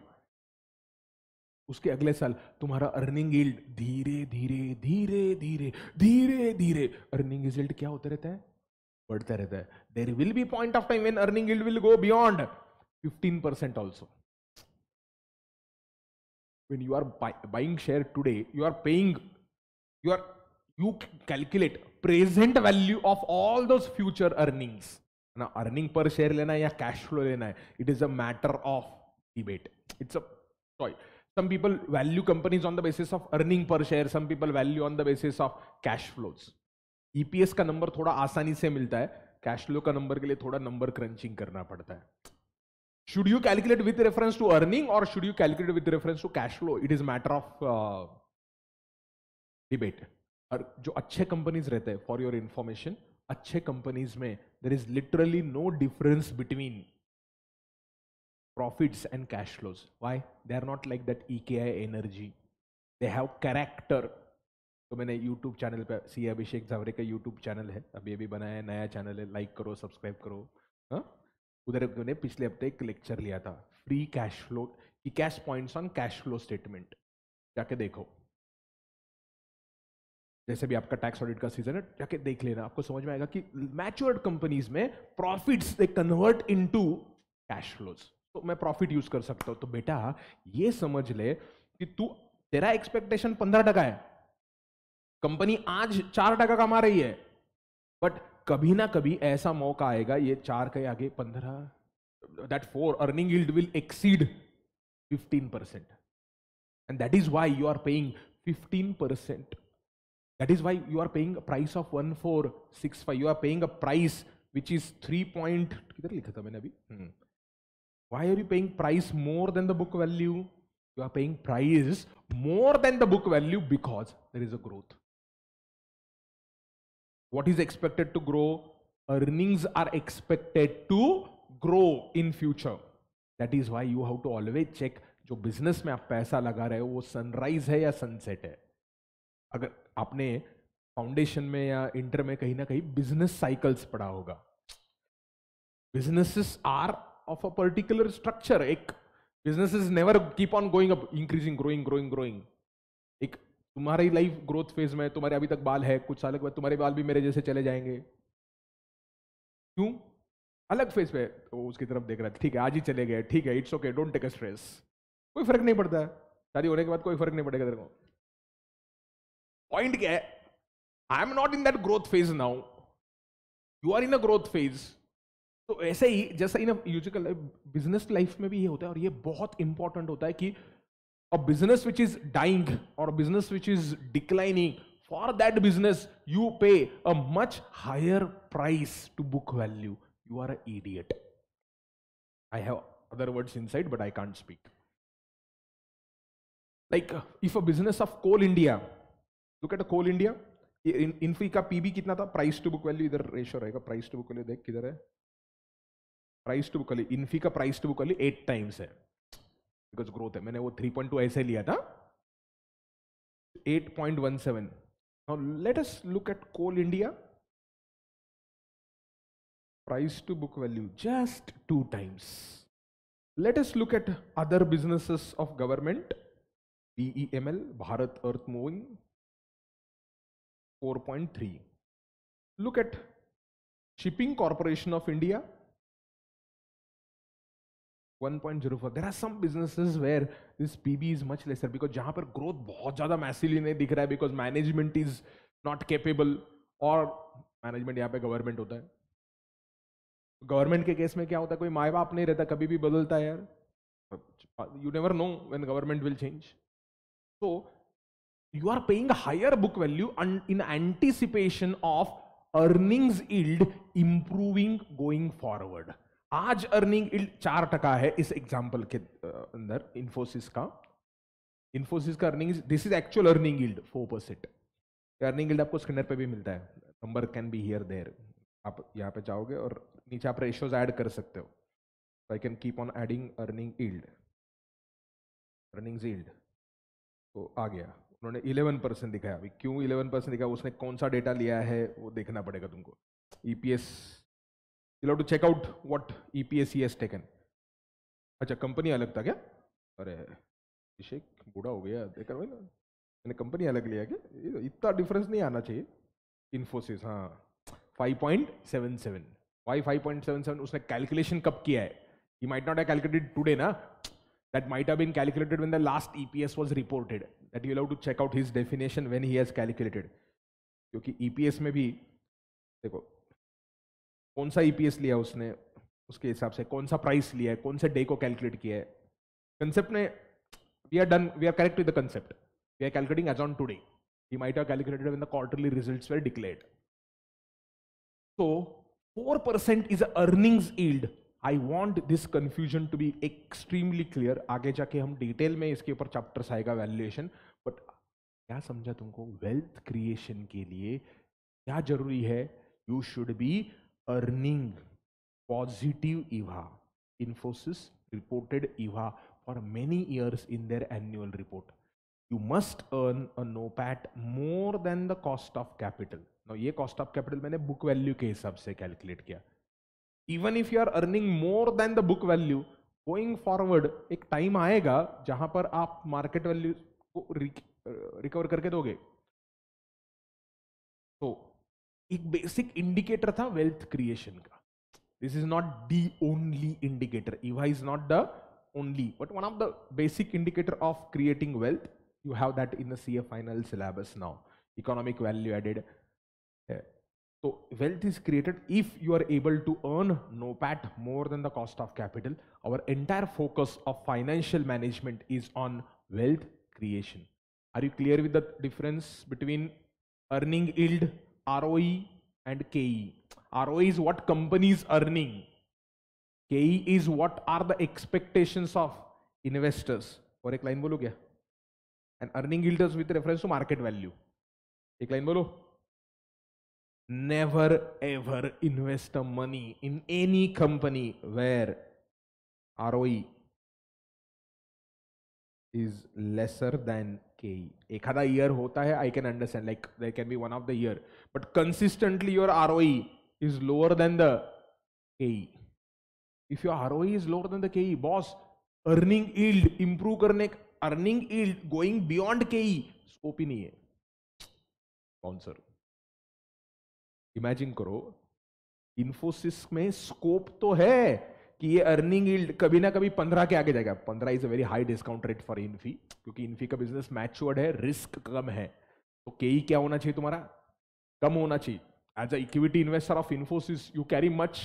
B: उसके अगले साल तुम्हारा अर्निंग यील्ड धीरे धीरे धीरे धीरे धीरे धीरे अर्निंग रिजल्ट क्या होता रहता है बढ़ता रहता है there will be point of time when earning yield will go beyond fifteen percent also when you are buying share today you are paying you are you calculate present value of all those future earnings ना earning per share लेना है या cash flow लेना है it is a matter of debate it's a sorry some people value companies on the basis of earning per share some people value on the basis of cash flows EPS का number थोड़ा आसानी से मिलता है cash flow का number के लिए थोड़ा नंबर क्रंचिंग करना पड़ता है should you calculate with reference to earning और should you calculate with reference to cash flow it is matter of debate और जो अच्छे कंपनीज रहते हैं फॉर योर इंफॉर्मेशन अच्छे कंपनीज में there is literally no difference between cash flows why they are not like that E K I energy they have character तो मैंने YouTube channel पर सी अभिषेक जावरे का YouTube चैनल है अभी अभी बनाया है नया चैनल है लाइक करो सब्सक्राइब करो हाँ? उधर मैंने पिछले हफ्ते एक लेक्चर लिया था फ्री कैश फ्लो की cash points on cash flow statement जाके देखो जैसे भी आपका टैक्स ऑडिट का सीजन है जाके देख लेना आपको समझ में आएगा कि मैच्योर्ड कंपनीज में profits they convert into cash flows तो मैं प्रॉफिट यूज कर सकता हूं तो बेटा ये समझ ले कि तू तेरा एक्सपेक्टेशन पंद्रह टका है कंपनी आज चार टका कमा रही है बट कभी ना कभी ऐसा मौका आएगा ये चार के आगे पंद्रह that four earning yield will exceed fifteen percent and that is why you are paying fifteen percent That is why you are paying a price of 1465. You are paying a price which is 3 point. किधर लिखा था मैंने अभी? Why are you paying price more than the book value? You are paying price more than the book value because there is a growth. What is expected to grow? Earnings are expected to grow in future. That is why you have to always check जो business में आप पैसा लगा रहे हो वो sunrise है या सनसेट है अगर आपने फाउंडेशन में या इंटर में कहीं ना कहीं बिजनेस साइकिल्स पढ़ा होगा businesses are of a particular structure एक is never keep on going up increasing growing growing growing एक तुम्हारी लाइफ ग्रोथ फेज में तुम्हारे अभी तक बाल है कुछ साल के बाद तुम्हारे बाल भी मेरे जैसे चले जाएंगे क्यों अलग फेज पे तो उसकी तरफ देख रहा है ठीक है आज ही चले गए ठीक है it's okay don't take a stress कोई फर्क नहीं पड़ता है शादी होने के बाद कोई फर्क नहीं पड़ेगा तेरे को पॉइंट क्या है I am not in that growth phase now you are in a growth phase तो ऐसे ही जैसा इन यूजिकल बिजनेस लाइफ में भी ये होता है और ये बहुत इंपॉर्टेंट होता है कि a business which is dying और business which is declining for that business you pay a much higher price to book value you are a idiot I have other words inside, but I can't speak like if a business of Coal India look at Coal India Infy का PB कितना था price to book value इधर ratio रहेगा price to book value देख किधर है price to book value Infy का price to book value eight times है बिकॉज ग्रोथ है मैंने वो थ्री पॉइंट टू ऐसे लिया था eight point one seven now let us look at Coal India price to book value just two times. Let us look at other businesses of government, BEML,
A: Bharat Earth Moving 4.3. Look at Shipping Corporation of India
B: 1.04 there are some businesses where this PB is much lesser because जहां पर growth बहुत ज्यादा मैसिली नहीं दिख रहा है because management is not capable और management यहाँ पे गवर्नमेंट होता है गवर्नमेंट के केस में क्या होता है कोई माए बाप नहीं रहता कभी भी बदलता है यार you never know when government will change so you are paying higher book value in anticipation of earnings yield improving going forward. आज अर्निंग इल्ड चार टका है इस एग्जाम्पल के अंदर इन्फोसिस का इन्फोसिस का earning this is actual earning yield four percent earning yield आपको स्क्रीनर पे भी मिलता है number can be here there आप यहाँ पे जाओगे और नीचे आप रेशोज ऐड कर सकते हो I can keep on adding earning yield earnings yield तो आ गया उन्होंने इलेवन परसेंट दिखाया अभी क्यों इलेवन परसेंट दिखाया उसने कौन सा डेटा लिया है वो देखना पड़ेगा तुमको E P S you love to check out what E P S S taken अच्छा कंपनी अलग था क्या अरे अभिषेक बूढ़ा हो गया देखा भाई ना मैंने कंपनी अलग लिया क्या तो इतना डिफरेंस नहीं आना चाहिए इन्फोसिस हाँ five point seven seven Y five point seven seven उसने कैलकुलेशन कब किया है ही माइट नॉट है कैलकुलेटेड टूडे ना that might have been calculated when the last EPS was reported. That you'll have to check out his definition when he has calculated. क्योंकि EPS में भी देखो कौन सा EPS लिया उसने उसके हिसाब से कौन सा प्राइस लिया है कौन से डे को कैलकुलेट किया है कंसेप्ट ने we are done we are correct with the concept we are calculating as on today he might have calculated when the quarterly results were declared so 4% is earnings yield I want this confusion to be extremely clear आगे जाके हम detail में इसके ऊपर chapters आएगा valuation but क्या समझा तुमको वेल्थ क्रिएशन के लिए क्या जरूरी है you should be earning positive EVA Infosys reported EVA for many years in their annual report you must earn a NOPAT more than the cost of capital ये cost of capital मैंने book value के हिसाब से calculate किया even if you are earning more than the book value going forward एक time आएगा जहां पर आप मार्केट वैल्यू को रिकवर करके दोगे तो एक बेसिक इंडिकेटर था वेल्थ क्रिएशन का this is not the only indicator EVA is not the only but one of the basic indicator of creating wealth you have that in the a final syllabus now economic value added So wealth is created if you are able to earn NOPAT more than the cost of capital. Our entire focus of financial management is on wealth creation. Are you clear with the difference between earning yield, ROE and KE? ROE is what companies earning. KE is what are the expectations of investors. और a line बोलो क्या earning yield is with reference to market value. एक line बोलो never ever invest a money in any company where ROE is lesser than KE. एखादा year होता है I can understand like there can be one of the year but consistently your R O is lower than the K if your R O is lower than the K boss earning yield improve करने earning yield going beyond K scope ही नहीं है sponsor imagine करो इन्फोसिस में scope तो है कि ये अर्निंग इल्ड कभी ना कभी पंद्रह के आगे जाएगा पंद्रह is a very high discount rate for Infy क्योंकि इन्फी का बिजनेस मैच्योर्ड है रिस्क कम है तो के e क्या होना चाहिए तुम्हारा कम होना चाहिए as a equity investor of Infosys you carry much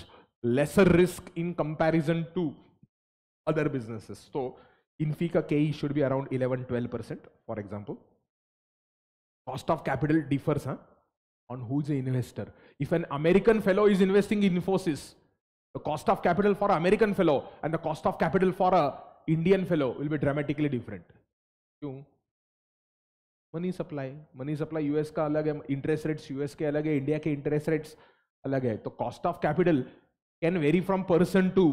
B: lesser risk in comparison to other businesses तो इन्फी का K should be around eleven twelve percent for example cost of capital differs हाँ on who's the investor. If an American fellow is investing in Infosys, the cost of capital for an American fellow and the cost of capital for an Indian fellow will be dramatically different. क्यों? Money supply money supply US का अलग है interest rates US के अलग है India के interest rates अलग है तो cost of capital can vary from person to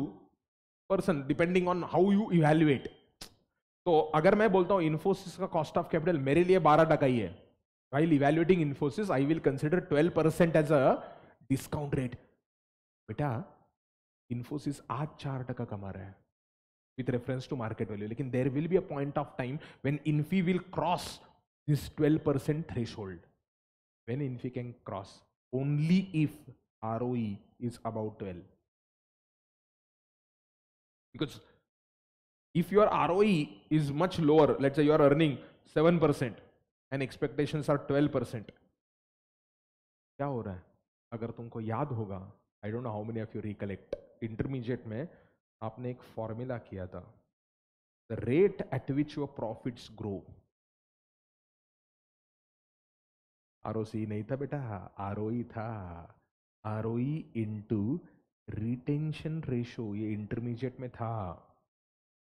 B: person depending on how you evaluate तो अगर मैं बोलता हूँ इन्फोसिस का कॉस्ट ऑफ कैपिटल मेरे लिए बारह टका ही है While evaluating Infosys, I will consider 12% as a discount rate. बेटा इन्फोसिस आज चार टका कमा रहा है with reference to market value लेकिन there will be a point of time when Infy will cross this twelve percent threshold when Infy can cross only if R O is about twelve because if your ROE is much lower, let's say you are earning 7%, and expectation are twelve percent क्या हो रहा है अगर तुमको याद होगा I don't know how many of you recollect intermediate में आपने एक फॉर्मूला
A: किया था the rate at which your profits grow R नहीं था बेटा आर e था
B: R O into retention ratio ये इंटरमीडिएट में था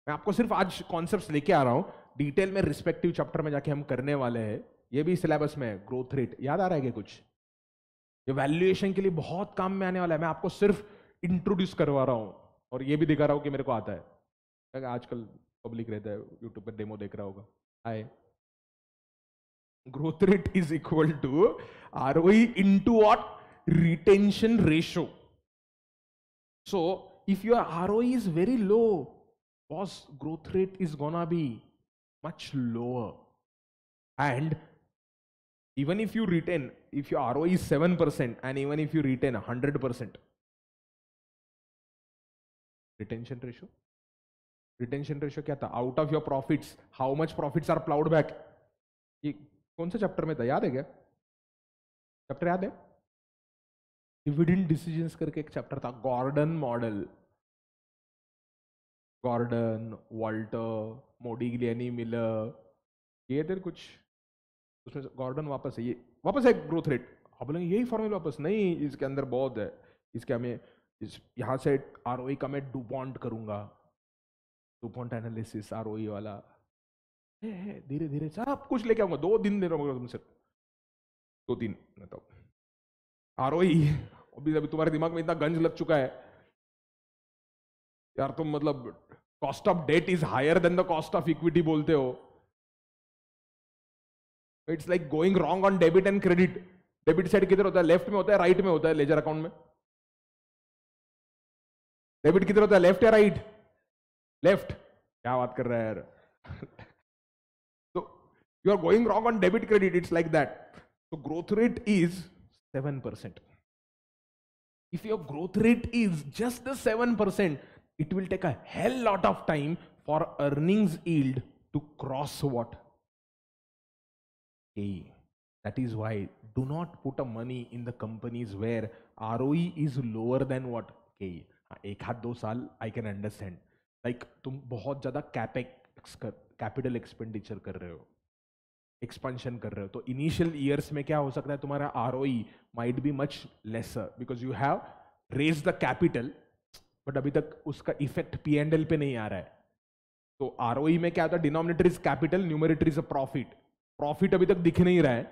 B: मैं आपको सिर्फ आज कॉन्सेप्ट लेके आ रहा हूं डिटेल में रिस्पेक्टिव चैप्टर में जाके हम करने वाले हैं ये भी सिलेबस में है ग्रोथ रेट याद आ रहा है क्या कुछ ये वैल्यूएशन के लिए बहुत काम में आने वाला है मैं आपको सिर्फ इंट्रोड्यूस करवा रहा हूँ और ये भी दिखा रहा हूँ कि मेरे को आता है आजकल पब्लिक रहता है यूट्यूब पर डेमो देख रहा होगा high growth rate is equal to R in into what retention ratio so if if R O is very low boss growth rate is gonna be much lower. And even if you retain, if your ROE is 7%, and even if you retain 100%, retention ratio? Retention ratio kya tha? Out of your profits, how much profits are plowed back?
A: ये कौन से chapter में था याद है क्या chapter याद है डिविडेंड डिसीजंस करके एक चैप्टर था Gordon model
B: Gordon Walter Modigliani Miller ये देर कुछ उसमें गॉर्डन वापस है ये वापस है ग्रोथ रेट आप बोलेंगे यही फॉर्मूला वापस नहीं इसके अंदर बहुत है इसके हमें इस यहाँ से आर e का मैं डुपॉन्ट करूँगा डुपॉन्ट एनालिसिस आर वाला धीरे धीरे सब कुछ लेके आऊँगा
A: दो दिन दे रहा हूँ तुमसे दो दिन मतलब आर ओ ही अभी तुम्हारे दिमाग में इतना गंज लग चुका है यार तुम मतलब
B: cost of debt is higher than the cost of equity बोलते हो it's like going wrong on debit and credit debit side किधर होता है लेफ्ट में होता है राइट में होता है लेजर
A: अकाउंट में डेबिट किधर होता है लेफ्ट या राइट लेफ्ट क्या बात कर रहा है यार तो you are going
B: wrong on debit credit it's like that तो growth rate is seven percent if your growth rate is just seven percent it will take a hell lot of time for earnings yield to cross what? ke That is why do not put a money in the companies where ROE is lower than what? ke ek हाथ do saal i can understand like tum bahut ज़्यादा capex kar capital expenditure कर रहे हो expansion कर रहे हो तो initial years में क्या हो सकता है तुम्हारा R O might be much lesser because you have raise the capital but अभी तक उसका इफेक्ट पी एंड एल पे नहीं आ रहा है तो आर e में क्या होता है denominator is capital numerator is a profit profit अभी तक दिख नहीं रहा है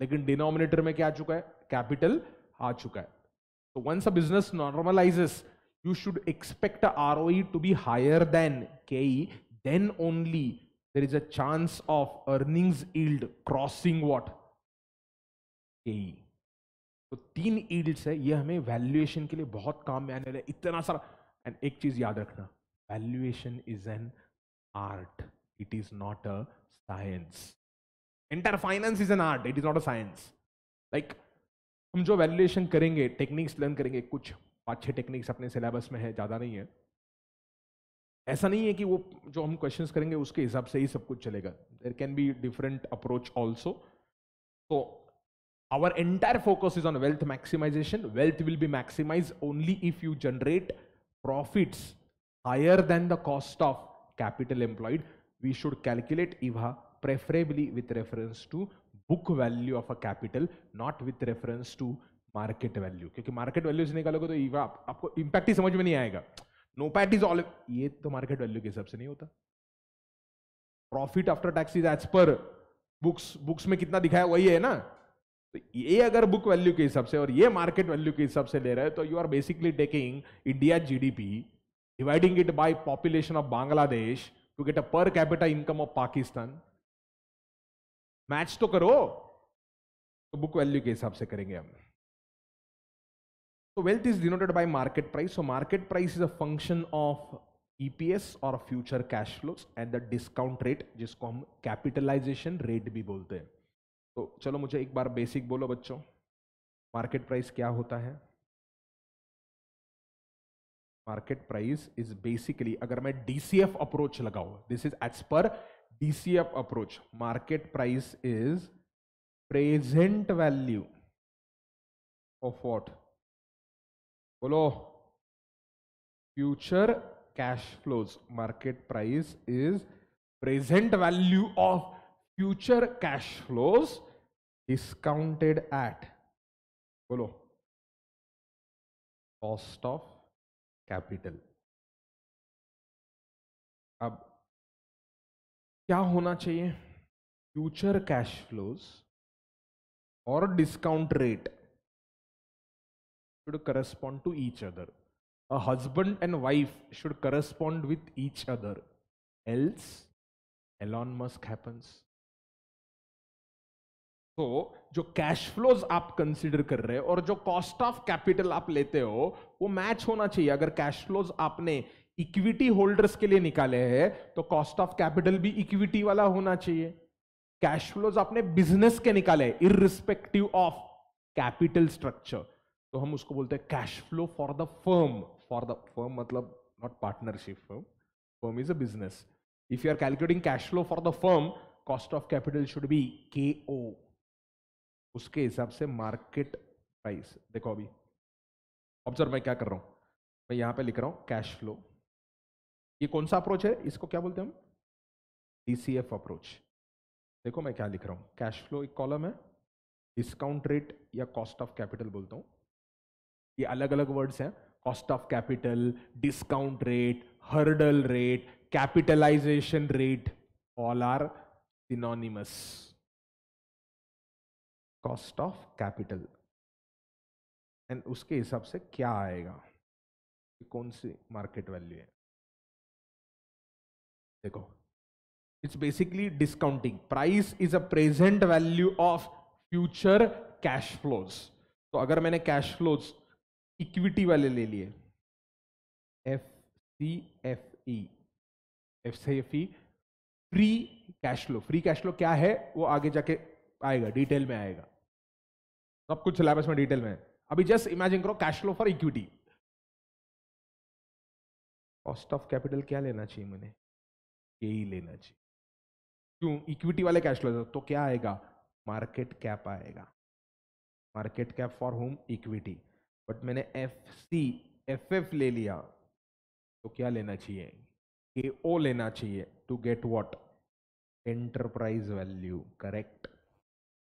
B: लेकिन डिनोमिनेटर में क्या आ चुका है कैपिटल आ चुका है तो once a business normalises should expect R O to be higher than K then only there is a chance of earnings yield crossing what K E तो तीन ईल्ड्स है ये हमें वैल्यूएशन के लिए बहुत काम में आने वाले इतना सारा एंड एक चीज़ याद रखना valuation is an art it is not a science entire finance is an art it is not a science like हम जो वैल्यूएशन करेंगे टेक्निक्स लर्न करेंगे कुछ पाँच छः टेक्निक्स अपने सिलेबस में है ज़्यादा नहीं है ऐसा नहीं है कि वो जो हम क्वेश्चन करेंगे उसके हिसाब से ही सब कुछ चलेगा there can be different approach also तो our entire focus is on wealth maximization. Wealth will be maximized only if you generate profits higher than the cost of capital employed. We should calculate EVA preferably with reference to book value of a capital, not with reference to market value. क्योंकि market value से निकालोगे तो EVA आप, आपको impact ही समझ में नहीं आएगा. No pat is all. ये तो market value के हिसाब से नहीं होता. Profit after tax is as per books. Books में कितना दिखाया वही है ना. तो ये अगर बुक वैल्यू के हिसाब से और ये मार्केट वैल्यू के हिसाब से ले रहे हैं तो you are basically taking India GDP dividing it by population of Bangladesh to get a per capita income of Pakistan match तो करो तो बुक वैल्यू के हिसाब से करेंगे हम तो wealth is denoted by market price so market price is a function of EPS और future cash flows and the discount rate जिसको हम कैपिटलाइजेशन रेट भी बोलते हैं तो चलो मुझे एक बार बेसिक बोलो बच्चों मार्केट प्राइस क्या होता है मार्केट प्राइस इज बेसिकली अगर मैं डीसीएफ अप्रोच लगाऊ this is as per DCF approach market price
A: is present value of what बोलो future cash
B: flows market price is present value of future
A: cash flows discounted at बोलो cost of capital अब क्या होना चाहिए future cash flows और discount rate
B: should correspond to each other a husband and wife should correspond with each other else Elon Musk happens तो जो cash flows आप consider कर रहे हो और जो कॉस्ट ऑफ कैपिटल आप लेते हो वो मैच होना चाहिए अगर कैश फ्लोज आपने इक्विटी होल्डर्स के लिए निकाले हैं तो कॉस्ट ऑफ कैपिटल भी इक्विटी वाला होना चाहिए कैश फ्लोज आपने बिजनेस के निकाले इरिस्पेक्टिव ऑफ कैपिटल स्ट्रक्चर तो हम उसको बोलते हैं cash flow for the firm for the firm मतलब not partnership firm firm is a business if you are calculating cash flow for the firm cost of capital should be K O उसके हिसाब से market price देखो अभी observe मैं क्या कर रहा हूँ मैं यहाँ पे लिख रहा हूँ कैश फ्लो ये कौन सा अप्रोच है इसको क्या बोलते हैं हम डीसीएफ अप्रोच देखो मैं क्या लिख रहा हूँ कैश फ्लो एक कॉलम है डिस्काउंट रेट या कॉस्ट ऑफ कैपिटल बोलता हूँ ये अलग अलग वर्ड्स हैं cost of capital discount rate hurdle rate capitalisation rate all are synonymous
A: cost of capital and उसके हिसाब से क्या आएगा कि कौन सी मार्केट वैल्यू है देखो it's basically discounting price is a
B: present value of future cash flows तो अगर मैंने कैश फ्लोज इक्विटी वाले ले लिए F C F E F C F E free cash flow free cash flow क्या है वो आगे जाके आएगा डिटेल में आएगा सब कुछ सिलेबस में डिटेल में अभी जस्ट
A: इमेजिन करो cash flow for equity
B: cost of capital क्या लेना चाहिए मैंने यही लेना चाहिए क्यों इक्विटी वाले कैश फ्लो तो क्या आएगा मार्केट कैप आएगा market cap for home equity but मैंने एफ सी एफ एफ ले लिया तो क्या लेना चाहिए के ओ लेना चाहिए to get what enterprise value correct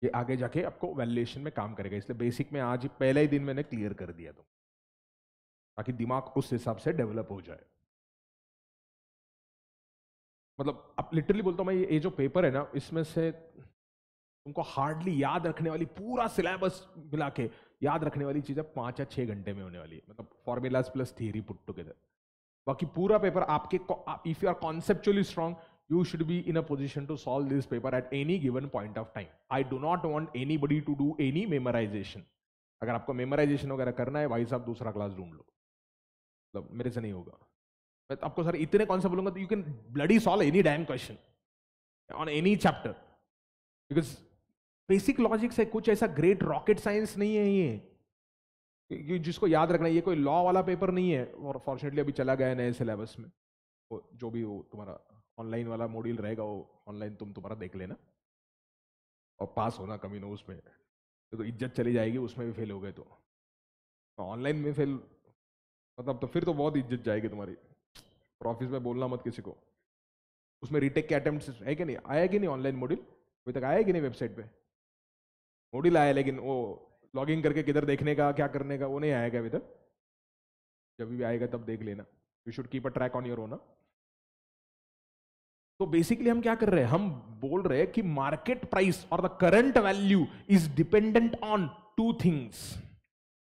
B: ये आगे जाके आपको वैल्यूएशन में काम करेगा इसलिए बेसिक में आज ही पहले ही दिन मैंने क्लियर
A: कर दिया तुम ताकि दिमाग उस हिसाब से डेवलप हो जाए मतलब आप लिटरली बोलता हूँ मैं ये जो पेपर है ना इसमें से तुमको
B: हार्डली याद रखने वाली पूरा सिलेबस मिला के याद रखने वाली चीज़ें पाँच या छः घंटे में होने वाली है मतलब formulas plus theory put together बाकी पूरा पेपर आपके if you are conceptually strong you should be in a position to solve this paper at any given point of time. I do not want anybody to do any memorization. अगर आपको memorisation वगैरह करना है भाई साहब दूसरा class ढूंढ लो मतलब मेरे से नहीं होगा मैं तो आपको सर इतने कौन से बोलूंगा तो you can bloody solve any damn question on any chapter because basic logics है कुछ ऐसा ग्रेट रॉकेट साइंस नहीं है ये जिसको याद रखना ये कोई लॉ वाला पेपर नहीं है और फॉर्चुनेटली अभी चला गया नए सिलेबस में जो भी वो तुम्हारा ऑनलाइन वाला मॉड्यूल रहेगा वो ऑनलाइन तुम तुम्हारा देख लेना और पास होना कमी ना उसमें तो इज्जत चली जाएगी उसमें भी फेल हो गए तो ऑनलाइन हाँ, में फेल मतलब तो फिर तो बहुत इज्जत जाएगी तुम्हारी और ऑफिस में बोलना मत किसी को उसमें रिटेक के अटैम्प्ट है कि नहीं आया कि नहीं ऑनलाइन मॉड्यूल अभी तक आया कि नहीं वेबसाइट पे मॉड्यूल आया लेकिन वो लॉगिंग करके किधर देखने का क्या करने का वो नहीं आएगा अभी तक जब भी आएगा तब देख लेना you should keep a track on your own तो बेसिकली हम क्या कर रहे हैं हम बोल रहे हैं कि मार्केट प्राइस और the current value is dependent on two things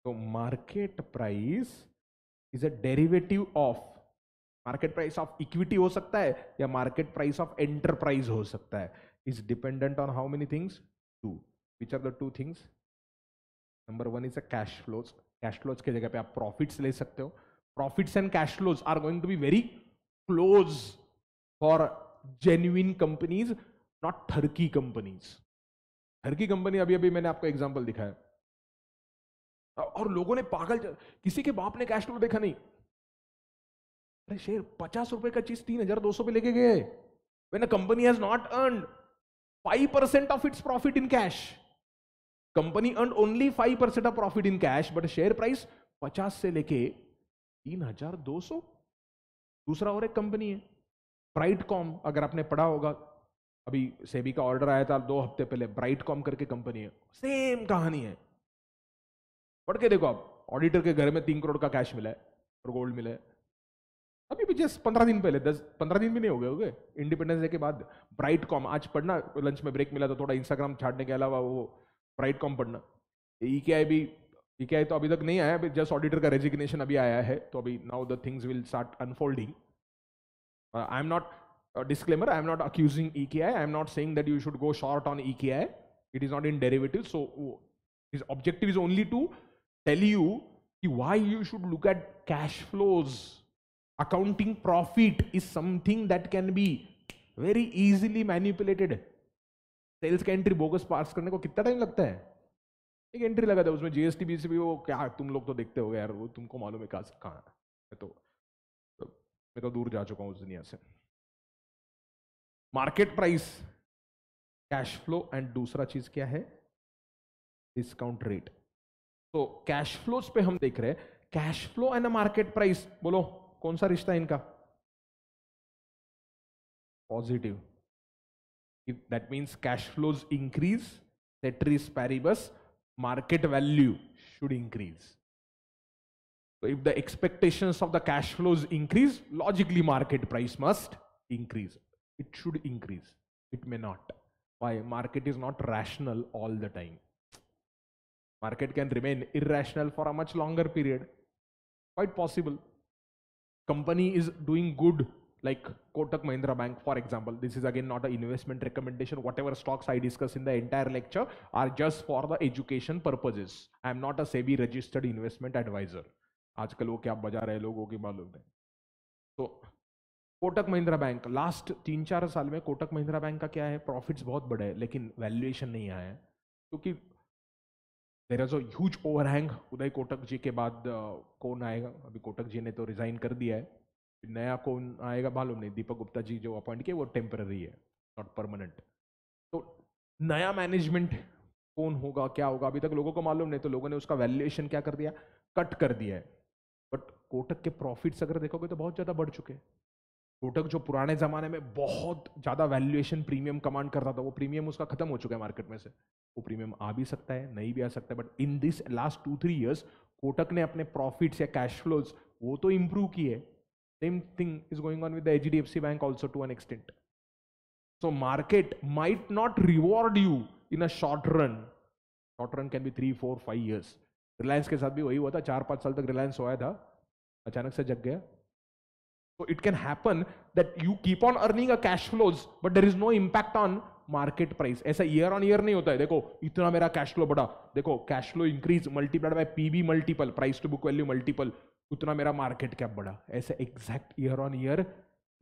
B: तो market price is a derivative of market price of equity हो सकता है या मार्केट प्राइस ऑफ एंटरप्राइज हो सकता है is dependent on how many things two which are the two things number one is a cash flows cash flows के जगह पे आप प्रॉफिट्स ले सकते हो profits and cash flows are going to be very close for genuine companies not थर्की companies थर्की company अभी अभी मैंने आपको एग्जाम्पल दिखाया और लोगों ने पागल किसी के बाप ने कैश फ्लो देखा नहीं अरे शेयर पचास रुपए का चीज तीन हजार दो सौ पे लेके गए when a company has not earn five percent of its profit in cash company earn only five percent of profit in cash but share price पचास से लेके तीन हजार दो सौ दूसरा और एक कंपनी है ब्राइट कॉम अगर आपने पढ़ा होगा अभी सेबी का ऑर्डर आया था दो हफ्ते पहले ब्राइट कॉम करके कंपनी है सेम कहानी है पढ़ के देखो आप ऑडिटर के घर में तीन करोड़ का कैश मिला है और गोल्ड मिला है अभी भी जस्ट पंद्रह दिन पहले दस पंद्रह दिन भी नहीं हो गए हो गए इंडिपेंडेंस डे के बाद ब्राइट कॉम आज पढ़ना लंच में ब्रेक मिला तो थोड़ा इंस्टाग्राम छाटने के अलावा वो ब्राइट कॉम पढ़ना ई के आई भी ई के आई तो अभी तक नहीं आया अभी जस्ट ऑडिटर का रेजिग्नेशन अभी आया है तो अभी now the things will start unfolding Uh, I'm not, uh, disclaimer, I'm not accusing EKI. I'm not saying that you should go short on EKI. It is not in derivative. So his objective is only to tell you why you should look at cash flows. Accounting profit is something that can be very easily manipulated. Sales का entry bogus pass करने को कितना time लगता है एक entry लगा था उसमें जीएसटी बीसी भी वो क्या तुम लोग तो देखते हो यार वो तुमको मालूम है कहाँ कहाँ तो मैं तो दूर जा चुका हूं उस दुनिया से market price cash flow and दूसरा चीज क्या है डिस्काउंट रेट तो कैश फ्लोज पे हम देख रहे हैं cash flow and market price बोलो कौन सा रिश्ता है इनका positive that means cash flows increase ceteris paribus market value should increase if the expectations of the cash flows increase, logically market price must increase. It should increase. It may not. Why? Market is not rational all the time. Market can remain irrational for a much longer period. Quite possible. Company is doing good, like Kotak Mahindra Bank, for example. This is again not an investment recommendation. Whatever stocks I discuss in the entire lecture are just for the education purposes. I am not a SEBI registered investment advisor. आजकल वो क्या बजा रहे लोगों की मालूम नहीं तो कोटक महिंद्रा बैंक लास्ट तीन चार साल में कोटक महिंद्रा बैंक का क्या है प्रॉफिट्स बहुत बड़े हैं लेकिन वैल्यूएशन नहीं आया है क्योंकि there is a huge overhang Uday Kotak ji के बाद कौन आएगा अभी कोटक जी ने तो रिज़ाइन कर दिया है नया कौन आएगा मालूम नहीं दीपक गुप्ता जी जो अपॉइंट किए वो टेम्पररी है नॉट परमानेंट तो नया मैनेजमेंट कौन होगा क्या होगा अभी तक लोगों को मालूम नहीं तो लोगों ने उसका वैल्यूएशन क्या कर दिया कट कर दिया है कोटक के प्रॉफिट्स अगर देखोगे तो बहुत ज़्यादा बढ़ चुके हैं कोटक जो पुराने ज़माने में बहुत ज़्यादा वैल्यूएशन प्रीमियम कमांड करता था वो प्रीमियम उसका खत्म हो चुका है मार्केट में से वो प्रीमियम आ भी सकता है नहीं भी आ सकता है but in this last two three years Kotak ने अपने प्रॉफिट्स या कैश फ्लोज वो तो इम्प्रूव किए same thing is going on with H D F C bank also to an extent so market might not reward you in a short run short run can be three four five years Reliance के साथ भी वही हुआ था चार पाँच साल तक रिलायंस हुआ था अचानक से जग गया तो it can happen that you keep on earning a cash flows but there is no impact on market price ऐसा ईयर ऑन ईयर नहीं होता है देखो इतना मेरा कैश फ्लो बढ़ा देखो cash flow increase multiplied by PB multiple price to book value multiple उतना मेरा मार्केट कैप बढ़ा ऐसा एग्जैक्ट ईयर ऑन ईयर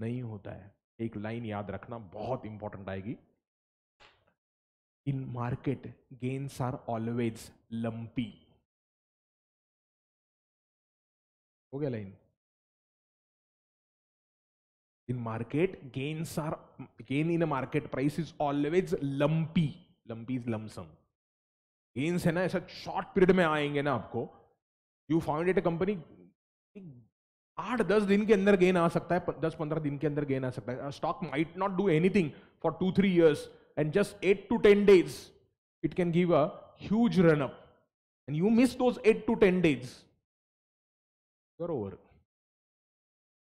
B: नहीं होता है एक लाइन याद रखना बहुत इंपॉर्टेंट आएगी
A: in market gains are always lumpy हो गया line in market gains are gain in market price is always lumpy
B: lumpy is lump sum gains है ना ऐसा शॉर्ट पीरियड में आएंगे ना आपको you found it a company आठ दस दिन के अंदर गेन आ सकता है दस पंद्रह दिन के अंदर गेन आ सकता है stock might not do anything for two three years and just eight to ten days it can give a huge up and you miss those eight to ten days you're over.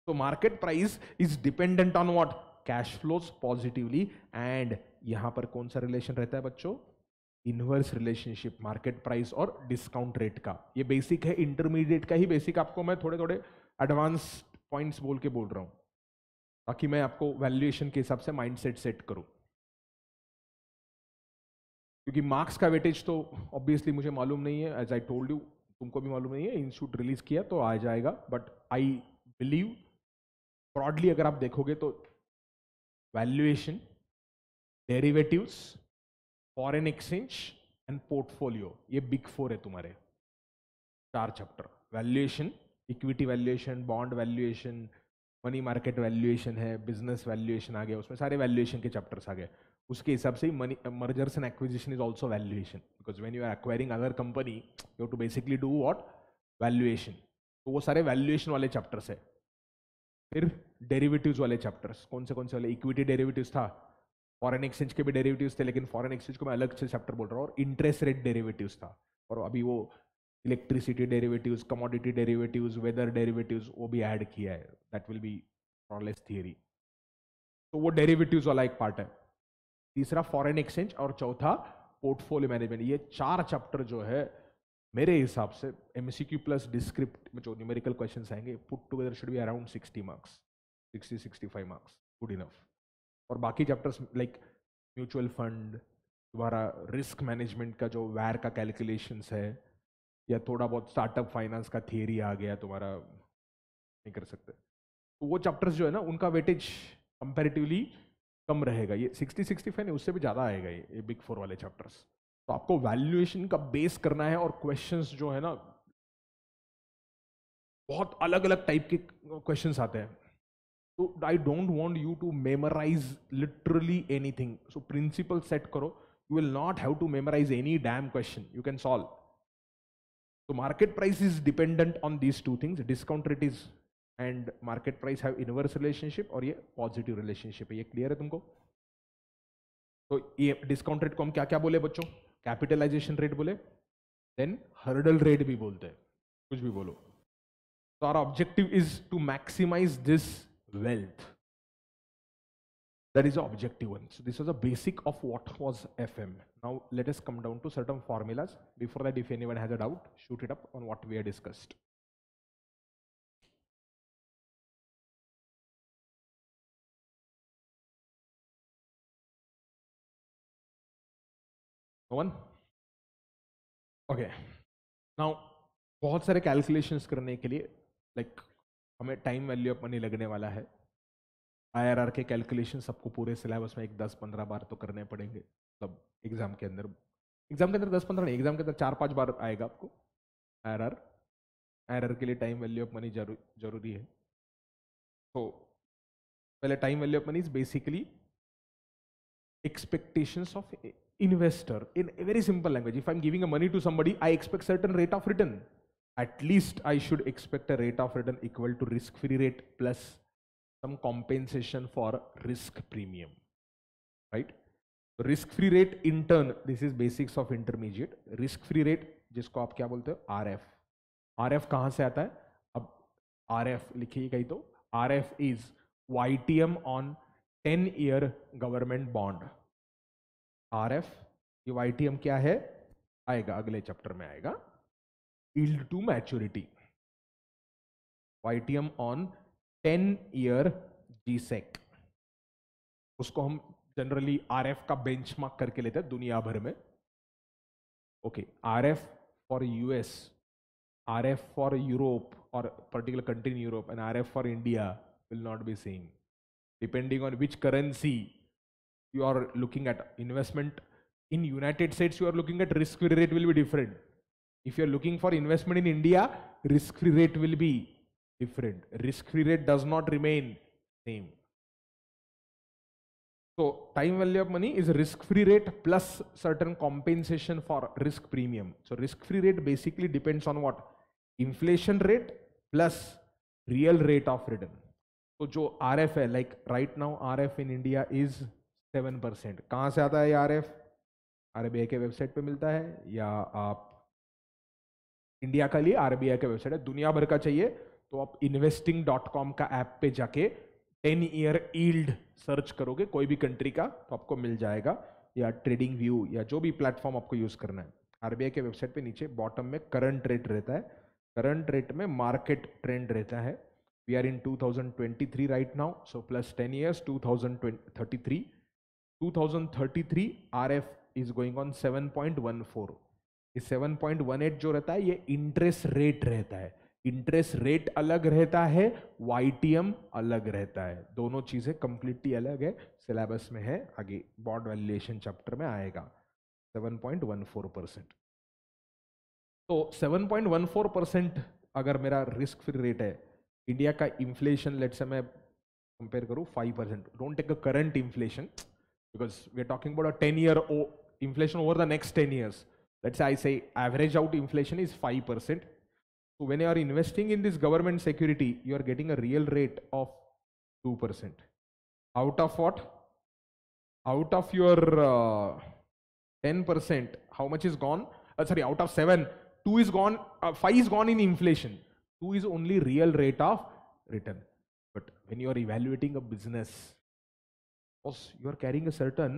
B: So market price is dependent on what? Cash flows positively and यहाँ पर कौन सा relation रहता है बच्चों inverse relationship market price और discount rate का ये बेसिक है इंटरमीडिएट का ही बेसिक आपको मैं थोड़े थोड़े एडवांस पॉइंट्स बोल के बोल रहा हूँ ताकि मैं आपको वैल्यूएशन के हिसाब से माइंडसेट सेट करूँ क्योंकि मार्क्स का वेटेज तो ऑब्वियसली मुझे मालूम नहीं है एज आई टोल्ड यू तुमको भी मालूम नहीं है इंस्टीट्यूट रिलीज किया तो आ जाएगा बट आई बिलीव ब्रॉडली अगर आप देखोगे तो valuation derivatives foreign exchange and portfolio ये बिग फोर है तुम्हारे चार chapter valuation equity valuation bond valuation money market valuation है बिजनेस वैल्यूएशन आ गया उसमें सारे वैल्यूएशन के चैप्टर्स आ गए उसके हिसाब से money mergers and acquisition is also valuation because when you are acquiring other company you to basically do what valuation तो वो सारे वैल्यूएशन वाले चैप्टर्स है फिर डेरिवेटिव्स वाले चैप्टर्स कौन से कौन से वाले इक्विटी डेरिवेटिव्स था फॉरेन एक्सचेंज के भी डेरिवेटिव्स थे लेकिन फॉरेन एक्सचेंज को मैं अलग से चैप्टर बोल रहा हूँ और इंटरेस्ट रेट डेरिवेटिव्स था और अभी वो electricity derivatives commodity derivatives weather derivatives वो भी ऐड किया है that will be knowledge theory तो वो डेरिवेटिव्स वाला एक पार्ट है तीसरा फॉरेन एक्सचेंज और चौथा पोर्टफोलियो मैनेजमेंट ये चार चैप्टर जो है मेरे हिसाब से एम प्लस डिस्क्रिप्ट में जो न्यूमेरिकल क्वेश्चन आएंगे put together should be around sixty marks sixty sixty five marks good enough और बाकी चैप्टर्स लाइक म्यूचुअल फंड तुम्हारा रिस्क मैनेजमेंट का जो वैर का कैलकुलेशंस है या थोड़ा बहुत स्टार्टअप फाइनेंस का थियरी आ गया तुम्हारा नहीं कर सकते तो वो चैप्टर्स जो है ना उनका वेटेज कंपेरेटिवली कम रहेगा ये सिक्सटी सिक्सटी फाइव उससे भी ज़्यादा आएगा ये ये बिग फोर वाले चैप्टर्स तो आपको वैल्यूएशन का बेस करना है और क्वेश्चंस जो है ना बहुत अलग अलग टाइप के क्वेश्चंस आते हैं तो I don't want you to memorise literally anything so principle set करो you will not have to memorise any damn question you can solve तो market price is dependent on these two things discount rate is and market price have inverse relationship और ये positive relationship है ये clear है तुमको तो ये discount rate को हम क्या क्या बोले बच्चों कैपिटलाइजेशन रेट बोले देन हर्डल रेट भी बोलते हैं कुछ भी बोलो तो our objective is to maximise this wealth that is objective this was a basic of what was F M
A: now latest come down to certain formulas before that if anyone has doubt shoot it up on what we are discussed one okay Okay. बहुत
B: सारे calculations करने के लिए like like, हमें time value of money लगने वाला है IRR के कैलकुलेशन सबको पूरे सिलेबस में एक दस पंद्रह बार तो करने पड़ेंगे मतलब एग्जाम के अंदर एग्जाम के अंदर दस पंद्रह नहीं एग्जाम के अंदर चार पाँच बार आएगा आपको आईआरआर आईआरआर के लिए टाइम वैल्यू ऑफ मनी जरूर जरूरी है तो पहले time value of money is basically expectations of investor. In a very simple language, if I'm giving a money to somebody, I expect certain rate of return. At least I should expect a rate of return equal to risk-free rate plus some compensation for risk premium, right? risk-free rate in turn, this is basics of intermediate. Risk-free rate जिसको आप क्या बोलते हो are F R F कहाँ से आता है अब आर एफ लिखिए कहीं तो आर एफ आर एफ ये एम क्या है आएगा अगले चैप्टर में आएगा yield to maturity M on ten year G sec उसको हम जनरली आर एफ का बेंच मार्क करके लेते हैं दुनिया भर में okay R F for US R F for Europe और particular country in Europe and R F for India will not be same depending on which currency you are looking at investment in United States, you are looking at risk free rate will be different. If you are looking for investment in India, risk free rate will be different. Risk free rate does not remain same. So time value of money is risk free rate plus certain compensation for risk premium. So risk free rate basically depends on what? Inflation rate plus real rate of return. So jo RF like right now RF in India is seven percent कहाँ से आता है R F R के website पे मिलता है या आप इंडिया का लिए आर बी आई के वेबसाइट है दुनिया भर का चाहिए तो आप इन्वेस्टिंग डॉट कॉम का ऐप पे जाके टेन ईयर ईल्ड सर्च करोगे कोई भी कंट्री का तो आपको मिल जाएगा या ट्रेडिंग व्यू या जो भी प्लेटफॉर्म आपको यूज़ करना है आरबीआई के वेबसाइट पे नीचे बॉटम में करंट रेट रहता है करंट रेट में मार्केट ट्रेंड रहता है we are in two thousand twenty three right now so plus ten two thousand twenty thirty three 2033 RF is going on 7.14 इस 7.18 जो रहता है ये इंटरेस्ट रेट रहता है इंटरेस्ट रेट अलग रहता है वाईटीएम अलग रहता है दोनों चीजें कंप्लीटली अलग है सिलेबस में है आगे बॉन्ड वैल्यूएशन चैप्टर में आएगा 7.14 परसेंट तो 7.14 परसेंट अगर मेरा रिस्क फ्री रेट है इंडिया का इन्फ्लेशन लेट से मैं कंपेयर करूँ 5 percent don't take a current inflation because we're talking about a 10 year inflation over the next 10 years. Let's say I say average out inflation is 5%. So when you are investing in this government security, you are getting a real rate of 2%. Out of what? Out of your 10%, uh, how much is gone? Uh, sorry, out of 7, 2 is gone, uh, 5 is gone in inflation. 2 is only real rate of return. But when you are evaluating a business, because you are carrying a certain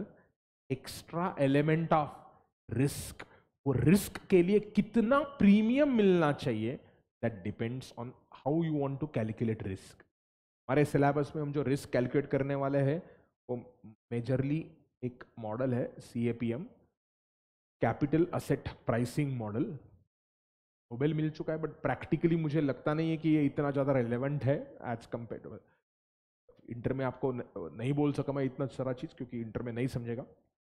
B: extra element of risk वो risk के लिए कितना premium मिलना चाहिए that depends on how you want to calculate risk हमारे syllabus में हम जो रिस्क कैलकुलेट करने वाले हैं वो मेजरली एक मॉडल है C A P M capital asset pricing model Nobel मिल चुका है बट प्रैक्टिकली मुझे लगता नहीं है कि ये इतना ज़्यादा रेलिवेंट है एज कम्पेयर टू इंटर में आपको नहीं बोल सका मैं इतना सारा चीज़ क्योंकि इंटर में नहीं समझेगा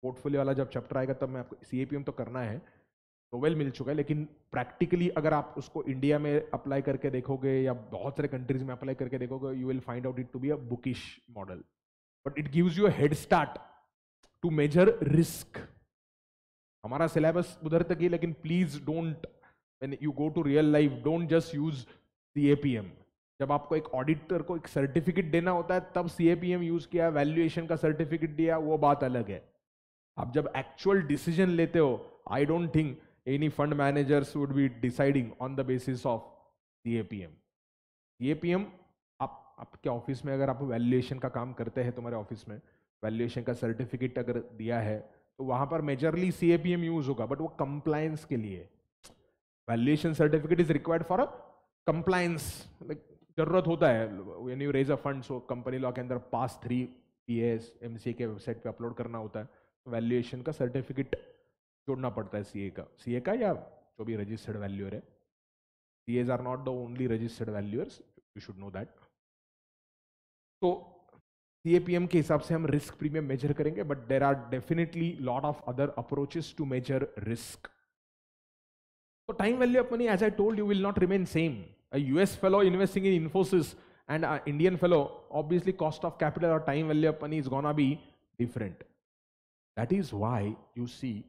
B: पोर्टफोलियो वाला जब चैप्टर आएगा तब मैं आपको सी तो करना है तो वेल मिल चुका है लेकिन प्रैक्टिकली अगर आप उसको इंडिया में अप्लाई करके देखोगे या बहुत सारे कंट्रीज में अप्लाई करके देखोगे you will find out it to be a bookish model but it gives you head start to measure risk हमारा सिलेबस उधर तक ही लेकिन please don't you go to real life don't just use C A P M जब आपको एक auditor को एक सर्टिफिकेट देना होता है तब सी यूज़ किया वैल्यूएशन का सर्टिफिकेट दिया वो बात अलग है आप जब एक्चुअल डिसीजन लेते हो I don't think any fund managers would be deciding on the basis of C A P M C A P M आप आपके ऑफिस में अगर आप वैल्यूएशन का काम करते हैं तुम्हारे ऑफिस में वैल्यूएशन का सर्टिफिकेट अगर दिया है तो वहाँ पर majorly C A P M use होगा बट वो कंप्लायंस के लिए valuation certificate is required for a compliance like जरूरत होता है when you raise a fund so company law के अंदर पास three P S M C A के वेबसाइट पे अपलोड करना होता है वैल्यूएशन तो का सर्टिफिकेट जोड़ना पड़ता है सी ए का सी ए का या जो भी रजिस्टर्ड वैल्यूअर है C as are not the only registered valuers you should know that तो सी ए पी एम के हिसाब से हम रिस्क प्रीमियम मेजर करेंगे but there are definitely lot of other approaches to measure risk तो time value of money as I told you will not remain same a US fellow investing in Infosys and an Indian fellow, obviously cost of capital or time value of money is gonna be different. That is why you see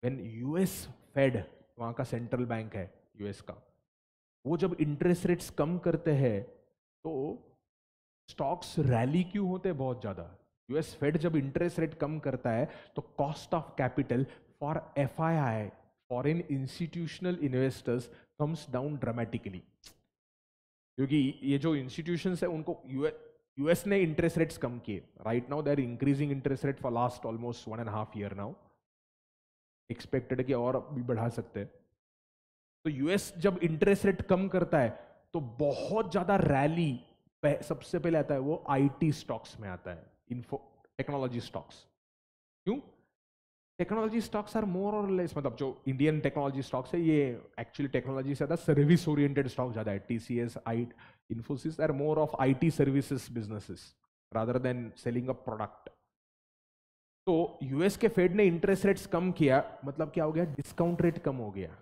B: when US Fed वहाँ का central bank है US का वो जब interest rates कम करते हैं तो stocks rally क्यों होते हैं बहुत ज़्यादा यूएस फेड जब इंटरेस्ट रेट कम करता है तो cost of capital for F I I foreign institutional investors comes down dramatically क्योंकि ये जो इंस्टीट्यूशंस है उनको यूएस ने इंटरेस्ट रेट्स कम किए right now they are increasing interest rate for last almost one and half year now expected कि और भी बढ़ा सकते हैं तो यूएस जब इंटरेस्ट रेट कम करता है तो बहुत ज्यादा रैली पह, सबसे पहले आता है वो आईटी स्टॉक्स में आता है इन्फो टेक्नोलॉजी स्टॉक्स क्यों टेक्नोलॉजी स्टॉक्स आर मोर और लेस मतलब जो इंडियन टेक्नोलॉजी स्टॉक्स है ये एक्चुअली टेक्नोलॉजी से ज़्यादा सर्विस ओरिएंटेड स्टॉक ज़्यादा है T C S I Infosys are more of I T services businesses rather than selling a product तो यूएस के फेड ने इंटरेस्ट रेट्स कम किया मतलब क्या हो गया डिस्काउंट रेट कम हो गया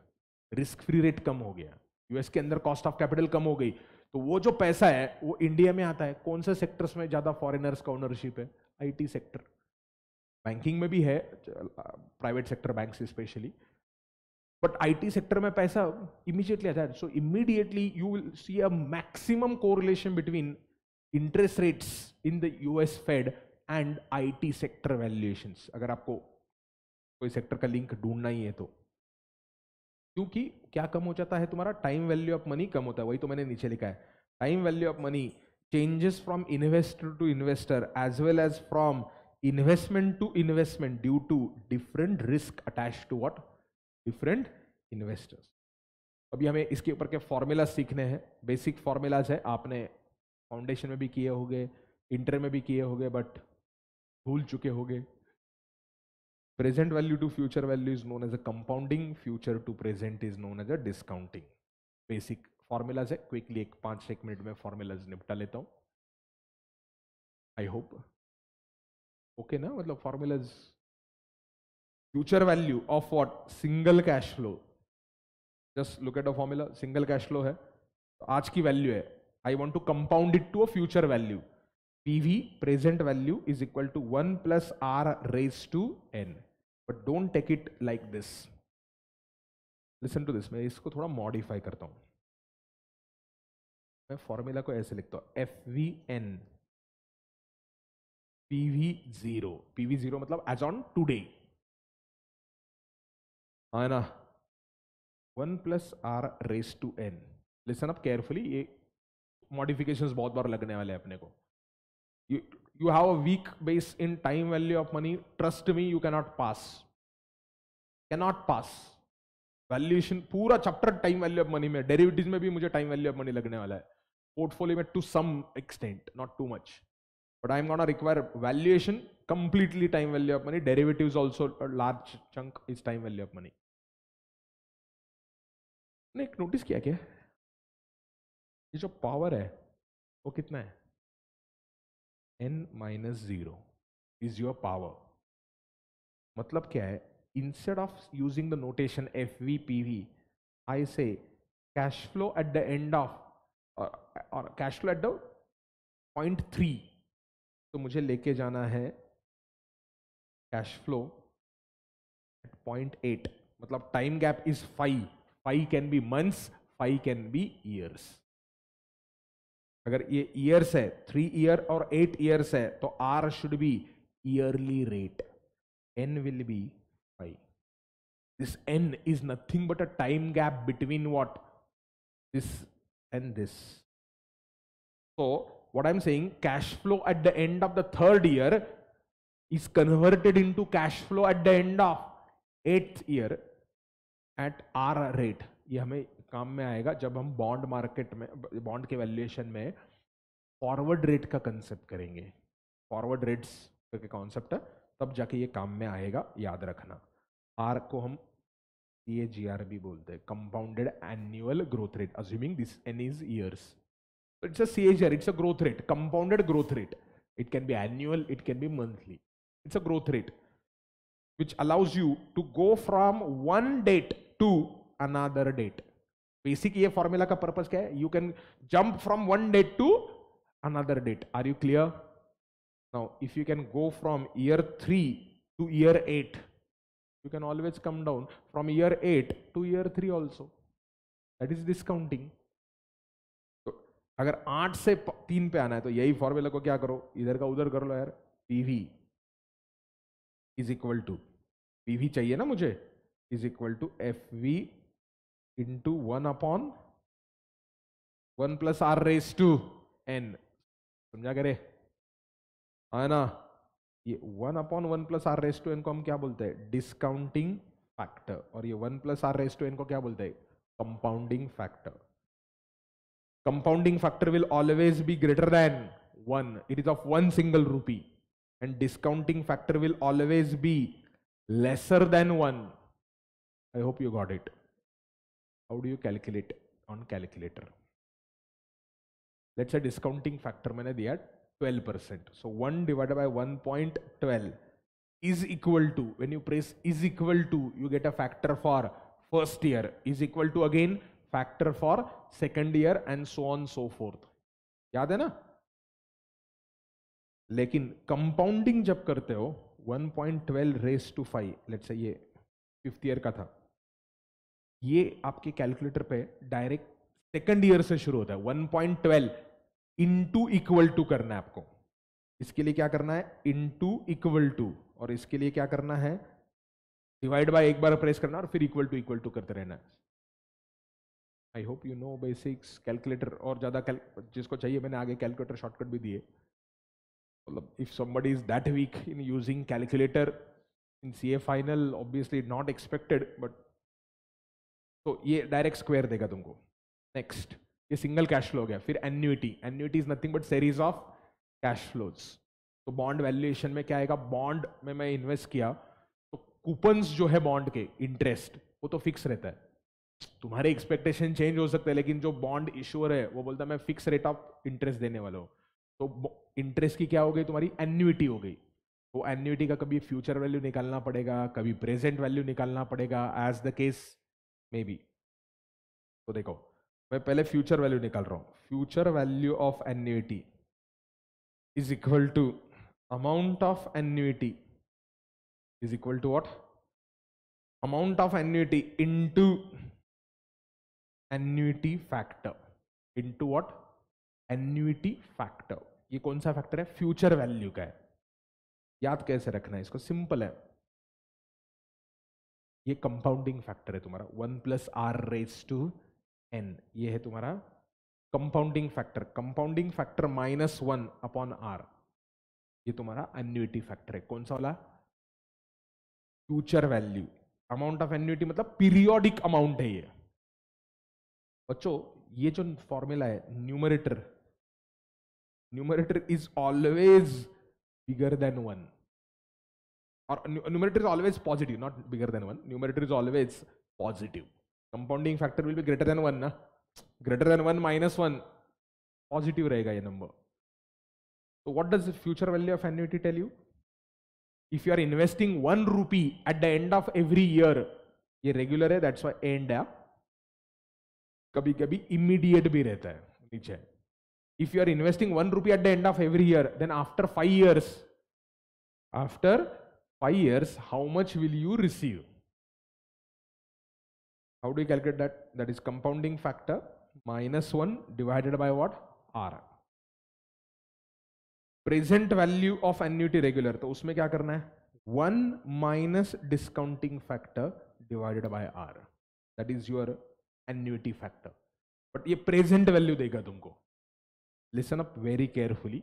B: रिस्क फ्री रेट कम हो गया यूएस के अंदर कॉस्ट ऑफ कैपिटल कम हो गई तो वो जो पैसा है वो इंडिया में आता है कौन से सेक्टर्स में ज़्यादा फॉरेनर्स का ओनरशिप है आईटी सेक्टर बैंकिंग में भी है private sector bank specially but IT sector में पैसा इमीडिएटली आता है so immediately you will see a maximum correlation between interest rates in the US Fed and IT sector valuations अगर आपको कोई सेक्टर का लिंक ढूंढना ही है तो क्योंकि क्या कम हो जाता है तुम्हारा टाइम वैल्यू ऑफ मनी कम होता है वही तो मैंने नीचे लिखा है time value of money changes from investor to investor as well as from investment to investment due to different risk attached to what different investors अभी हमें इसके ऊपर के फॉर्मूला सीखने हैं बेसिक फॉर्मूलाज है आपने फाउंडेशन में भी किए होंगे इंटर में भी किए होंगे बट भूल चुके होंगे present value to future value is known as a compounding future to present is known as a discounting basic formulas है क्विकली एक पांच एक मिनट में फॉर्मूलाज निपटा लेता हूँ आई होप ओके ना मतलब formulas future value of what single cash flow just look at a formula single cash flow है तो आज की वैल्यू है I want to compound it to a future value P V present value is equal to one plus R raise to N but don't take it like this listen to this मैं इसको थोड़ा modify करता हूँ
A: मैं formula को ऐसे लिखता हूँ F V N PV zero PV zero मतलब एज ऑन टूडे है ना one plus R raise to
B: N listen up carefully ये मॉडिफिकेशन बहुत बार लगने वाले हैं अपने को you have a weak base in time value of money trust me you cannot pass cannot pass valuation पूरा chapter time value of money में डेरिविटीज में भी मुझे टाइम वैल्यू ऑफ मनी लगने वाला है पोर्टफोलियो में to some extent not too much but I'm going to require valuation completely time value of money. Derivatives also a large
A: chunk is time value of money. ने एक notice किया क्या ये जो पावर है वो कितना है n minus zero is your power मतलब क्या है
B: instead of using the notation F V P V I say cash flow at the end of और cash flow at the point three तो मुझे लेके जाना है cash flow at point eight मतलब time gap is five five can be months five can be years अगर ये years है थ्री ईयर और एट ईयर्स है तो are should be yearly rate N will be five this N is nothing but a time gap between what this and this तो what I'm saying, cash flow at the end of the third year is converted into cash flow at the end of eighth year at R rate. ये हमें काम में आएगा जब हम bond market में bond के वैल्यूएशन में फॉरवर्ड रेट का कंसेप्ट करेंगे फॉरवर्ड रेट्स करके कॉन्सेप्ट है तब जाके ये काम में आएगा याद रखना आर को हम सी ए जी आर भी बोलते हैं compounded annual growth rate assuming this N is years it's a CAGR, it's a growth rate, compounded growth rate. It can be annual, it can be monthly. It's a growth rate which allows you to go from one date to another date. Basically, a formula ka purpose ka hai? you can jump from one date to another date. Are you clear? Now, if you can go from year 3 to year 8, you can always come down from year 8 to year 3 also. That is discounting. अगर आठ से तीन पे आना है तो यही formula को क्या करो इधर का उधर कर लो यार PV is equal to PV चाहिए ना मुझे is equal to F V into one upon one plus R raise to N समझा करे है ना ये one upon one plus R raise to N को हम क्या बोलते हैं डिस्काउंटिंग फैक्टर और ये one plus R raise to N को क्या बोलते हैं compounding factor compounding factor will always be greater than 1. It is of 1 single rupee. And discounting factor will always be lesser than 1. I hope you got it. How do you calculate on calculator? Let's say discounting factor मैंने दिया 12%. So 1 divided by 1.12 is equal to, when you press is equal to, you get a factor for first year is equal to again factor for second year and so on so fourth याद है ना लेकिन compounding जब करते हो 1.12 raise to five late से ये fifth year का था ये आपके कैलकुलेटर पे डायरेक्ट सेकेंड ईयर से शुरू होता है 1.12 इंटू इक्वल टू करना है आपको इसके लिए क्या करना है इंटू इक्वल टू और इसके लिए क्या करना है डिवाइड बाय एक बार प्रेस करना और फिर इक्वल टू इक्वल टू करते रहना है I hope you know basics calculator और ज़्यादा कैल जिसको चाहिए मैंने आगे कैलकुलेटर शॉर्टकट भी दिए मतलब if somebody is that weak in using calculator in C A final obviously not expected but तो ये डायरेक्ट स्क्वेयर देगा तुमको नेक्स्ट ये सिंगल कैश फ्लो हो गया फिर annuity annuity is nothing but series of cash flows तो bond valuation में क्या आएगा बॉन्ड में मैं इन्वेस्ट किया तो कूपन्स जो है बॉन्ड के इंटरेस्ट वो तो फिक्स रहता है तुम्हारे एक्सपेक्टेशन चेंज हो सकते हैं लेकिन जो बॉन्ड इश्योर है वो बोलता है मैं फिक्स रेट ऑफ इंटरेस्ट देने वाला हूँ तो इंटरेस्ट की क्या हो गई तुम्हारी एन्यूटी हो गई वो एन्यूटी का कभी फ्यूचर वैल्यू निकालना पड़ेगा कभी प्रेजेंट वैल्यू निकालना पड़ेगा as the case may be तो देखो मैं पहले फ्यूचर वैल्यू निकाल रहा हूँ future value of annuity is equal to amount of annuity is equal to what amount of annuity into annuity factor to what annuity factor ये कौन सा फैक्टर है फ्यूचर वैल्यू का है याद कैसे रखना है इसको सिंपल है ये कंपाउंडिंग फैक्टर है तुम्हारा one plus R raise to N ये है तुम्हारा compounding factor compounding factor minus one upon R ये तुम्हारा एन्यूटी फैक्टर है कौन सा वाला future value amount of annuity मतलब पीरियोडिक अमाउंट है ये बच्चों ये जो फॉर्मूला है numerator numerator is always bigger than one और numerator is always positive not bigger than one numerator is always positive compounding factor will be greater than one ना greater than one minus one positive रहेगा ये number तो what does future value of annuity tell you if you are investing one rupee at the end of every year ये regular है that's why end है कभी कभी immediate भी रहता है नीचे if you are investing one rupee at the end of every year then after five years after five years how much will you receive
A: how do calculate that that is compounding factor minus one divided by what R
B: present value of annuity regular तो उसमें क्या करना है one minus discounting factor divided by R that is your annuity factor but ये present value देगा तुमको listen up very carefully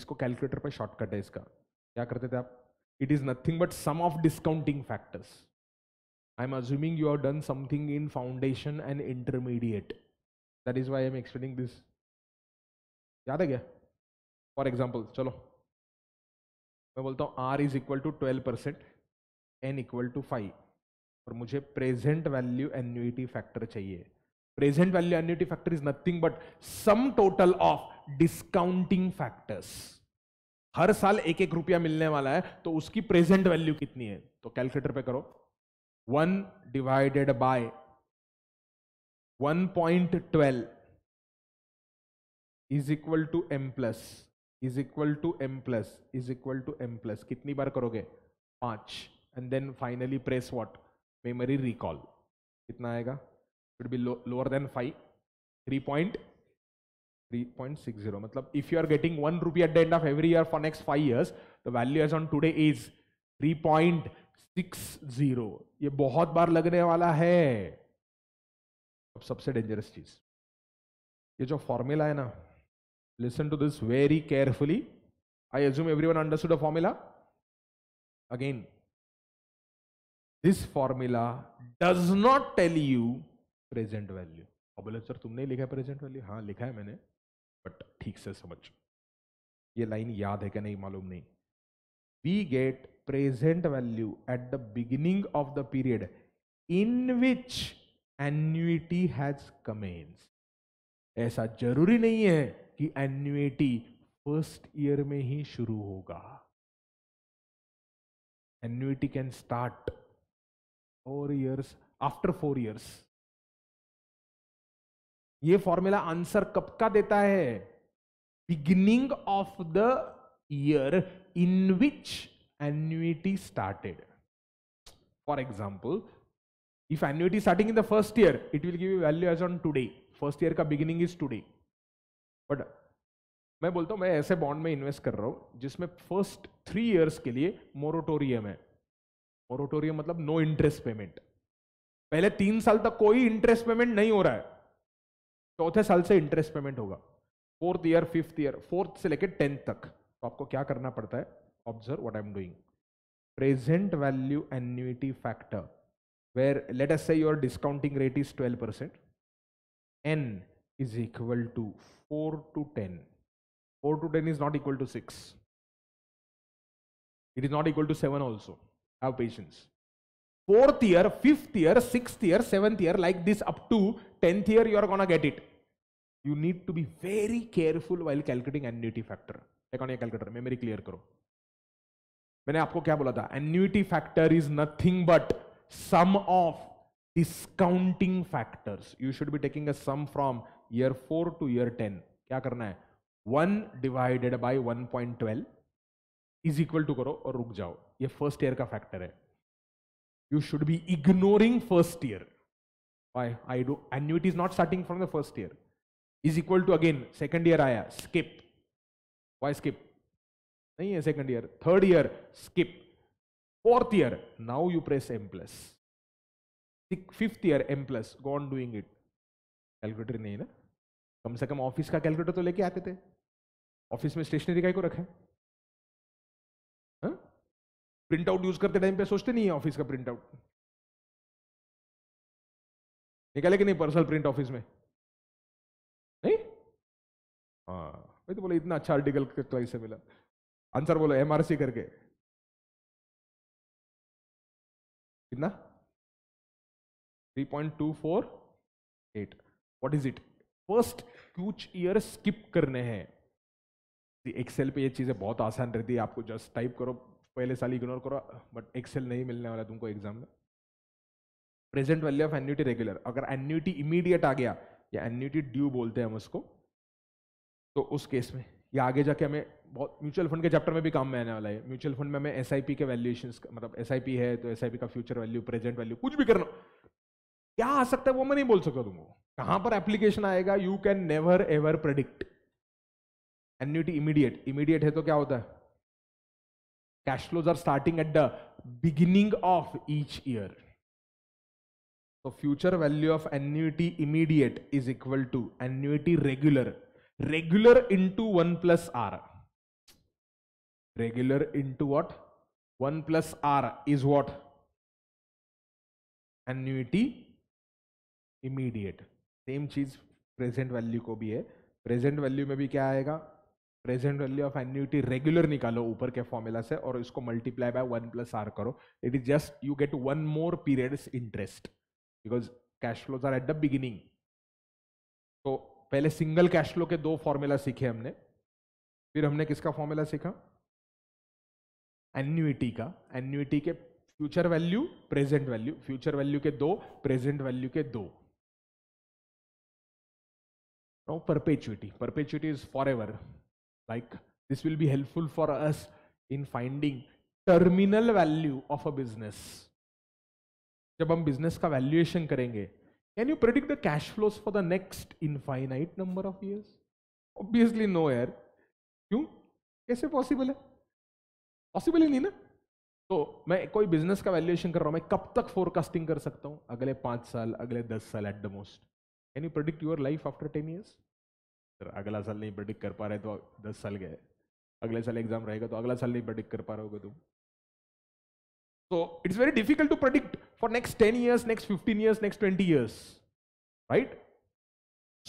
B: इसको calculator पर शॉर्टकट है इसका क्या करते थे आप it is nothing but sum of discounting factors I am assuming you are done something in foundation and intermediate
A: that is why I am explaining this याद है क्या फॉर एग्जाम्पल चलो मैं बोलता हूँ R is equal to twelve percent N equal
B: to five और मुझे present value annuity factor चाहिए present value annuity factor is nothing but sum total of discounting factors हर साल एक एक रुपया मिलने वाला है तो उसकी प्रेजेंट वैल्यू कितनी है तो कैलकुलेटर पे करो one divided by one point twelve is equal to M plus is equal to M plus is equal to M plus कितनी बार करोगे पांच and then finally press what memory recall कितना आएगा should be lower than five three point three point six zero मतलब if you are getting one rupee at the end of every year for next five years the value as on today is three point six zero ये बहुत बार लगने वाला है अब सबसे dangerous चीज ये जो फॉर्मूला है ना listen to this very carefully I assume every one understood the formula again this formula does not tell you present value और बोले सर तुमने लिखा है प्रेजेंट वैल्यू हाँ लिखा है मैंने बट ठीक से समझ ये लाइन याद है क्या नहीं मालूम नहीं we get present value at the beginning of the period in which annuity has commence ऐसा जरूरी नहीं है कि एन्यूटी फर्स्ट ईयर में
A: ही शुरू होगा annuity can start four years after four years
B: ये फॉर्मूला आंसर कब का देता है beginning of the year in which annuity started for example if annuity starting in the first year it will give value as on today first year का beginning is today but मैं बोलता हूं मैं ऐसे बॉन्ड में invest कर रहा हूं जिसमें फर्स्ट थ्री ईयर्स के लिए मोरटोरियम है मोरोटोरियम मतलब नो इंटरेस्ट पेमेंट पहले तीन साल तक कोई इंटरेस्ट पेमेंट नहीं हो रहा है चौथे साल से इंटरेस्ट पेमेंट होगा fourth year fifth year fourth से लेकर टेंथ तक तो आपको क्या करना पड़ता है observe what I am doing present value annuity factor let let say your discounting rate is twelve percent N is equal to four to ten four to ten is not equal to six it is not equal to seven also Have patience. Fourth year, fifth year, sixth year, seventh year, like this up to tenth year, you are gonna get it. You need to be very careful while calculating annuity factor. Take on your calculator, memory clear. करो मैंने आपको क्या बोला था annuity factor is nothing but sum of discounting factors you should be taking a sum from year four to year ten क्या करना है one divided by one point twelve is equal to करो और रुक जाओ ये फर्स्ट ईयर का factor है you should be ignoring first year I I do annuity is not starting from the first year is equal to again second year आया skip why skip नहीं है second year third year skip fourth year now you press M plus fifth year M plus on doing it calculator नहीं ना कम से कम office का calculator तो लेके आते थे ऑफिस में स्टेशनरी का ही को रखा है
A: प्रिंट आउट यूज करते टाइम पे सोचते नहीं है ऑफिस का प्रिंट आउट निकाले कि नहीं पर्सनल प्रिंट ऑफिस में नहीं हाँ भाई तो बोले इतना अच्छा आर्टिकल क्लाइस से मिला आंसर बोलो एमआरसी करके कितना 3.248 व्हाट इज इट
B: फर्स्ट कुछ ईयर स्किप करने हैं एक्सेल पे ये चीजें बहुत आसान रहती है आपको जस्ट टाइप करो पहले साल इग्नोर करो बट एक्सेल नहीं मिलने वाला तुमको एग्जाम में present value of annuity regular अगर एन्यूटी इमीडिएट आ गया या एन्यूटी ड्यू बोलते हैं हम उसको तो उस केस में या आगे जाके हमें बहुत म्यूचुअल फंड के चैप्टर में भी काम में आने वाला है म्यूचुअल फंड में हमें एस के वैल्यूएशन मतलब एस है तो एस का फ्यूचर वैल्यू प्रेजेंट वैल्यू कुछ भी करना क्या आ सकता है वो मैं नहीं बोल सकता तुमको कहां पर एप्लीकेशन आएगा you can never ever predict annuity immediate immediate है तो क्या होता है Cash flows are starting at the beginning of each year. So future value of annuity immediate is equal to annuity regular. Regular into 1 plus R. Regular into what? 1 plus R is what? Annuity immediate. same चीज present value ko bhi hai present value mein bhi kya aayega present value of annuity regular निकालो ऊपर के formula से और इसको multiply by one plus R करो it is just you get one more period interest because cash flows are at the beginning तो पहले single cash flow के दो फॉर्मूला सीखे हमने फिर हमने किसका फॉर्मूला सीखा एन्यूटी का एन्यूटी के future value present value future value के दो प्रेजेंट वैल्यू के दो perpetuity perpetuity is forever Like this will be helpful for us in finding terminal value of a business. जब हम बिजनेस का वैल्यूएशन करेंगे can you predict the cash flows for the next infinite number of years obviously no एयर क्यों कैसे possible है possible ही नहीं ना तो मैं कोई बिजनेस का वैल्यूएशन कर रहा हूँ मैं कब तक फोरकास्टिंग कर सकता हूं अगले पांच साल अगले दस साल at the most can you predict your life after ten years फिर अगला साल नहीं प्रडिक्ट कर पा रहे तो दस साल गए अगले साल एग्जाम रहेगा तो अगला साल नहीं प्रडिक्ट कर पा रहोगे तुम so it's very difficult to predict for next ten years next fifteen years next twenty years right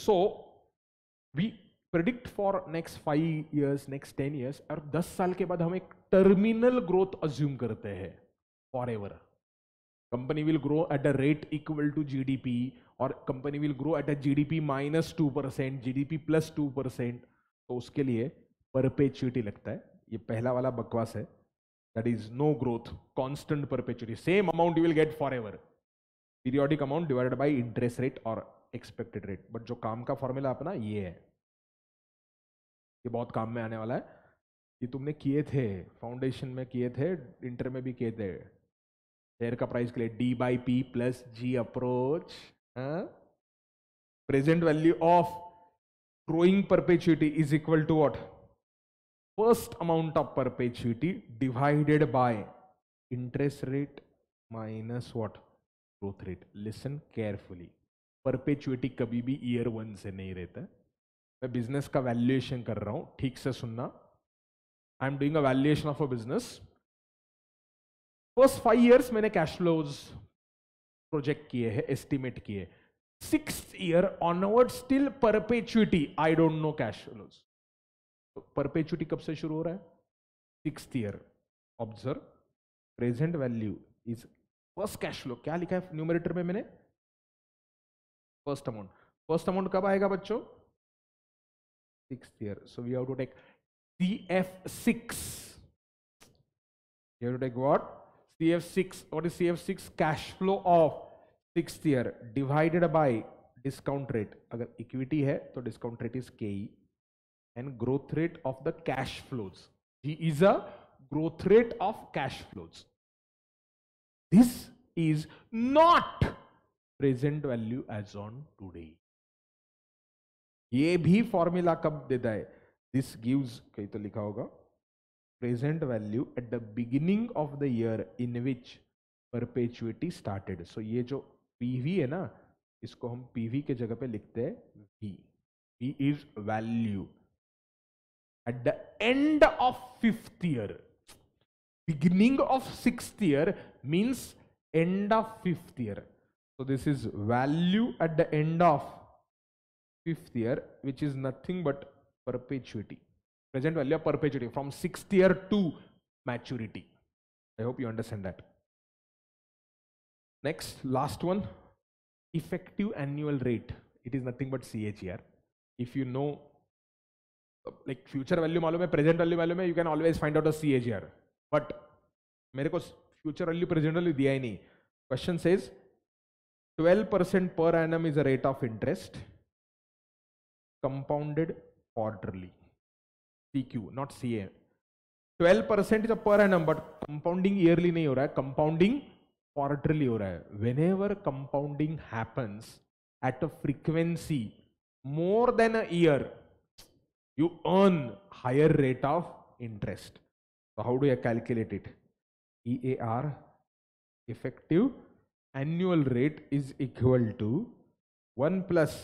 B: so we predict for next five years next ten years और दस साल के बाद हम एक टर्मिनल ग्रोथ अज्यूम करते हैं forever company will grow at a rate equal to G D P और company will grow at a P minus two percent G D P plus two percent तो उसके लिए perpetuity लगता है ये पहला वाला बकवास है that is no growth constant perpetuity same amount you will get forever periodic amount divided by interest rate और एक्सपेक्टेड रेट बट जो काम का फॉर्मूला अपना ये है ये बहुत काम में आने वाला है ये तुमने किए थे फाउंडेशन में किए थे इंटर में भी किए थे शेयर का प्राइस के लिए D by P plus G approach present value of growing perpetuity is equal to what? First amount of perpetuity divided by interest rate minus what? Growth rate. Listen carefully. Perpetuity कभी भी year one से नहीं रहता मैं business का valuation कर रहा हूं ठीक से सुनना I am doing a valuation of a business first five years मैंने कैश फ्लोज प्रोजेक्ट किए हैं एस्टिमेट किए six year onward still perpetuity I don't know cash flows perpetuity कब से शुरू हो रहा है six year observe present value is first cash flow क्या लिखा है न्यूमरेटर में मैंने फर्स्ट अमाउंट फर्स्ट अमाउंट कब आएगा बच्चों six year so we have to take C F six you to take what CF6, what is CF6? Cash flow of sixth year divided by discount rate. अगर equity है तो discount rate is KE and growth rate of the cash flows. G is a growth rate of cash flows. This is
A: not
B: present value as on today. ये भी formula कब देता है This gives कहीं तो लिखा होगा present value at the beginning of the year in which perpetuity started. So ये जो PV है ना इसको हम PV के जगह पे लिखते हैं V. V is value. At the end of fifth year, beginning of sixth year means end of fifth year. So this is value at the end of fifth year, which is nothing but perpetuity. Present value of perpetuity from sixth year to maturity. I hope you understand that. Next, last one, effective annual rate. It is nothing but CAGR. If you know, like future value मालूम present value मालूम you can always find out a CAGR. But मेरे को future value, present value दिया नहीं. Question says, 12% per annum is a rate of interest compounded quarterly. CQ, not CA. 12 percent is per annum but compounding yearly नहीं हो रहा है compounding quarterly हो रहा है whenever compounding happens at a frequency more than a year you earn higher rate of interest so how do you calculate it ear effective annual rate is equal to 1 plus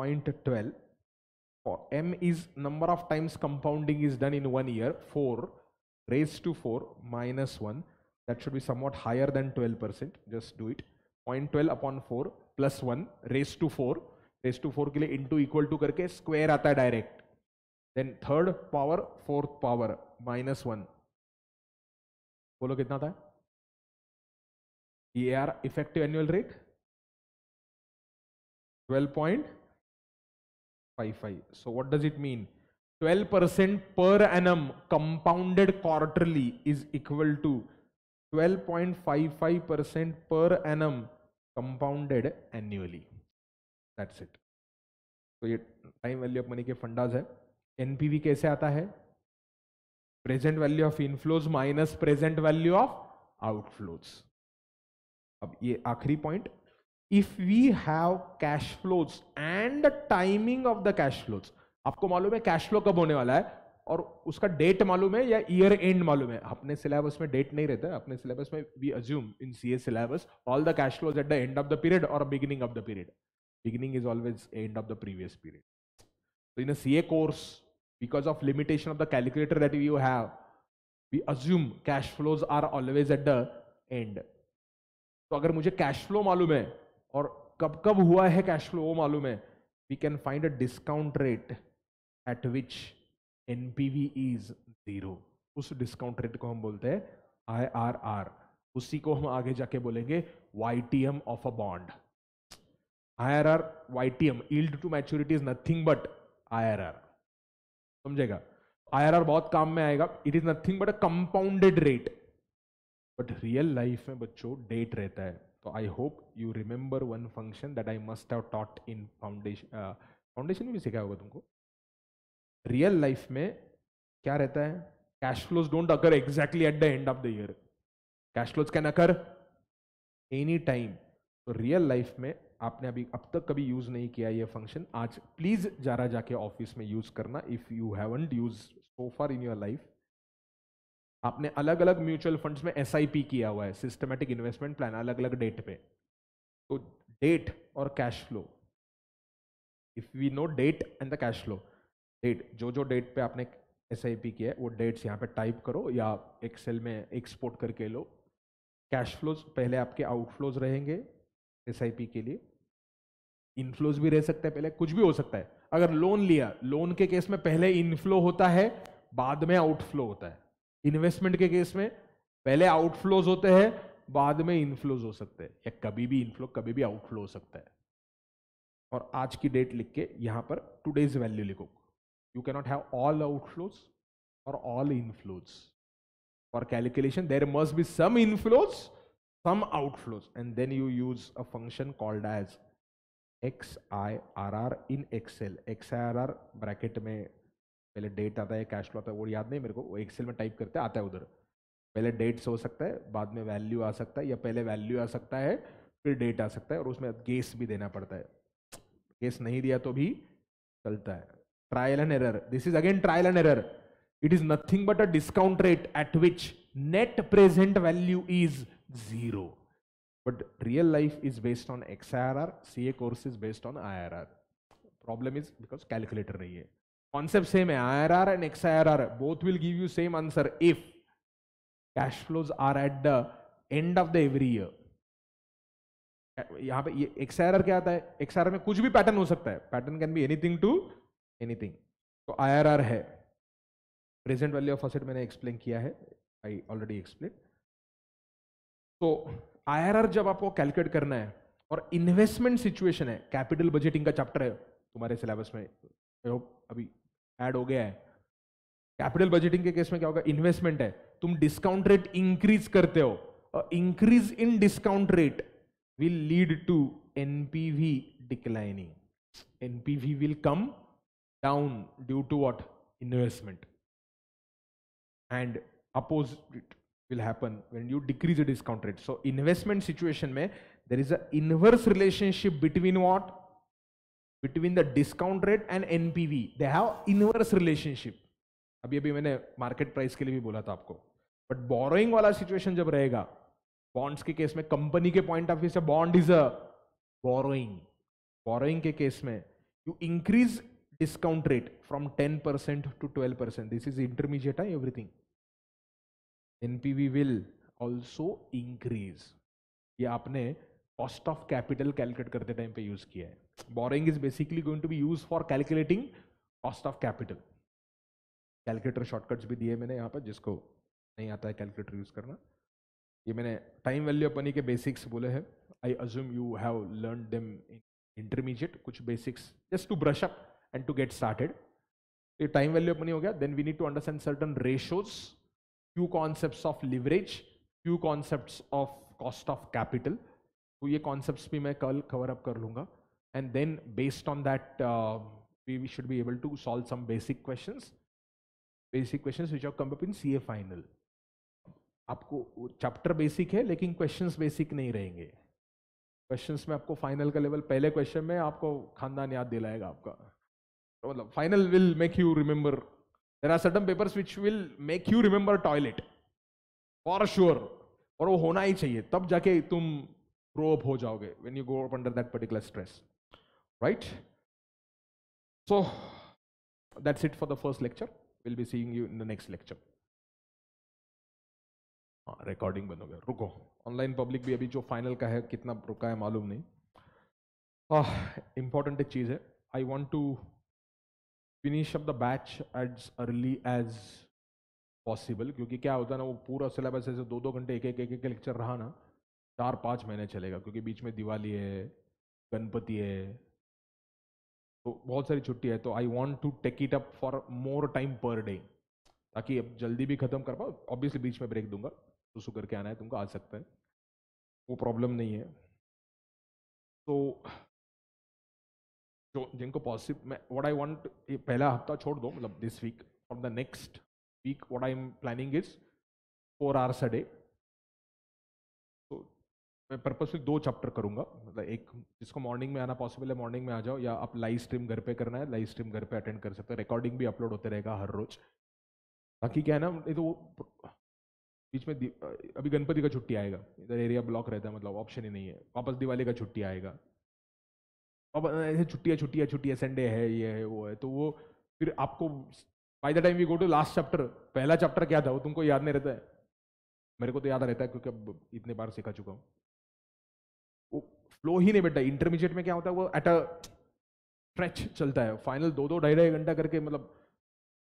B: 0.12 or m is number of times compounding is done in one year 4 raised to 4 minus 1 that should be somewhat higher than 12 percent just do it 0.12 upon 4 plus one raise to four raise to four के लिए into equal to करके square आता है direct then third power fourth power
A: minus one बोलो कितना था ये R effective annual rate twelve point
B: 55. So what does it mean? 12% per annum compounded quarterly is equal to 12.55% per annum compounded annually. That's it. so ये time value of money के फंडाज है npv कैसे आता है present value of inflows minus present value of outflows अब ये आखिरी point if we have cash flows and the timing of the cash flows आपको मालूम है कैश फ्लो कब होने वाला है और उसका डेट मालूम है या ईयर एंड मालूम है अपने सिलेबस में डेट नहीं रहता अपने सिलेबस में we assume in C A syllabus all the cash flows at the end of the period और beginning of the period beginning is always end of the previous period so in a ca course because of limitation of the calculator that you have we assume cash flows are always at the end तो अगर मुझे cash flow मालूम है और कब कब हुआ है कैश फ्लो वो मालूम है we can find a discount rate at which N P V is zero उस डिस्काउंट रेट को हम बोलते हैं आई आर आर उसी को हम आगे जाके बोलेंगे Y T M of a bond I R R Y T M yield to maturity is nothing but I R R समझेगा आई आर आर बहुत काम में आएगा it is nothing but a compounded rate but real life में बच्चों date रहता है तो I hope you remember one function that I must have taught in foundation foundation में भी सिखाया होगा तुमको रियल लाइफ में क्या रहता है cash flows don't occur exactly at the end of the year cash flows can occur any time तो रियल लाइफ में आपने अभी अब तक कभी यूज नहीं किया ये फंक्शन आज प्लीज जारा जाके ऑफिस में यूज करना if you haven't use so far in your life आपने अलग अलग म्यूचुअल फंड्स में एस किया हुआ है सिस्टमेटिक इन्वेस्टमेंट प्लान अलग अलग डेट पे तो डेट और cash flow if we know date and the cash flow date जो जो डेट पे आपने एस किया है वो डेट्स यहाँ पे टाइप करो या एक्सेल में एक्सपोर्ट करके लो कैश फ्लोज पहले आपके आउटफ्लोज रहेंगे एस के लिए इनफ्लोज भी रह सकते हैं पहले कुछ भी हो सकता है अगर लोन लिया लोन के केस में पहले इनफ्लो होता है बाद में आउटफ्लो होता है इन्वेस्टमेंट के केस में पहले आउटफ्लोज होते हैं बाद में इनफ्लोज हो सकते हैं या कभी भी इनफ्लो कभी भी आउटफ्लो हो सकता है और आज की डेट लिख के यहां पर टूडेज वैल्यू लिखो you cannot have all outflows और all inflows for calculation there must be some inflows some outflows and then you use a function called as X I R R in Excel X I R R bracket में पहले date आता है cash flow आता है वो याद नहीं मेरे को वो एक्सेल में टाइप करते आता है उधर पहले डेट्स हो सकता है बाद में वैल्यू आ सकता है या पहले वैल्यू आ सकता है फिर डेट आ सकता है और उसमें गेस भी देना पड़ता है गेस नहीं दिया तो भी चलता है trial and error this is again trial and error rate at which net present value is zero but real life is based on X I R R C A course is based on I R R problem is because calculator नहीं है Concept same hai, IRR and XIRR. Both will give you same answer if cash flows are at the end of the every year. यहाँ पे ये एक्सआरआर क्या आता है एक्सआरआर में कुछ भी पैटर्न हो सकता है pattern can be anything to anything तो आईआरआर है प्रेजेंट वैल्यू ऑफ असेट मैंने एक्सप्लेन किया है आई ऑलरेडी एक्सप्लेन
A: तो आईआरआर
B: जब आपको कैलकुलेट करना है और इन्वेस्टमेंट सिचुएशन है कैपिटल बजटिंग का चैप्टर है तुम्हारे सिलेबस में आई होप अभी ऐड हो गया है कैपिटल बजेटिंग के केस में क्या होगा इन्वेस्टमेंट है तुम डिस्काउंट रेट इंक्रीज करते हो increase in discount rate will lead to NPV declining NPV will come down due to what investment and opposite will happen when you decrease a discount rate so investment situation में there is a inverse relationship between what between the discount rate and NPV they have inverse relationship अभी अभी मैंने market price के लिए भी बोला था आपको बट बोरोइंग वाला सिचुएशन जब रहेगा बॉन्ड्स के केस में कंपनी के पॉइंट ऑफ व्यू से bond is a borrowing borrowing के केस में you increase discount rate from ten percent to twelve percent this is intermediate everything NPV will also increase ये आपने कॉस्ट ऑफ कैपिटल कैलकुलेट करते time पे use किया है borrowing is basically going to be use for calculating cost of capital calculator shortcuts भी दिए मैंने यहाँ पर जिसको नहीं आता है कैलकुलेटर यूज करना ये मैंने टाइम वैल्यू ऑफ मनी के बेसिक्स बोले हैं I assume you have learn them in intermediate कुछ basics just to brush up and to get started ये टाइम वैल्यू ऑफ मनी हो गया then we need to understand certain ratios few concept of leverage few concept of cost of capital तो ये concept भी मैं कल cover up कर लूंगा and then based on that we we should be able to solve some basic question basic question which are come up in C A final आपको chapter basic है लेकिन क्वेश्चन बेसिक नहीं रहेंगे question में आपको final का level पहले question में आपको खानदान याद दिलाएगा आपका तो मतलब final will make you remember there are certain papers which will make you remember toilet for sure और वो होना ही चाहिए तब जाके तुम ग्रो अप हो जाओगे when you go up under that particular stress right so that's it for the first lecture will be seeing you in the next lecture
A: recording बंद हो गया रुको
B: ऑनलाइन पब्लिक भी अभी जो फाइनल का है कितना रुका है मालूम नहीं इंपॉर्टेंट हाँ, एक चीज़ है I want to finish up the batch as early as possible क्योंकि क्या होता है ना वो पूरा सिलेबस ऐसे दो दो घंटे एक एक एक एक लेक्चर रहा ना चार पाँच महीने चलेगा क्योंकि बीच में दिवाली है गणपति है तो बहुत सारी छुट्टी है तो I want to take it up for more time per day ताकि अब जल्दी भी खत्म कर पाओ ऑब्वियसली बीच में ब्रेक दूंगा तो सुकर के आना है तुमको आ सकता है वो प्रॉब्लम नहीं है तो जो जिनको पॉसिबल मैं वट आई वॉन्ट ये पहला हफ्ता छोड़ दो मतलब this week from the next week what I am planning is four hours a day मैं पर्पसली दो चैप्टर करूंगा मतलब एक जिसको मॉर्निंग में आना पॉसिबल है मॉर्निंग में आ जाओ या आप लाइव स्ट्रीम घर पे करना है लाइव स्ट्रीम घर पे अटेंड कर सकते हैं रिकॉर्डिंग भी अपलोड होते रहेगा हर रोज बाकी क्या है ना ये तो बीच में अभी गणपति का छुट्टी आएगा इधर एरिया ब्लॉक रहता है मतलब ऑप्शन ही नहीं है वापस दिवाली का छुट्टी आएगा अब ऐसे छुट्टियाँ छुट्टियाँ छुट्टियाँ संडे है ये है वो है तो वो फिर आपको by the time we go to last chapter पहला चैप्टर क्या था वो तुमको याद नहीं रहता है मेरे को तो याद रहता है क्योंकि अब इतने बार सिखा चुका हूँ फ्लो ही नहीं बैठता इंटरमीडिएट में क्या होता है वो एट अ स्ट्रेच चलता है फाइनल दो दो ढाई ढाई घंटा करके मतलब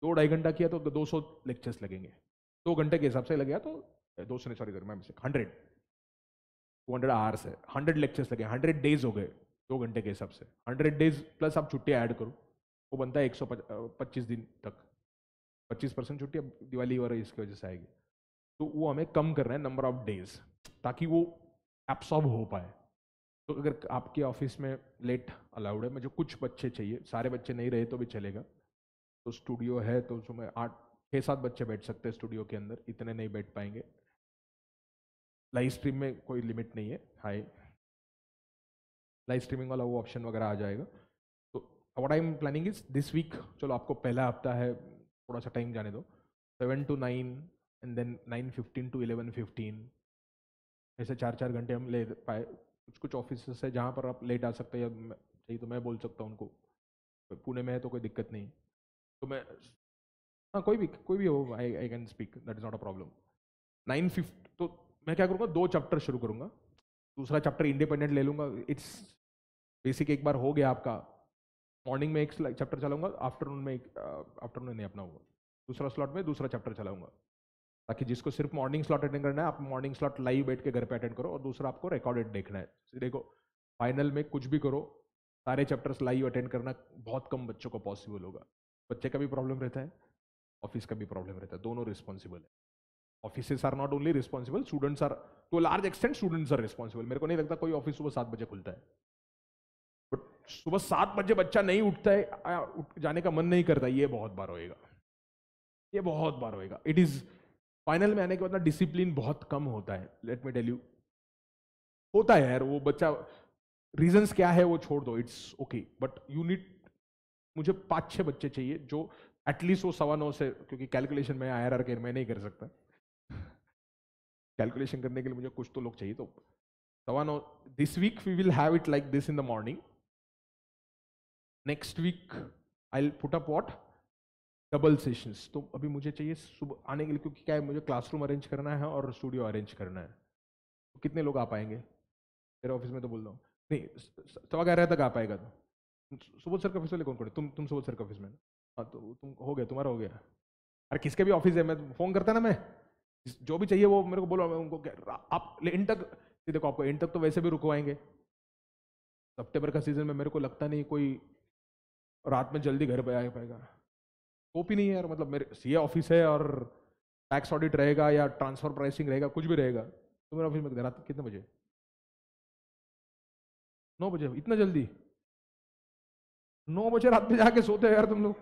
B: दो ढाई घंटा किया तो दो सौ लेक्चर्स लगेंगे दो घंटे के हिसाब से लगेगा तो दो सौ सॉरी कर मैं हंड्रेड टू हंड्रेड आवर्स है हंड्रेड लेक्चर्स लगे हंड्रेड डेज हो गए दो घंटे के हिसाब से हंड्रेड डेज प्लस आप छुट्टियाँ ऐड करो वो बनता है एक सौ पच्चीस दिन तक पच्चीस परसेंट छुट्टी अब दिवाली वगैरह इसकी वजह से आएगी तो वो हमें कम कर रहे हैं नंबर ऑफ डेज ताकि वो एब्सॉर्ब हो पाए तो अगर आपके ऑफिस में लेट अलाउड है मुझे कुछ बच्चे चाहिए सारे बच्चे नहीं रहे तो भी चलेगा तो स्टूडियो है तो उसमें आठ छः सात बच्चे बैठ सकते हैं स्टूडियो के अंदर इतने नहीं बैठ पाएंगे लाइव स्ट्रीम में कोई लिमिट नहीं है हाई लाइव स्ट्रीमिंग वाला वो ऑप्शन वगैरह आ जाएगा तो what I am planning is this week चलो आपको पहला हफ्ता है थोड़ा सा टाइम जाने दो seven to nine and then nine fifteen to eleven fifteen ऐसे चार चार घंटे हम ले पाए कुछ कुछ ऑफिस है जहाँ पर आप लेट आ सकते हैं या चाहिए तो मैं बोल सकता हूँ उनको पुणे में है तो कोई दिक्कत नहीं तो मैं हाँ कोई भी कोई भी हो I I can speak that is not a problem nine fifteen तो मैं क्या करूँगा दो चैप्टर शुरू करूँगा दूसरा चैप्टर इंडिपेंडेंट ले लूँगा इट्स बेसिक एक बार हो गया आपका मॉर्निंग में एक चैप्टर चलाऊँगा आफ्टरनून में एक आफ्टरनून नहीं अपना होगा दूसरा स्लॉट में दूसरा चैप्टर चलाऊँगा ताकि जिसको सिर्फ मॉर्निंग स्लॉट अटेंड करना है आप मॉर्निंग स्लॉट लाइव बैठ के घर पे अटेंड करो और दूसरा आपको रिकॉर्डेड देखना है देखो फाइनल में कुछ भी करो सारे चैप्टर्स लाइव अटेंड करना बहुत कम बच्चों को पॉसिबल होगा बच्चे का भी प्रॉब्लम रहता है ऑफिस का भी प्रॉब्लम रहता है दोनों रिस्पॉन्सिबल है office are not only responsible students are to large extent students are responsible मेरे को नहीं लगता कोई ऑफिस सुबह सात बजे खुलता है बट सुबह सात बजे बच्चा नहीं उठता है उठ जाने का मन नहीं करता ये बहुत बार होएगा ये बहुत बार होएगा इट इज़ फाइनल में आने के बाद ना डिसिप्लिन बहुत कम होता है लेट मी टेल यू होता है यार वो बच्चा रीजंस क्या है वो छोड़ दो it's okay but you need मुझे पाँच छः बच्चे चाहिए जो एटलीस्ट वो सवा नौ से क्योंकि कैलकुलेशन में आई आर मैं नहीं कर सकता कैलकुलेशन करने के लिए मुझे कुछ तो लोग चाहिए तो सवा नौ this week we will have it like this in the morning next week I will put up what double sessions तो अभी मुझे चाहिए सुबह आने के लिए क्योंकि क्या है मुझे क्लासरूम अरेंज करना है और स्टूडियो अरेंज करना है तो कितने लोग आ पाएंगे तेरे ऑफिस में तो बोल रहा हूँ नहीं सवा ग्यारह तक आ पाएगा तो सुबोध सर के ऑफिस वाले कौन कर तुम तुम सुबोध सर के ऑफिस में हाँ तो तुम हो गया तुम्हारा हो गया अरे किसके भी ऑफिस है मैं फ़ोन करता ना मैं जो भी चाहिए वो मेरे को बोलो मैं उनको आप इन तक देखो आपको इन तक तो वैसे भी रुकवाएंगे सप्टेम्बर का सीज़न में मेरे को लगता नहीं कोई रात में जल्दी घर पर आ पाएगा स्कोप ही नहीं है यार मतलब मेरे सीए ऑफिस है और टैक्स ऑडिट रहेगा या ट्रांसफर प्राइसिंग रहेगा कुछ भी रहेगा तो मेरे ऑफिस में दे रहा कितने बजे
A: नौ बजे इतना जल्दी नौ बजे रात में जाके सोते हो यार तुम लोग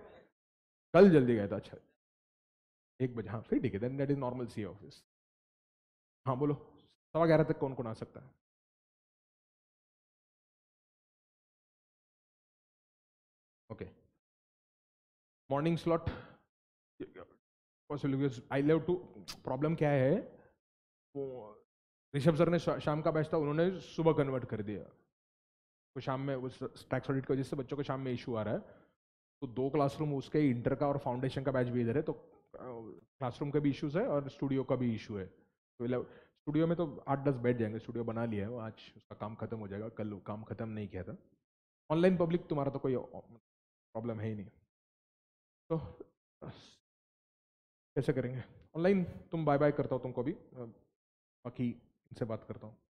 A: कल जल्दी गए थे अच्छा एक बजे हाँ फिर ठीक है then that is normal C office हाँ बोलो सवा ग्यारह तक कौन कौन आ सकता है morning slot possibility I love
B: to problem क्या है वो ऋषभ सर ने शाम का बैच था उन्होंने सुबह कन्वर्ट कर दिया तो शाम में उस टैक्स ऑडिट की वजह से बच्चों को शाम में इशू आ रहा है तो दो क्लासरूम उसके इंटर का और फाउंडेशन का बैच भी इधर है तो क्लासरूम का भी इशूज़ है और स्टूडियो का भी इशू है तो स्टूडियो मतलब में तो आठ दस बैठ जाएंगे स्टूडियो बना लिया है आज उसका काम खत्म हो जाएगा कल काम खत्म नहीं किया था ऑनलाइन पब्लिक तुम्हारा तो कोई प्रॉब्लम
A: मतलब है ही नहीं तो कैसे करेंगे ऑनलाइन तुम बाय बाय करता हो तुमको भी बाकी इनसे बात करता हूँ